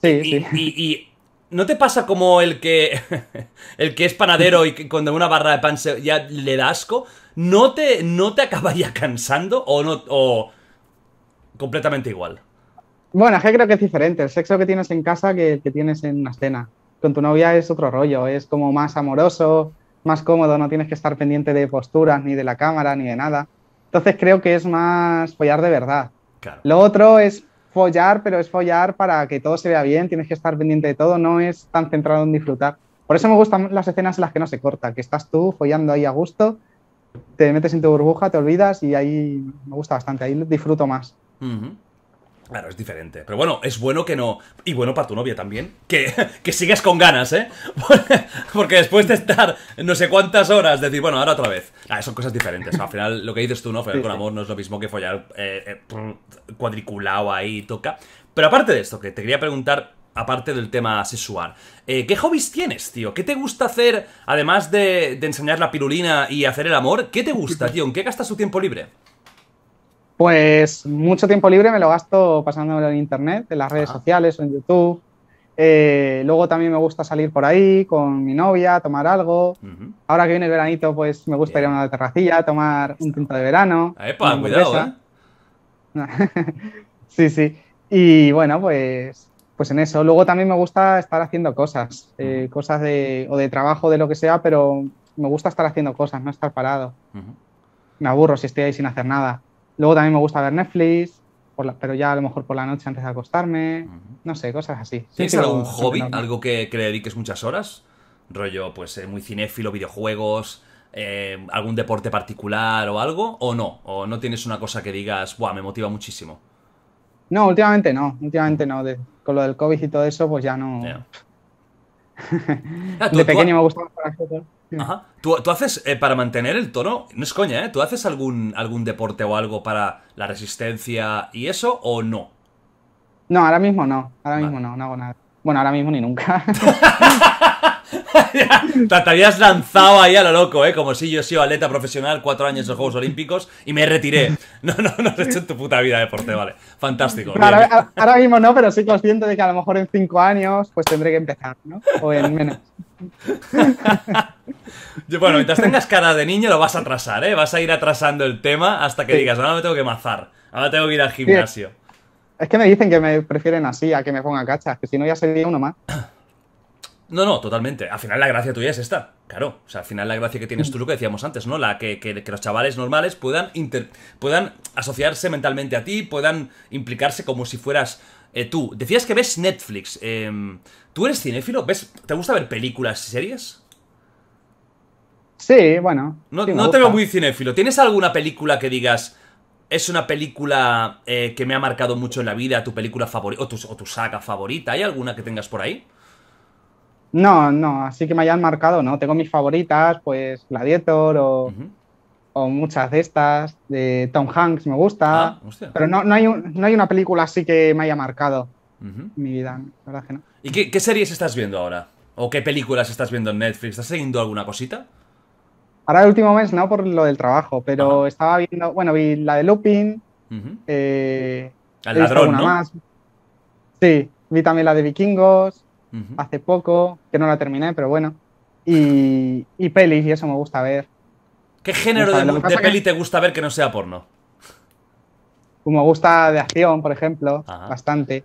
Sí, y, sí. Y, ¿no te pasa como el que *laughs* el que es panadero y que cuando una barra de pan se, ya le da asco? ¿No te, no te acabaría *laughs* cansando o no o completamente igual? Bueno, es que creo que es diferente. El sexo que tienes en casa que el que tienes en una escena. Con tu novia es otro rollo, es como más amoroso, más cómodo, no tienes que estar pendiente de posturas, ni de la cámara, ni de nada. Entonces creo que es más follar de verdad. Lo otro es follar, pero es follar para que todo se vea bien, tienes que estar pendiente de todo, no es tan centrado en disfrutar. Por eso me gustan las escenas en las que no se corta, que estás tú follando ahí a gusto, te metes en tu burbuja, te olvidas y ahí me gusta bastante, ahí disfruto más. Claro, es diferente. Pero bueno, es bueno que no. Y bueno para tu novia también. Que, *laughs* que sigas con ganas, ¿eh? *laughs* Porque después de estar no sé cuántas horas, decir, bueno, ahora otra vez. Ah, son cosas diferentes. Al final, lo que dices tú, ¿no? Follar con amor no es lo mismo que follar eh, eh, cuadriculado ahí, toca. Pero aparte de esto, que te quería preguntar, aparte del tema sexual, eh, ¿qué hobbies tienes, tío? ¿Qué te gusta hacer, además de, de enseñar la pirulina y hacer el amor? ¿Qué te gusta, *laughs* tío? ¿En qué gastas tu tiempo libre? Pues mucho tiempo libre me lo gasto Pasándolo en internet, en las redes sociales o en YouTube. Eh, luego también me gusta salir por ahí con mi novia, tomar algo. Ahora que viene el veranito, pues me gusta ir a una terracilla, tomar un tinto de verano. Ah, cuidado, eh. *laughs* sí, sí. Y bueno, pues, pues en eso. Luego también me gusta estar haciendo cosas, eh, cosas de, o de trabajo, de lo que sea, pero me gusta estar haciendo cosas, no estar parado. Me aburro si estoy ahí sin hacer nada. Luego también me gusta ver Netflix, pero ya a lo mejor por la noche antes de acostarme, no sé, cosas así. ¿Tienes algún hobby, algo que, le dediques muchas horas? Rollo, pues eh, muy cinéfilo, videojuegos, eh, algún deporte particular o algo, o no, o no tienes una cosa que digas, Buah, me motiva muchísimo. No, últimamente no, últimamente no. con lo del COVID y todo eso, pues ya no. Ah, de pequeño me gustaba para para Ajá. ¿Tú, haces, eh, para mantener el tono, no es coña, ¿eh? ¿Tú haces algún, algún deporte o algo para la resistencia y eso o no? No, ahora mismo no. Ahora mismo no, no hago nada. Bueno, ahora mismo ni nunca. *laughs* *laughs* te, habías lanzado ahí a lo loco, ¿eh? Como si yo he sido atleta profesional cuatro años en los Juegos Olímpicos y me retiré. No, no, no has hecho en tu puta vida deporte, eh, vale. Fantástico. Ahora, mismo no, pero soy consciente de que a lo mejor en cinco años pues tendré que empezar, ¿no? O en menos. *laughs* bueno, mientras tengas cara de niño lo vas a atrasar, ¿eh? Vas a ir atrasando el tema hasta que digas, ahora me tengo que mazar, ahora tengo que ir al gimnasio. Es que me dicen que me prefieren así, a que me ponga cachas, que si no ya sería uno más. No, no, totalmente. Al final la gracia tuya es esta. Claro, o sea, al final la gracia que tienes tú lo que decíamos antes, ¿no? La que, que, los chavales normales puedan, puedan asociarse mentalmente a ti, puedan implicarse como si fueras eh, tú. Decías que ves Netflix. Em, ¿Tú eres cinéfilo? ¿Ves, ¿Te gusta ver películas y series? Sí, bueno. No, no te veo muy cinéfilo. ¿Tienes alguna película que digas es una película eh, que me ha marcado mucho en la vida, tu película favorita o tu saga favorita? ¿Hay alguna que tengas por ahí? No, no, así que me hayan marcado, no. Tengo mis favoritas, pues Gladiator o, o muchas de estas. De Tom Hanks me gusta. Ah, pero no, hay no, hay una película así que me haya marcado mi vida, la verdad que no. ¿Y qué, series estás viendo ahora? ¿O qué películas estás viendo en Netflix? ¿Estás siguiendo alguna cosita? Ahora el último mes no, por lo del trabajo, pero estaba viendo, bueno, vi la de Lupin. Eh, el ladrón, Sí, vi también la de Vikingos hace poco, que no la terminé, pero bueno. Y, pelis, y eso me gusta ver. ¿Qué género de, peli te gusta ver que no sea porno? Como gusta de acción, por ejemplo, ah. bastante.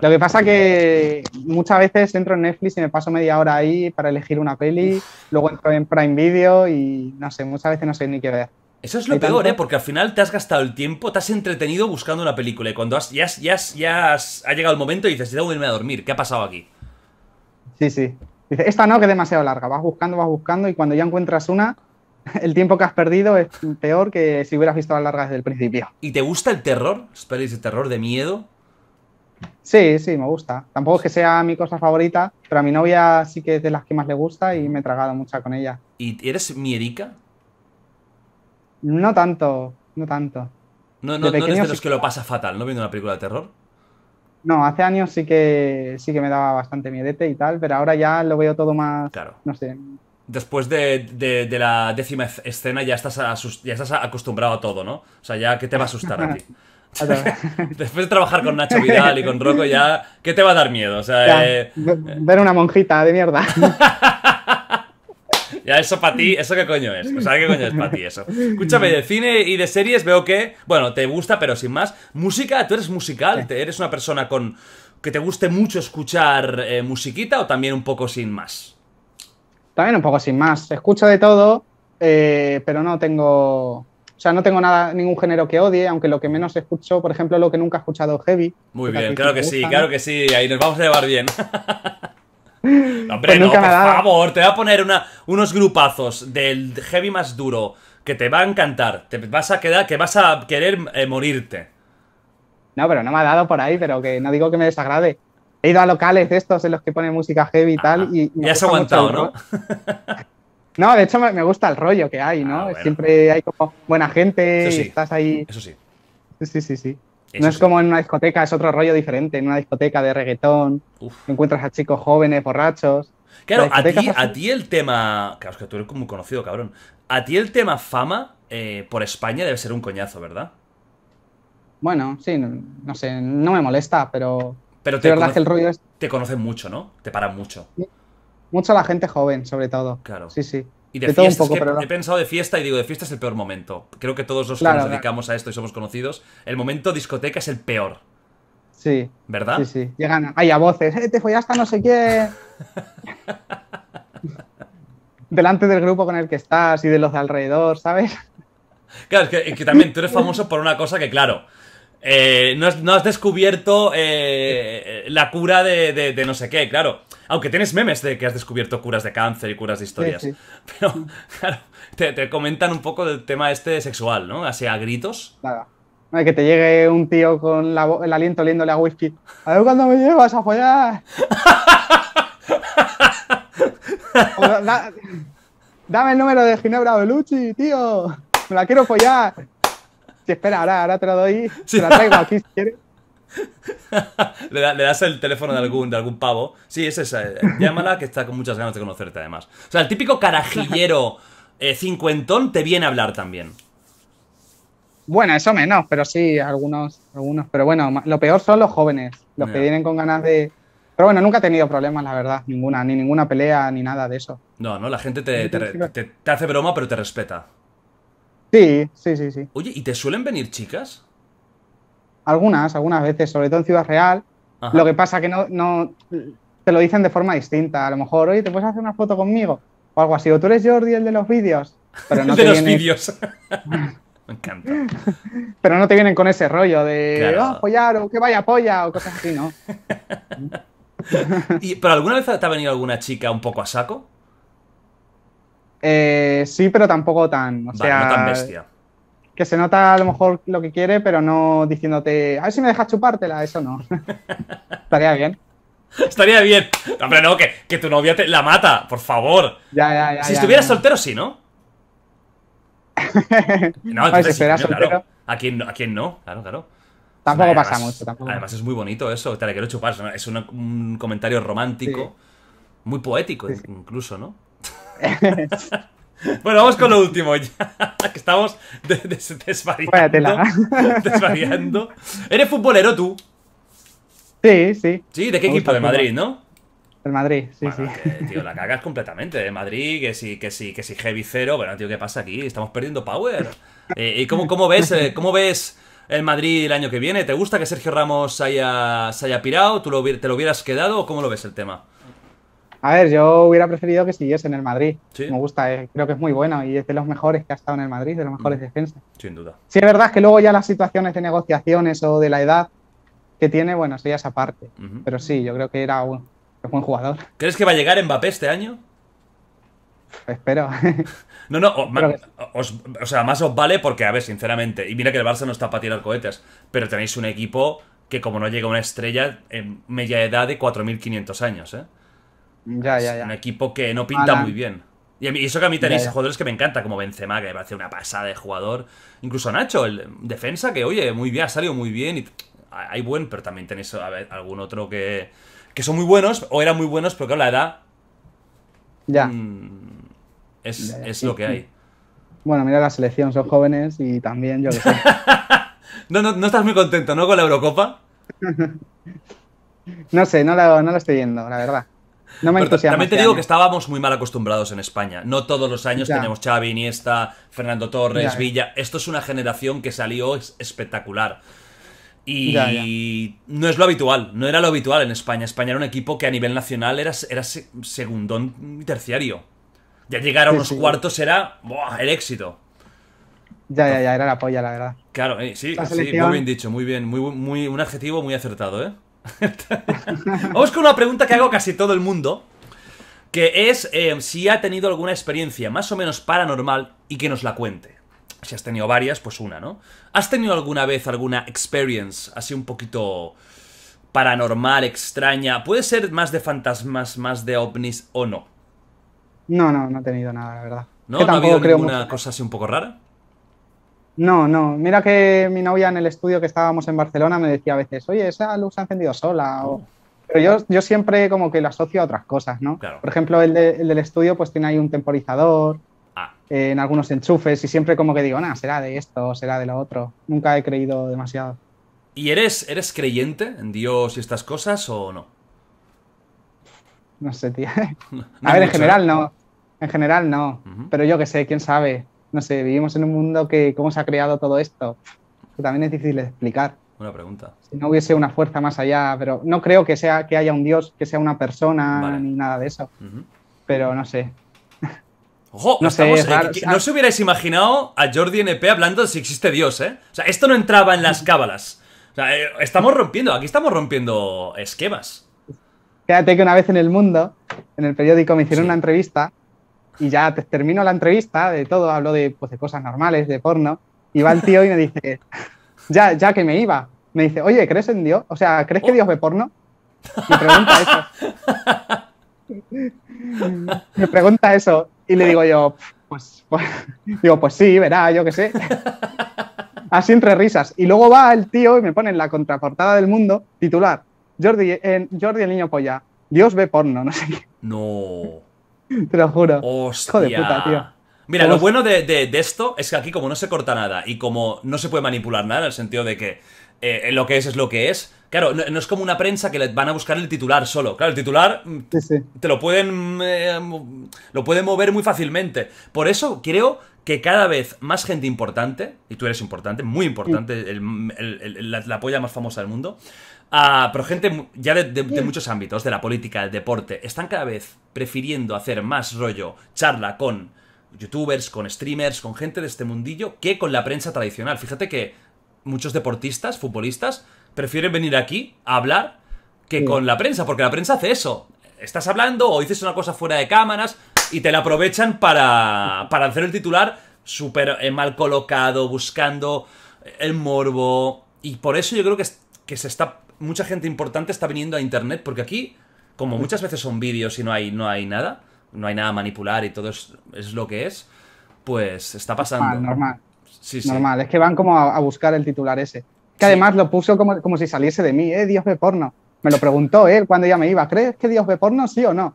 Lo que pasa que muchas veces entro en Netflix y me paso media hora ahí para elegir una peli, luego entro en Prime Video y no sé, muchas veces no sé ni qué ver. Eso es lo peor, ¿eh? Porque al final te has gastado el tiempo, te has entretenido buscando una película y cuando ya, ya, ya ha llegado el momento y dices, tengo que irme a dormir, ¿qué ha pasado aquí? Sí, sí. Dice, esta no, que es demasiado larga. Vas buscando, vas buscando y cuando ya encuentras una, *laughs* el tiempo que has perdido es peor que si hubieras visto la larga desde el principio. ¿Y te gusta el terror? es de terror, de miedo? Sí, sí, me gusta. Tampoco es que sea mi cosa favorita, pero a mi novia sí que es de las que más le gusta y me he tragado mucha con ella. ¿Y eres miedica? No tanto, no tanto. No, no, no eres que lo pasa fatal, ¿no? Viendo una película de terror. No, hace años sí que sí que me daba bastante miedete y tal, pero ahora ya lo veo todo más. Claro. No sé. Después de, la décima escena ya estás, ya estás acostumbrado a todo, ¿no? O sea, ya ¿qué te va a asustar a ti? *laughs* *laughs* Después de trabajar con Nacho Vidal y con Rocco, ya, ¿qué te va a dar miedo? O sea, eh, ver una monjita de mierda. *laughs* Ya, eso para ti, ¿eso qué coño es? O sea, ¿qué coño es para ti eso? Escúchame, de cine y de series veo que, bueno, te gusta, pero sin más. Música, tú eres musical, ¿Te, eres una persona con que te guste mucho escuchar eh, musiquita o también un poco sin más. También un poco sin más. Escucho de todo, eh, pero no tengo. O sea, no tengo nada, ningún género que odie, aunque lo que menos escucho, por ejemplo, lo que nunca he escuchado heavy. Muy bien, claro que sí, claro que sí, ahí nos vamos a llevar bien. *laughs* Hombre, pues no, por favor, te voy a poner unos grupazos del heavy más duro que te va a encantar. Te vas a quedar, que vas a querer eh, morirte. No, pero no me ha dado por ahí, pero que no digo que me desagrade. He ido a locales estos en los que ponen música heavy y tal. Ah, y, has aguantado, ¿no? *laughs* no, de hecho me, gusta el rollo que hay, ¿no? Ah, Siempre hay como buena gente, sí, estás ahí. Eso sí. Sí, sí, sí no es como en una discoteca, es otro rollo diferente. En una discoteca de reggaetón, encuentras a chicos jóvenes, borrachos. Claro, a ti, el tema. Claro, es que tú eres muy conocido, cabrón. A ti el tema fama eh, por España debe ser un coñazo, ¿verdad? Bueno, sí, no, sé, no me molesta, pero. Pero te, verdad que el es... te conocen mucho, ¿no? Te paran mucho. Mucho la gente joven, sobre todo. Claro. Sí, sí. Y de, he pensado de fiesta y digo, de fiesta es el peor momento. Creo que todos los que nos dedicamos a esto y somos conocidos, el momento discoteca es el peor. Sí. ¿Verdad? Sí, sí. Llegan, ahí a voces, ¡eh, te follaste hasta no sé qué! *laughs* Delante del grupo con el que estás y de los de alrededor, ¿sabes? Claro, es que, también tú eres famoso por una cosa que, claro, eh, no, has, descubierto eh, la cura de no sé qué, claro aunque tienes memes de que has descubierto curas de cáncer y curas de historias. *laughs* Pero, claro, te, comentan un poco del tema este sexual, ¿no? Así a gritos. Nada. Que te llegue un tío con el aliento oliéndole a whisky. A ver cuándo me llevas a follar. *laughs* dame el número de Ginebra Belucci, tío. Me la quiero follar. sí, espera, ahora, ahora te la doy. Te la traigo aquí si quieres. *laughs* le, das el teléfono de algún, de algún pavo. Sí, es esa. Eh, llámala que está con muchas ganas de conocerte, además. O sea, el típico carajillero eh, cincuentón te viene a hablar también. Bueno, eso menos, pero sí, algunos, algunos. Pero bueno, lo peor son los jóvenes, los que vienen con ganas de. Pero bueno, nunca he tenido problemas, la verdad, ninguna, ni ninguna pelea, ni nada de eso. No, no, la gente te, te hace broma, pero te respeta. Sí, sí, sí, sí. Oye, ¿y te suelen venir chicas? Algunas, algunas veces, sobre todo en Ciudad Real. Lo que pasa que no, no te lo dicen de forma distinta. A lo mejor, oye, ¿te puedes hacer una foto conmigo? O algo así. O tú eres Jordi, el de los vídeos. Pero *laughs* no de los vídeos. *laughs* Me encanta. Pero no te vienen con ese rollo de apoyar oh, o que vaya polla o cosas así, ¿no? *laughs* ¿Pero alguna vez te ha venido alguna chica un poco a saco? Eh, sí, pero tampoco tan. O sea, no tan bestia que se nota a lo mejor lo que quiere, pero no diciéndote, a ver si me dejas chupártela, eso no. *laughs* Estaría bien. Estaría bien. hombre, no, que, que, tu novia te la mata, por favor. Si estuvieras soltero, sí, ¿no? *laughs* no, pues entonces, si soltero. ¿A quién, ¿A quién no? Claro, claro. Tampoco además, pasa Además es muy bonito eso, te la quiero chupar. Es un, comentario romántico, muy poético incluso, ¿no? *laughs* Bueno, vamos con lo último ya, *laughs* que estamos *laughs* desvariando, ¿Eres futbolero tú? Sí, sí. ¿de qué equipo? De Madrid, ¿no? El Madrid, sí, sí. tío, la *laughs* cagas completamente. De ¿eh? Madrid, que sí, que sí, que sí, heavy cero. Bueno, tío, ¿qué pasa aquí? Estamos perdiendo power. Eh, ¿Y cómo, cómo, ves, eh, cómo ves el Madrid el año que viene? ¿Te gusta que Sergio Ramos haya, se haya pirado? ¿Tú lo, te lo hubieras quedado o cómo lo ves el tema? A ver, yo hubiera preferido que siguiese en el Madrid. Me gusta, eh. creo que es muy bueno y es de los mejores que ha estado en el Madrid, de los mejores mm. defensas. Sin duda. Sí, es verdad que luego ya las situaciones de negociaciones o de la edad que tiene, bueno, sería ya es aparte. Pero sí, yo creo que era un, buen jugador. ¿Crees que va a llegar Mbappé este año? Espero. *laughs* No, no, o, sea, más os vale porque, a ver, sinceramente, y mira que el Barça no está para tirar cohetes, pero tenéis un equipo que como no llega una estrella, en media edad de 4.500 años, ¿eh? Ya, Un equipo que no pinta muy bien. Y, eso que a mí tenéis jugadores que me encanta, como Benzema, que me parece una pasada de jugador. Incluso Nacho, el defensa, que oye, muy bien, ha salido muy bien. Y hay buen, pero también tenéis algún otro que, son muy buenos, o eran muy buenos, pero claro, la edad. Ya. Mm, es, lo que hay. Bueno, mira, la selección son jóvenes y también yo que sé. *laughs* no, estás muy contento, ¿no? Con la Eurocopa. *laughs* no sé, no la, no la estoy viendo la verdad. No me Pero También te este digo que estábamos muy mal acostumbrados en España. No todos los años teníamos tenemos Xavi, Iniesta, Fernando Torres, Villa. Esto es una generación que salió espectacular. Y no es lo habitual, no era lo habitual en España. España era un equipo que a nivel nacional era, era segundón y terciario. Ya llegar a unos cuartos era el éxito. Ya, ya, ya, era la polla, la verdad. Claro, eh, sí, sí, muy bien dicho, muy bien, muy, muy, un adjetivo muy acertado, ¿eh? *laughs* Vamos con una pregunta que hago casi todo el mundo, que es eh, si ha tenido alguna experiencia más o menos paranormal y que nos la cuente. Si has tenido varias, pues una, ¿no? ¿Has tenido alguna vez alguna experience así un poquito paranormal, extraña? Puede ser más de fantasmas, más de ovnis o no. No, no, no he tenido nada, la verdad. ¿No? ha habido alguna cosa así un poco rara? No, no. Mira que mi novia en el estudio que estábamos en Barcelona me decía a veces, oye, esa luz se ha encendido sola. Pero yo, yo siempre como que lo asocio a otras cosas, ¿no? Por ejemplo, el, del estudio pues tiene ahí un temporizador, ah. eh, en algunos enchufes y siempre como que digo, nada, será de esto, será de lo otro. Nunca he creído demasiado. ¿Y eres, eres creyente en Dios y estas cosas o no? No sé, tío. *laughs* a ver, en general ¿eh? no. En general no. Pero yo qué sé, quién sabe no sé, vivimos en un mundo que cómo se ha creado todo esto, también es difícil de explicar. Una pregunta. Si no hubiese una fuerza más allá, pero no creo que sea que haya un dios, que sea una persona ni nada de eso. Pero no sé. Ojo, no, sé, no se hubierais imaginado a Jordi NP hablando de si existe Dios, ¿eh? O sea, esto no entraba en las cábalas. O sea, eh, estamos rompiendo, aquí estamos rompiendo esquemas. Fíjate que una vez en el mundo, en el periódico, me hicieron una entrevista y ya te termino la entrevista de todo, hablo pues, de, cosas normales, de porno, y va el tío y me dice, ya, ya que me iba, me dice, oye, ¿crees en Dios? O sea, ¿crees que oh. Dios ve porno? Me pregunta eso. *laughs* me pregunta eso y le digo yo, pues, pues, digo, pues sí, verá, yo qué sé. Así entre risas. Y luego va el tío y me pone en la contraportada del mundo titular. Jordi, en Jordi el niño polla. Dios ve porno, no sé qué. No. *laughs* Hostia. Mira, lo bueno de, esto es que aquí como no se corta nada y como no se puede manipular nada, en el sentido de que eh, lo que es es lo que es, claro, no, es como una prensa que le van a buscar el titular solo. Claro, el titular mm, te lo pueden, eh, lo pueden mover muy fácilmente. Por eso creo que cada vez más gente importante, y tú eres importante, muy importante, la, polla más famosa del mundo, Ah, pero gente ya de, muchos ámbitos, de la política, del deporte, están cada vez prefiriendo hacer más rollo charla con youtubers, con streamers, con gente de este mundillo, que con la prensa tradicional. Fíjate que muchos deportistas, futbolistas, prefieren venir aquí a hablar que con la prensa, porque la prensa hace eso. Estás hablando o dices una cosa fuera de cámaras y te la aprovechan para, para hacer el titular súper eh, mal colocado, buscando el morbo. Y por eso yo creo que, que se está mucha gente importante está viniendo a internet, porque aquí, como muchas veces son vídeos y no hay, no hay nada, no hay nada a manipular y todo es, lo que es, pues está pasando. Normal, normal. normal. es que van como a, buscar el titular ese. Que además lo puso como, como, si saliese de mí, ¿eh? Dios ve porno. Me lo preguntó él cuando ya me iba. ¿Crees que Dios ve porno, sí o no?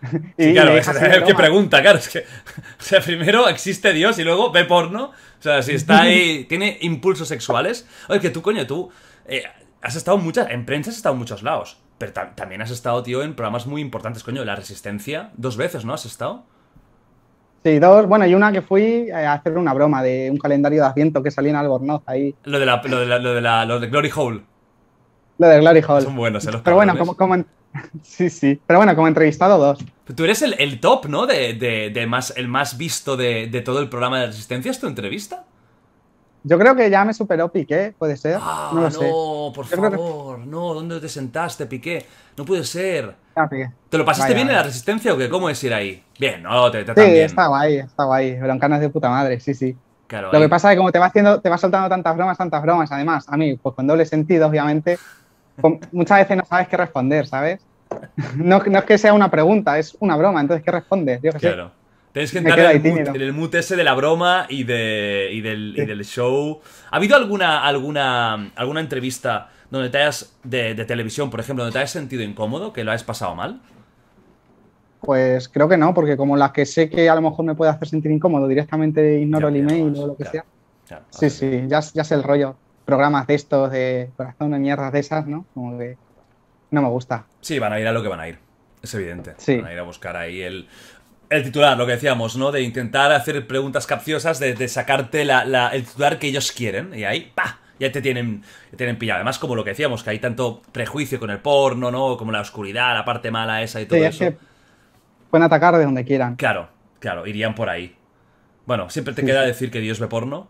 *laughs* y claro, es, es pregunta, claro, es que. O sea, primero existe Dios y luego ve porno. O sea, si está ahí. *laughs* tiene impulsos sexuales. Oye, que tú, coño, tú. Eh, has estado muchas. En prensa has estado en muchos lados. Pero también has estado, tío, en programas muy importantes, coño. La Resistencia, dos veces, ¿no? ¿Has estado? Sí, dos. Bueno, y una que fui eh, a hacer una broma de un calendario de asiento que salía en Albornoz ahí. Lo de lo de Glory Hole. Lo de Glory Hole. Son buenos, ¿eh? Los Pero bueno, como, *laughs* Sí, sí. Pero bueno, como entrevistado dos. Tú eres el, top, ¿no? más, el más visto de, de todo el programa de Resistencia. ¿Es tu entrevista? Yo creo que ya me superó Piqué, puede ser. no, ah, por favor, no, ¿dónde te sentaste, Piqué? No puede ser. Ah, ¿Te lo pasaste bien en la resistencia o qué? ¿Cómo es ir ahí? Bien, no, te, te Sí, estaba está guay, está guay. Broncanas de puta madre, sí, sí. Claro, lo que pasa es que como te va haciendo, te va soltando tantas bromas, tantas bromas, además, a mí, pues con doble sentido, obviamente, *laughs* muchas veces no sabes qué responder, ¿sabes? *laughs* No, no, es que sea una pregunta, es una broma, entonces ¿qué respondes? claro. Tienes que entrar en el, mood, ese de la broma y, de, del, show. ¿Ha habido alguna, alguna, alguna entrevista donde te hayas, de, televisión, por ejemplo, donde te hayas sentido incómodo, que lo has pasado mal? Pues creo que no, porque como las que sé que a lo mejor me puede hacer sentir incómodo, directamente ignoro el email o lo que sea. sí, sí, ya, sé el rollo. Programas de estos, de corazón de mierdas de esas, ¿no? Como que no me gusta. Sí, van a ir a lo que van a ir. Es evidente. Sí. Van a ir a buscar ahí el. El titular, lo que decíamos, ¿no? De intentar hacer preguntas capciosas, de, sacarte la, el titular que ellos quieren. Y ahí, pa Ya te tienen, te tienen pillado. Además, como lo que decíamos, que hay tanto prejuicio con el porno, ¿no? Como la oscuridad, la parte mala esa y todo eso. pueden atacar de donde quieran. Claro, claro, irían por ahí. Bueno, siempre te queda decir que Dios ve porno.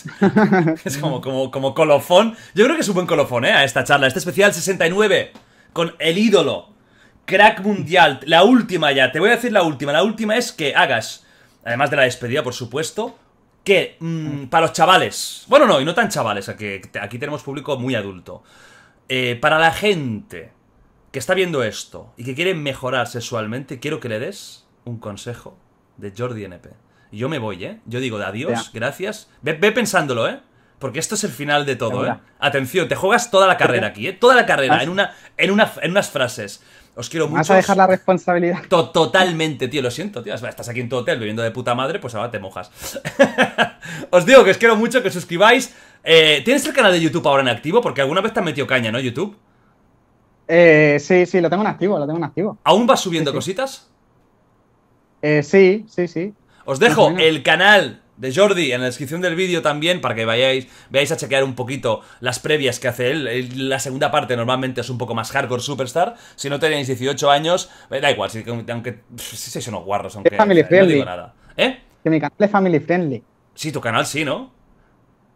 *laughs* es como, como, como colofón. Yo creo que es un buen colofón, ¿eh? A esta charla, este especial 69 con el ídolo Crack mundial. La última ya. Te voy a decir la última. La última es que hagas, además de la despedida, por supuesto, que mm, para los chavales. Bueno, no, y no tan chavales. Aquí, tenemos público muy adulto. Eh, para la gente que está viendo esto y que quiere mejorar sexualmente, quiero que le des un consejo de Jordi NP. Yo me voy, ¿eh? Yo digo de adiós, gracias. Ve, pensándolo, ¿eh? Porque esto es el final de todo, ¿eh? Atención, te juegas toda la carrera aquí, ¿eh? Toda la carrera, ah, en, una, en, una, en unas frases. Os quiero mucho. Vas a dejar la responsabilidad. totalmente, tío, lo siento, tío. Estás aquí en tu hotel viviendo de puta madre, pues ahora te mojas. *laughs* os digo que os quiero mucho, que os suscribáis. Eh, ¿Tienes el canal de YouTube ahora en activo? Porque alguna vez te has metido caña, ¿no, YouTube? Eh, sí, sí, lo tengo en activo, lo tengo en activo. ¿Aún vas subiendo cositas? Eh, sí, sí, sí. Os dejo el canal de Jordi en la descripción del vídeo también para que vayáis, veáis a chequear un poquito las previas que hace él. La segunda parte normalmente es un poco más hardcore superstar. Si no tenéis 18 años, eh, da igual, si, aunque si sois unos guarros, aunque family friendly. no digo nada. ¿Eh? Que mi canal es family friendly. Sí, tu canal sí, ¿no?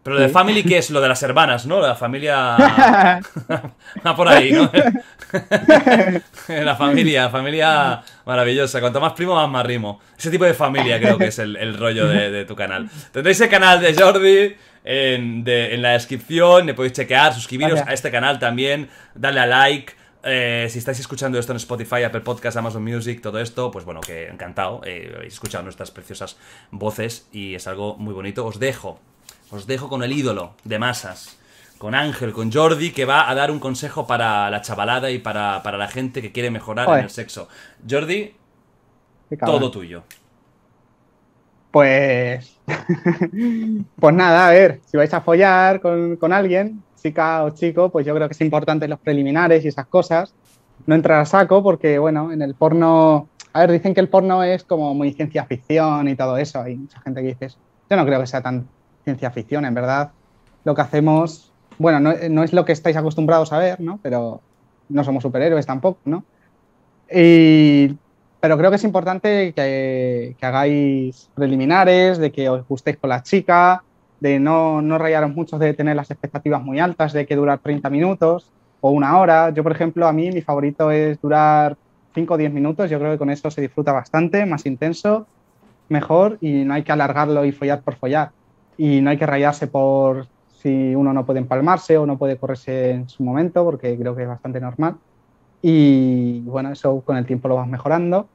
Pero lo de Family, ¿qué es? Lo de las hermanas, ¿no? La familia. *laughs* Va por ahí, ¿no? *laughs* la familia, familia maravillosa. Cuanto más primo, más más Ese tipo de familia creo que es el, rollo de, tu canal. Tendréis el canal de Jordi en, la descripción. Le podéis chequear, suscribiros a este canal también. dale a like. Eh, si estáis escuchando esto en Spotify, Apple Podcast, Amazon Music, todo esto, pues bueno, que encantado. Eh, habéis escuchado nuestras preciosas voces y es algo muy bonito. Os dejo os dejo con el ídolo de masas, con Ángel, con Jordi, que va a dar un consejo para la chavalada y para, la gente que quiere mejorar en el sexo. Jordi, todo tuyo. Pues. *laughs* pues nada, a ver, si vais a follar con, con alguien, chica o chico, pues yo creo que es importante los preliminares y esas cosas. No entrar a saco porque, bueno, en el porno. A ver, dicen que el porno es como muy ciencia ficción y todo eso. Hay mucha gente que dice Yo no creo que sea tan, ciencia ficción, en verdad. Lo que hacemos, bueno, no, es lo que estáis acostumbrados a ver, ¿no? Pero no somos superhéroes tampoco, ¿no? Y, pero creo que es importante que, hagáis preliminares, de que os gustéis con la chica, de no, no rayaros mucho, de tener las expectativas muy altas, de que durar 30 minutos o una hora. Yo, por ejemplo, a mí mi favorito es durar 5 o 10 minutos. Yo creo que con eso se disfruta bastante, más intenso, mejor y no hay que alargarlo y follar por follar y no hay que rayarse por si uno no puede empalmarse o no puede correrse en su momento, porque creo que es bastante normal. Y bueno, eso con el tiempo lo vas mejorando.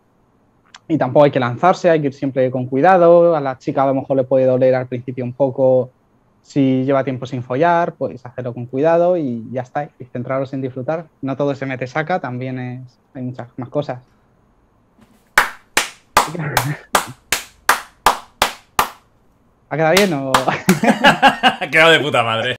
Y tampoco hay que lanzarse, hay que ir siempre con cuidado. A la chica a lo mejor le puede doler al principio un poco si lleva tiempo sin follar, pues hacerlo con cuidado y ya está, y centraros en disfrutar. No todo se mete saca, también hay muchas más cosas. ¿Ha quedado bien o...? *laughs* ha quedado de puta madre.